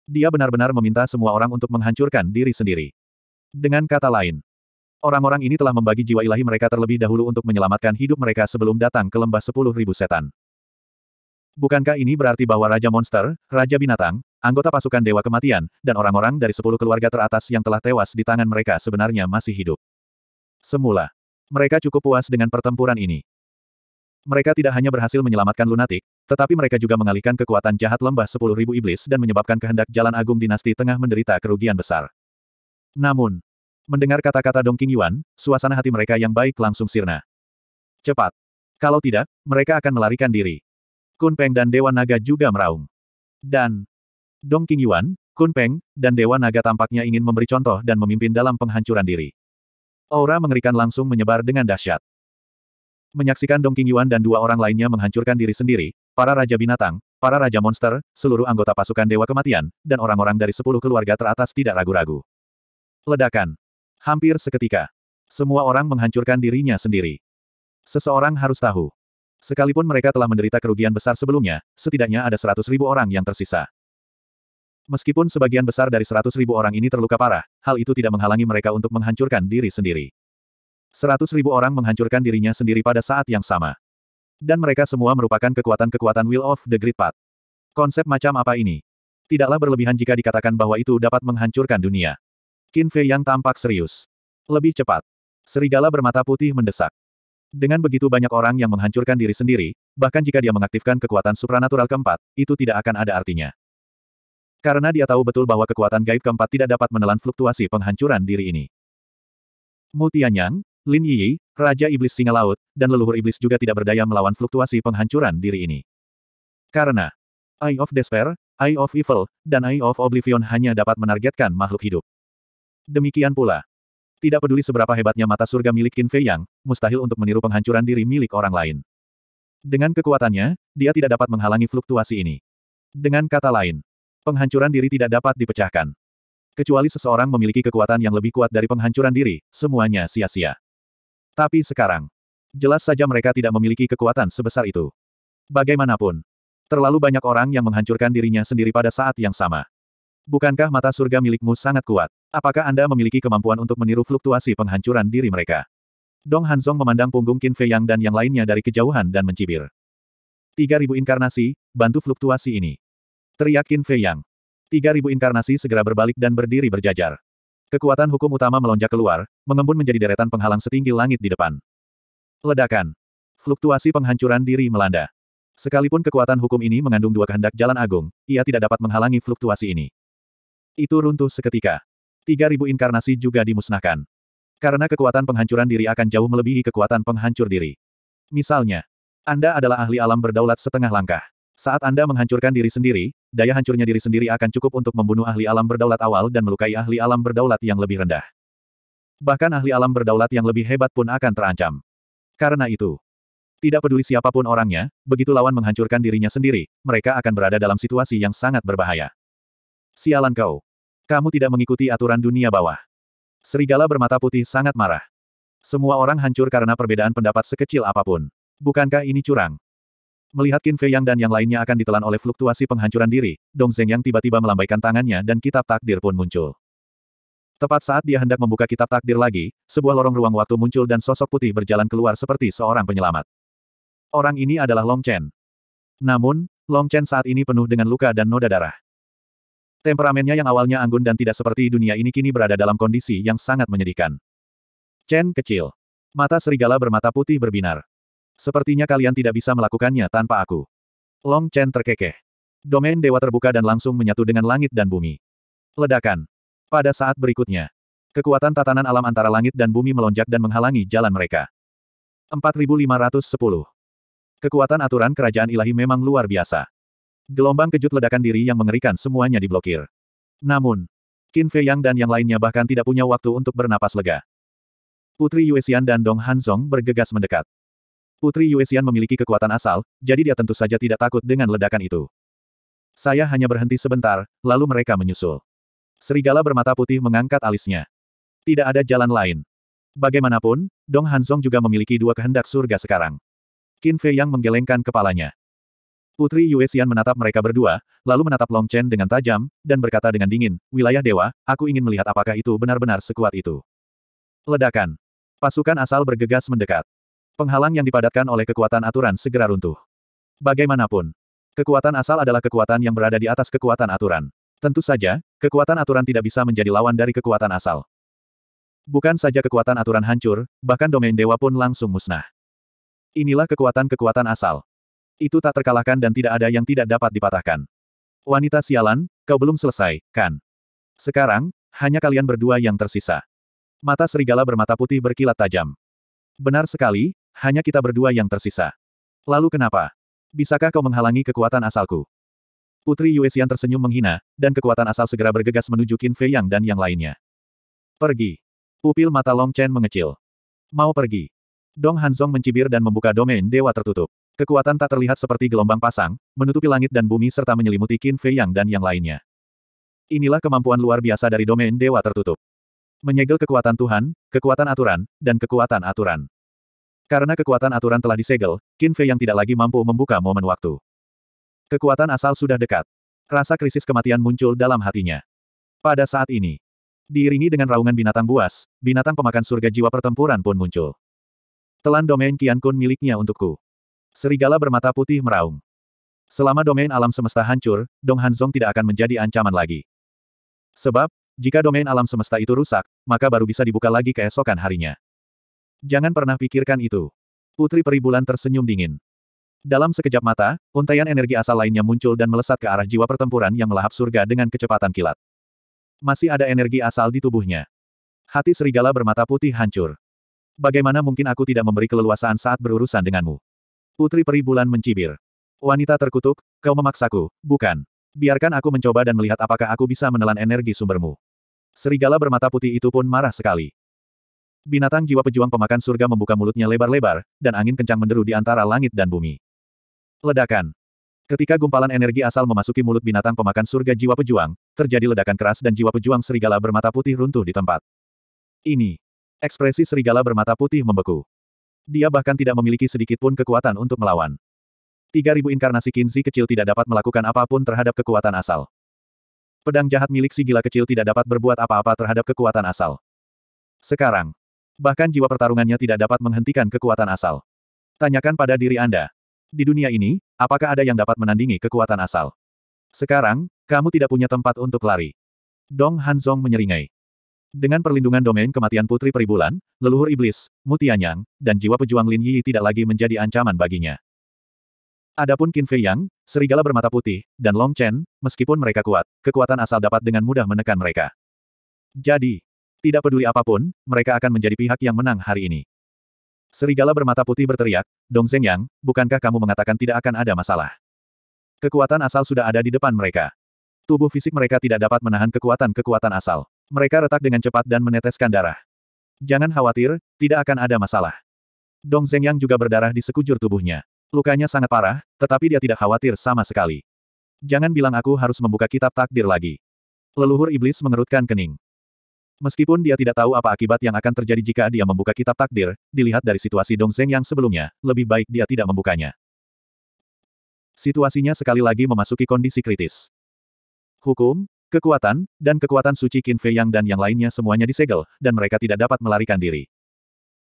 Dia benar-benar meminta semua orang untuk menghancurkan diri sendiri. Dengan kata lain, orang-orang ini telah membagi jiwa ilahi mereka terlebih dahulu untuk menyelamatkan hidup mereka sebelum datang ke lembah sepuluh ribu setan. Bukankah ini berarti bahwa Raja Monster, Raja Binatang, anggota pasukan Dewa Kematian, dan orang-orang dari sepuluh keluarga teratas yang telah tewas di tangan mereka sebenarnya masih hidup? Semula, mereka cukup puas dengan pertempuran ini. Mereka tidak hanya berhasil menyelamatkan lunatik, tetapi mereka juga mengalihkan kekuatan jahat lembah sepuluh ribu iblis dan menyebabkan kehendak jalan agung dinasti tengah menderita kerugian besar. Namun, mendengar kata-kata Dong King Yuan, suasana hati mereka yang baik langsung sirna. Cepat. Kalau tidak, mereka akan melarikan diri. Kun Peng dan Dewa Naga juga meraung. Dan Dong King Yuan, Kun Peng, dan Dewa Naga tampaknya ingin memberi contoh dan memimpin dalam penghancuran diri. Aura mengerikan langsung menyebar dengan dahsyat. Menyaksikan Dong King Yuan dan dua orang lainnya menghancurkan diri sendiri, para raja binatang, para raja monster, seluruh anggota pasukan Dewa Kematian, dan orang-orang dari sepuluh keluarga teratas tidak ragu-ragu. Ledakan. Hampir seketika. Semua orang menghancurkan dirinya sendiri. Seseorang harus tahu. Sekalipun mereka telah menderita kerugian besar sebelumnya, setidaknya ada seratus ribu orang yang tersisa. Meskipun sebagian besar dari seratus ribu orang ini terluka parah, hal itu tidak menghalangi mereka untuk menghancurkan diri sendiri. Seratus ribu orang menghancurkan dirinya sendiri pada saat yang sama. Dan mereka semua merupakan kekuatan-kekuatan Will of the Great Path. Konsep macam apa ini? Tidaklah berlebihan jika dikatakan bahwa itu dapat menghancurkan dunia. Qin Fei yang tampak serius. Lebih cepat. Serigala bermata putih mendesak. Dengan begitu banyak orang yang menghancurkan diri sendiri, bahkan jika dia mengaktifkan kekuatan supranatural keempat, itu tidak akan ada artinya. Karena dia tahu betul bahwa kekuatan gaib keempat tidak dapat menelan fluktuasi penghancuran diri ini. Mutianyang, Lin Yi, Raja Iblis Singa Laut, dan leluhur iblis juga tidak berdaya melawan fluktuasi penghancuran diri ini. Karena Eye of Despair, Eye of Evil, dan Eye of Oblivion hanya dapat menargetkan makhluk hidup. Demikian pula, tidak peduli seberapa hebatnya mata surga milik Qin Fei Yang, mustahil untuk meniru penghancuran diri milik orang lain. Dengan kekuatannya, dia tidak dapat menghalangi fluktuasi ini. Dengan kata lain, penghancuran diri tidak dapat dipecahkan. Kecuali seseorang memiliki kekuatan yang lebih kuat dari penghancuran diri, semuanya sia-sia. Tapi sekarang, jelas saja mereka tidak memiliki kekuatan sebesar itu. Bagaimanapun, terlalu banyak orang yang menghancurkan dirinya sendiri pada saat yang sama. Bukankah mata surga milikmu sangat kuat? Apakah Anda memiliki kemampuan untuk meniru fluktuasi penghancuran diri mereka? Dong Hanzong memandang punggung Qin Fei Yang dan yang lainnya dari kejauhan dan mencibir. 3000 inkarnasi, bantu fluktuasi ini. Teriak Qin Fei Yang. 3000 inkarnasi segera berbalik dan berdiri berjajar. Kekuatan hukum utama melonjak keluar, mengembun menjadi deretan penghalang setinggi langit di depan. Ledakan. Fluktuasi penghancuran diri melanda. Sekalipun kekuatan hukum ini mengandung dua kehendak jalan agung, ia tidak dapat menghalangi fluktuasi ini. Itu runtuh seketika. 3000 inkarnasi juga dimusnahkan. Karena kekuatan penghancuran diri akan jauh melebihi kekuatan penghancur diri. Misalnya, Anda adalah ahli alam berdaulat setengah langkah. Saat Anda menghancurkan diri sendiri, daya hancurnya diri sendiri akan cukup untuk membunuh ahli alam berdaulat awal dan melukai ahli alam berdaulat yang lebih rendah. Bahkan ahli alam berdaulat yang lebih hebat pun akan terancam. Karena itu, tidak peduli siapapun orangnya, begitu lawan menghancurkan dirinya sendiri, mereka akan berada dalam situasi yang sangat berbahaya. Sialan kau. Kamu tidak mengikuti aturan dunia bawah. Serigala bermata putih sangat marah. Semua orang hancur karena perbedaan pendapat sekecil apapun. Bukankah ini curang? Melihat Qin Fei Yang dan yang lainnya akan ditelan oleh fluktuasi penghancuran diri, Dong Zeng Yang tiba-tiba melambaikan tangannya dan kitab takdir pun muncul. Tepat saat dia hendak membuka kitab takdir lagi, sebuah lorong ruang waktu muncul dan sosok putih berjalan keluar seperti seorang penyelamat. Orang ini adalah Long Chen. Namun, Long Chen saat ini penuh dengan luka dan noda darah. Temperamennya yang awalnya anggun dan tidak seperti dunia ini kini berada dalam kondisi yang sangat menyedihkan. Chen kecil. Mata serigala bermata putih berbinar. Sepertinya kalian tidak bisa melakukannya tanpa aku. Long Chen terkekeh. Domain dewa terbuka dan langsung menyatu dengan langit dan bumi. Ledakan. Pada saat berikutnya, kekuatan tatanan alam antara langit dan bumi melonjak dan menghalangi jalan mereka. 4510. Kekuatan aturan kerajaan ilahi memang luar biasa. Gelombang kejut ledakan diri yang mengerikan semuanya diblokir. Namun, Qin Fei Yang dan yang lainnya bahkan tidak punya waktu untuk bernapas lega. Putri Yue Xian dan Dong Hanzong bergegas mendekat. Putri Yue Xian memiliki kekuatan asal, jadi dia tentu saja tidak takut dengan ledakan itu. Saya hanya berhenti sebentar, lalu mereka menyusul. Serigala bermata putih mengangkat alisnya. Tidak ada jalan lain. Bagaimanapun, Dong Hanzong juga memiliki dua kehendak surga sekarang. Qin Fei Yang menggelengkan kepalanya. Putri Yue Xian menatap mereka berdua, lalu menatap Long Chen dengan tajam, dan berkata dengan dingin, wilayah dewa, aku ingin melihat apakah itu benar-benar sekuat itu. Ledakan. Pasukan asal bergegas mendekat. Penghalang yang dipadatkan oleh kekuatan aturan segera runtuh. Bagaimanapun, kekuatan asal adalah kekuatan yang berada di atas kekuatan aturan. Tentu saja, kekuatan aturan tidak bisa menjadi lawan dari kekuatan asal. Bukan saja kekuatan aturan hancur, bahkan domain dewa pun langsung musnah. Inilah kekuatan kekuatan asal. Itu tak terkalahkan dan tidak ada yang tidak dapat dipatahkan. Wanita sialan, kau belum selesai, kan? Sekarang, hanya kalian berdua yang tersisa. Mata serigala bermata putih berkilat tajam. Benar sekali, hanya kita berdua yang tersisa. Lalu kenapa? Bisakah kau menghalangi kekuatan asalku? Putri Yuexian tersenyum menghina, dan kekuatan asal segera bergegas menuju Qin Fei Yang dan yang lainnya. Pergi. Pupil mata Long Chen mengecil. Mau pergi. Dong Hanzong mencibir dan membuka domain dewa tertutup. Kekuatan tak terlihat seperti gelombang pasang, menutupi langit dan bumi serta menyelimuti Qin Fei Yang dan yang lainnya. Inilah kemampuan luar biasa dari domain dewa tertutup. Menyegel kekuatan Tuhan, kekuatan aturan, dan kekuatan aturan. Karena kekuatan aturan telah disegel, Qin Fei yang tidak lagi mampu membuka momen waktu. Kekuatan asal sudah dekat. Rasa krisis kematian muncul dalam hatinya. Pada saat ini, diiringi dengan raungan binatang buas, binatang pemakan surga jiwa pertempuran pun muncul. Telan domain Qian Kun miliknya untukku. Serigala bermata putih meraung. Selama domain alam semesta hancur, Dong Hanzong tidak akan menjadi ancaman lagi. Sebab, jika domain alam semesta itu rusak, maka baru bisa dibuka lagi keesokan harinya. Jangan pernah pikirkan itu. Putri Peribulan tersenyum dingin. Dalam sekejap mata, untaian energi asal lainnya muncul dan melesat ke arah jiwa pertempuran yang melahap surga dengan kecepatan kilat. Masih ada energi asal di tubuhnya. Hati serigala bermata putih hancur. Bagaimana mungkin aku tidak memberi keleluasaan saat berurusan denganmu? Putri Peri Bulan mencibir. Wanita terkutuk, kau memaksaku, bukan. Biarkan aku mencoba dan melihat apakah aku bisa menelan energi sumbermu. Serigala bermata putih itu pun marah sekali. Binatang jiwa pejuang pemakan surga membuka mulutnya lebar-lebar, dan angin kencang menderu di antara langit dan bumi. Ledakan. Ketika gumpalan energi asal memasuki mulut binatang pemakan surga jiwa pejuang, terjadi ledakan keras dan jiwa pejuang serigala bermata putih runtuh di tempat. Ini. Ekspresi serigala bermata putih membeku. Dia bahkan tidak memiliki sedikit pun kekuatan untuk melawan. 3000 inkarnasi Kinzi kecil tidak dapat melakukan apapun terhadap kekuatan asal. Pedang jahat milik si gila kecil tidak dapat berbuat apa-apa terhadap kekuatan asal. Sekarang, bahkan jiwa pertarungannya tidak dapat menghentikan kekuatan asal. Tanyakan pada diri Anda. Di dunia ini, apakah ada yang dapat menandingi kekuatan asal? Sekarang, kamu tidak punya tempat untuk lari. Dong Hanzong menyeringai. Dengan perlindungan domain kematian Putri Peribulan, leluhur iblis, Mutianyang, dan jiwa pejuang Lin Yi tidak lagi menjadi ancaman baginya. Adapun Qin Fei Yang, serigala bermata putih, dan Long Chen, meskipun mereka kuat, kekuatan asal dapat dengan mudah menekan mereka. Jadi, tidak peduli apapun, mereka akan menjadi pihak yang menang hari ini. Serigala bermata putih berteriak, Dong Zeng Yang, bukankah kamu mengatakan tidak akan ada masalah? Kekuatan asal sudah ada di depan mereka. Tubuh fisik mereka tidak dapat menahan kekuatan-kekuatan asal. Mereka retak dengan cepat dan meneteskan darah. Jangan khawatir, tidak akan ada masalah. Dong Zhengyang juga berdarah di sekujur tubuhnya. Lukanya sangat parah, tetapi dia tidak khawatir sama sekali. Jangan bilang aku harus membuka kitab takdir lagi. Leluhur iblis mengerutkan kening. Meskipun dia tidak tahu apa akibat yang akan terjadi jika dia membuka kitab takdir, dilihat dari situasi Dong Zeng yang sebelumnya, lebih baik dia tidak membukanya. Situasinya sekali lagi memasuki kondisi kritis. Hukum, Kekuatan, dan kekuatan suci Qin Fei Yang dan yang lainnya semuanya disegel, dan mereka tidak dapat melarikan diri.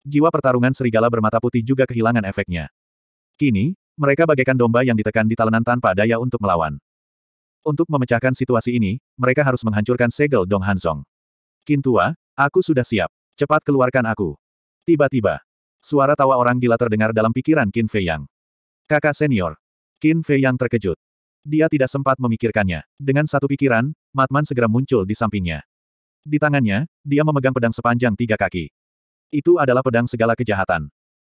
Jiwa pertarungan serigala bermata putih juga kehilangan efeknya. Kini, mereka bagaikan domba yang ditekan di talenan tanpa daya untuk melawan. Untuk memecahkan situasi ini, mereka harus menghancurkan segel Dong Hansong. Qin Tua, aku sudah siap. Cepat keluarkan aku. Tiba-tiba, suara tawa orang gila terdengar dalam pikiran Qin Fei Yang. Kakak senior. Qin Fei Yang terkejut. Dia tidak sempat memikirkannya. Dengan satu pikiran, Matman segera muncul di sampingnya. Di tangannya, dia memegang pedang sepanjang tiga kaki. Itu adalah pedang segala kejahatan.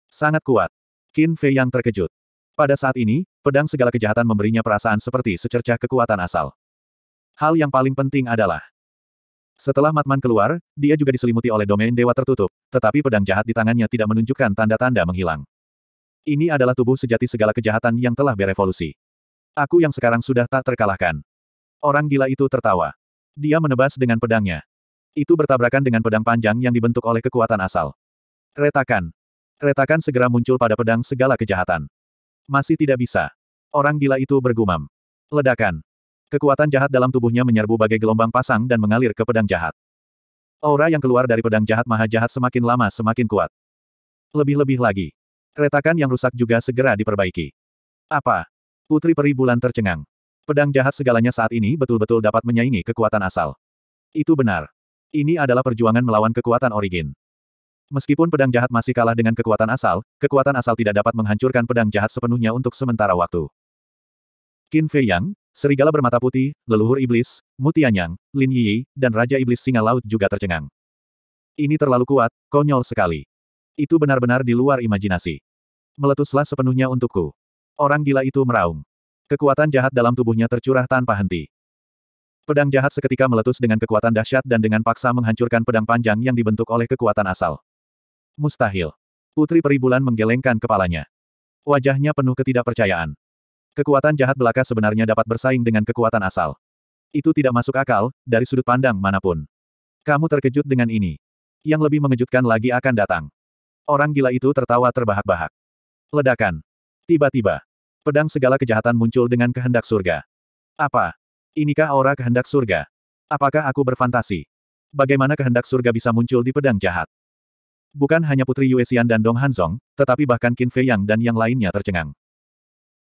Sangat kuat. Qin Fei yang terkejut. Pada saat ini, pedang segala kejahatan memberinya perasaan seperti secercah kekuatan asal. Hal yang paling penting adalah setelah Matman keluar, dia juga diselimuti oleh domain dewa tertutup, tetapi pedang jahat di tangannya tidak menunjukkan tanda-tanda menghilang. Ini adalah tubuh sejati segala kejahatan yang telah berevolusi. Aku yang sekarang sudah tak terkalahkan. Orang gila itu tertawa. Dia menebas dengan pedangnya. Itu bertabrakan dengan pedang panjang yang dibentuk oleh kekuatan asal. Retakan. Retakan segera muncul pada pedang segala kejahatan. Masih tidak bisa. Orang gila itu bergumam. Ledakan. Kekuatan jahat dalam tubuhnya menyerbu bagai gelombang pasang dan mengalir ke pedang jahat. Aura yang keluar dari pedang jahat maha jahat semakin lama semakin kuat. Lebih-lebih lagi. Retakan yang rusak juga segera diperbaiki. Apa? Putri Peri Bulan tercengang. Pedang jahat segalanya saat ini betul-betul dapat menyaingi kekuatan asal. Itu benar. Ini adalah perjuangan melawan kekuatan origin. Meskipun pedang jahat masih kalah dengan kekuatan asal, kekuatan asal tidak dapat menghancurkan pedang jahat sepenuhnya untuk sementara waktu. Qin Fei Yang, serigala bermata putih, leluhur iblis, Mutianyang, Lin Yi, dan Raja Iblis Singa Laut juga tercengang. Ini terlalu kuat, konyol sekali. Itu benar-benar di luar imajinasi. Meletuslah sepenuhnya untukku. Orang gila itu meraung. Kekuatan jahat dalam tubuhnya tercurah tanpa henti. Pedang jahat seketika meletus dengan kekuatan dahsyat dan dengan paksa menghancurkan pedang panjang yang dibentuk oleh kekuatan asal. Mustahil. Putri Peribulan menggelengkan kepalanya. Wajahnya penuh ketidakpercayaan. Kekuatan jahat belaka sebenarnya dapat bersaing dengan kekuatan asal. Itu tidak masuk akal, dari sudut pandang manapun. Kamu terkejut dengan ini. Yang lebih mengejutkan lagi akan datang. Orang gila itu tertawa terbahak-bahak. Ledakan. Tiba-tiba, Pedang segala kejahatan muncul dengan kehendak surga. Apa? Inikah aura kehendak surga? Apakah aku berfantasi? Bagaimana kehendak surga bisa muncul di pedang jahat? Bukan hanya Putri Yue Xian dan Dong Hanzong, tetapi bahkan Qin Fei Yang dan yang lainnya tercengang.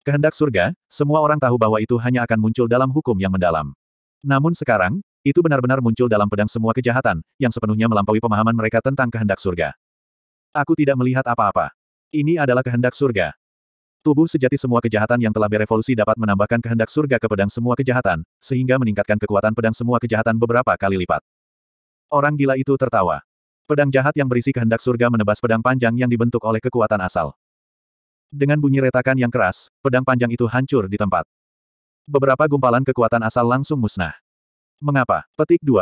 Kehendak surga, semua orang tahu bahwa itu hanya akan muncul dalam hukum yang mendalam. Namun sekarang, itu benar-benar muncul dalam pedang semua kejahatan, yang sepenuhnya melampaui pemahaman mereka tentang kehendak surga. Aku tidak melihat apa-apa. Ini adalah kehendak surga. Tubuh sejati semua kejahatan yang telah berevolusi dapat menambahkan kehendak surga ke pedang semua kejahatan, sehingga meningkatkan kekuatan pedang semua kejahatan beberapa kali lipat. Orang gila itu tertawa. Pedang jahat yang berisi kehendak surga menebas pedang panjang yang dibentuk oleh kekuatan asal. Dengan bunyi retakan yang keras, pedang panjang itu hancur di tempat. Beberapa gumpalan kekuatan asal langsung musnah. Mengapa? Petik 2.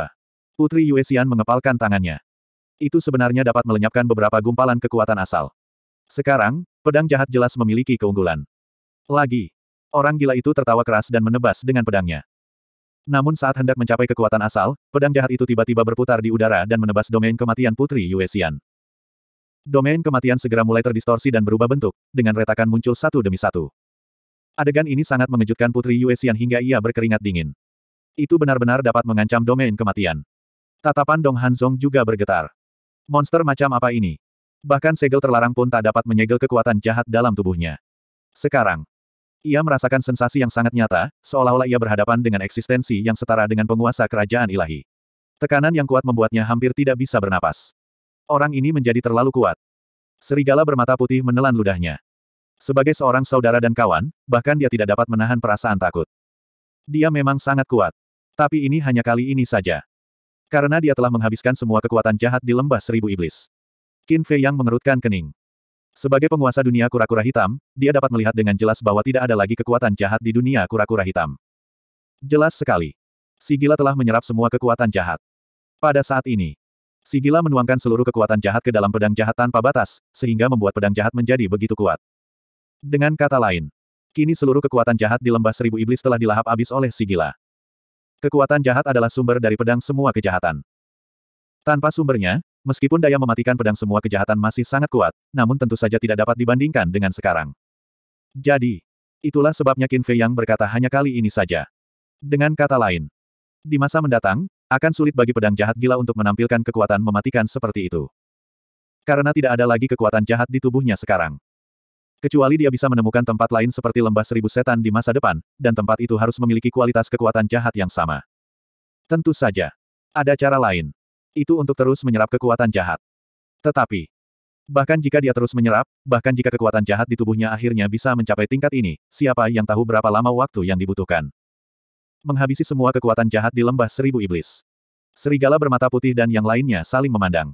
Putri Yuesian mengepalkan tangannya. Itu sebenarnya dapat melenyapkan beberapa gumpalan kekuatan asal. Sekarang, pedang jahat jelas memiliki keunggulan. Lagi. Orang gila itu tertawa keras dan menebas dengan pedangnya. Namun saat hendak mencapai kekuatan asal, pedang jahat itu tiba-tiba berputar di udara dan menebas domain kematian Putri Xian. Domain kematian segera mulai terdistorsi dan berubah bentuk, dengan retakan muncul satu demi satu. Adegan ini sangat mengejutkan Putri Xian hingga ia berkeringat dingin. Itu benar-benar dapat mengancam domain kematian. Tatapan Dong Hanzong juga bergetar. Monster macam apa ini? Bahkan segel terlarang pun tak dapat menyegel kekuatan jahat dalam tubuhnya. Sekarang, ia merasakan sensasi yang sangat nyata, seolah-olah ia berhadapan dengan eksistensi yang setara dengan penguasa kerajaan ilahi. Tekanan yang kuat membuatnya hampir tidak bisa bernapas. Orang ini menjadi terlalu kuat. Serigala bermata putih menelan ludahnya. Sebagai seorang saudara dan kawan, bahkan dia tidak dapat menahan perasaan takut. Dia memang sangat kuat. Tapi ini hanya kali ini saja. Karena dia telah menghabiskan semua kekuatan jahat di lembah seribu iblis. Qin Fei Yang mengerutkan kening. Sebagai penguasa dunia kura-kura hitam, dia dapat melihat dengan jelas bahwa tidak ada lagi kekuatan jahat di dunia kura-kura hitam. Jelas sekali. Sigila telah menyerap semua kekuatan jahat. Pada saat ini, Sigila menuangkan seluruh kekuatan jahat ke dalam pedang jahat tanpa batas, sehingga membuat pedang jahat menjadi begitu kuat. Dengan kata lain, kini seluruh kekuatan jahat di lembah seribu iblis telah dilahap habis oleh Sigila. Kekuatan jahat adalah sumber dari pedang semua kejahatan. Tanpa sumbernya, meskipun daya mematikan pedang semua kejahatan masih sangat kuat, namun tentu saja tidak dapat dibandingkan dengan sekarang. Jadi, itulah sebabnya Qin Fei yang berkata hanya kali ini saja. Dengan kata lain, di masa mendatang, akan sulit bagi pedang jahat gila untuk menampilkan kekuatan mematikan seperti itu. Karena tidak ada lagi kekuatan jahat di tubuhnya sekarang. Kecuali dia bisa menemukan tempat lain seperti lembah seribu setan di masa depan, dan tempat itu harus memiliki kualitas kekuatan jahat yang sama. Tentu saja. Ada cara lain itu untuk terus menyerap kekuatan jahat. Tetapi, bahkan jika dia terus menyerap, bahkan jika kekuatan jahat di tubuhnya akhirnya bisa mencapai tingkat ini, siapa yang tahu berapa lama waktu yang dibutuhkan. Menghabisi semua kekuatan jahat di lembah seribu iblis. Serigala bermata putih dan yang lainnya saling memandang.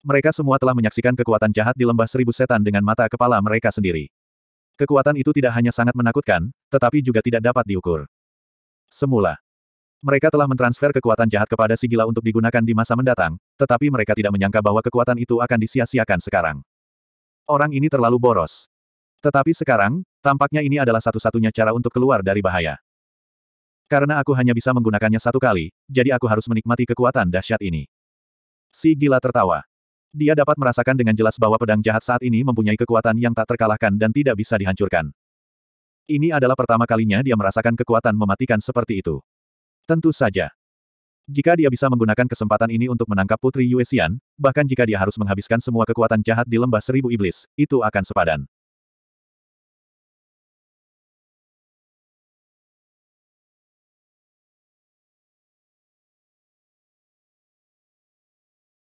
Mereka semua telah menyaksikan kekuatan jahat di lembah seribu setan dengan mata kepala mereka sendiri. Kekuatan itu tidak hanya sangat menakutkan, tetapi juga tidak dapat diukur. Semula, mereka telah mentransfer kekuatan jahat kepada si gila untuk digunakan di masa mendatang, tetapi mereka tidak menyangka bahwa kekuatan itu akan disia-siakan sekarang. Orang ini terlalu boros. Tetapi sekarang, tampaknya ini adalah satu-satunya cara untuk keluar dari bahaya. Karena aku hanya bisa menggunakannya satu kali, jadi aku harus menikmati kekuatan dahsyat ini. Si gila tertawa. Dia dapat merasakan dengan jelas bahwa pedang jahat saat ini mempunyai kekuatan yang tak terkalahkan dan tidak bisa dihancurkan. Ini adalah pertama kalinya dia merasakan kekuatan mematikan seperti itu. Tentu saja. Jika dia bisa menggunakan kesempatan ini untuk menangkap Putri Yuexian, bahkan jika dia harus menghabiskan semua kekuatan jahat di lembah seribu iblis, itu akan sepadan.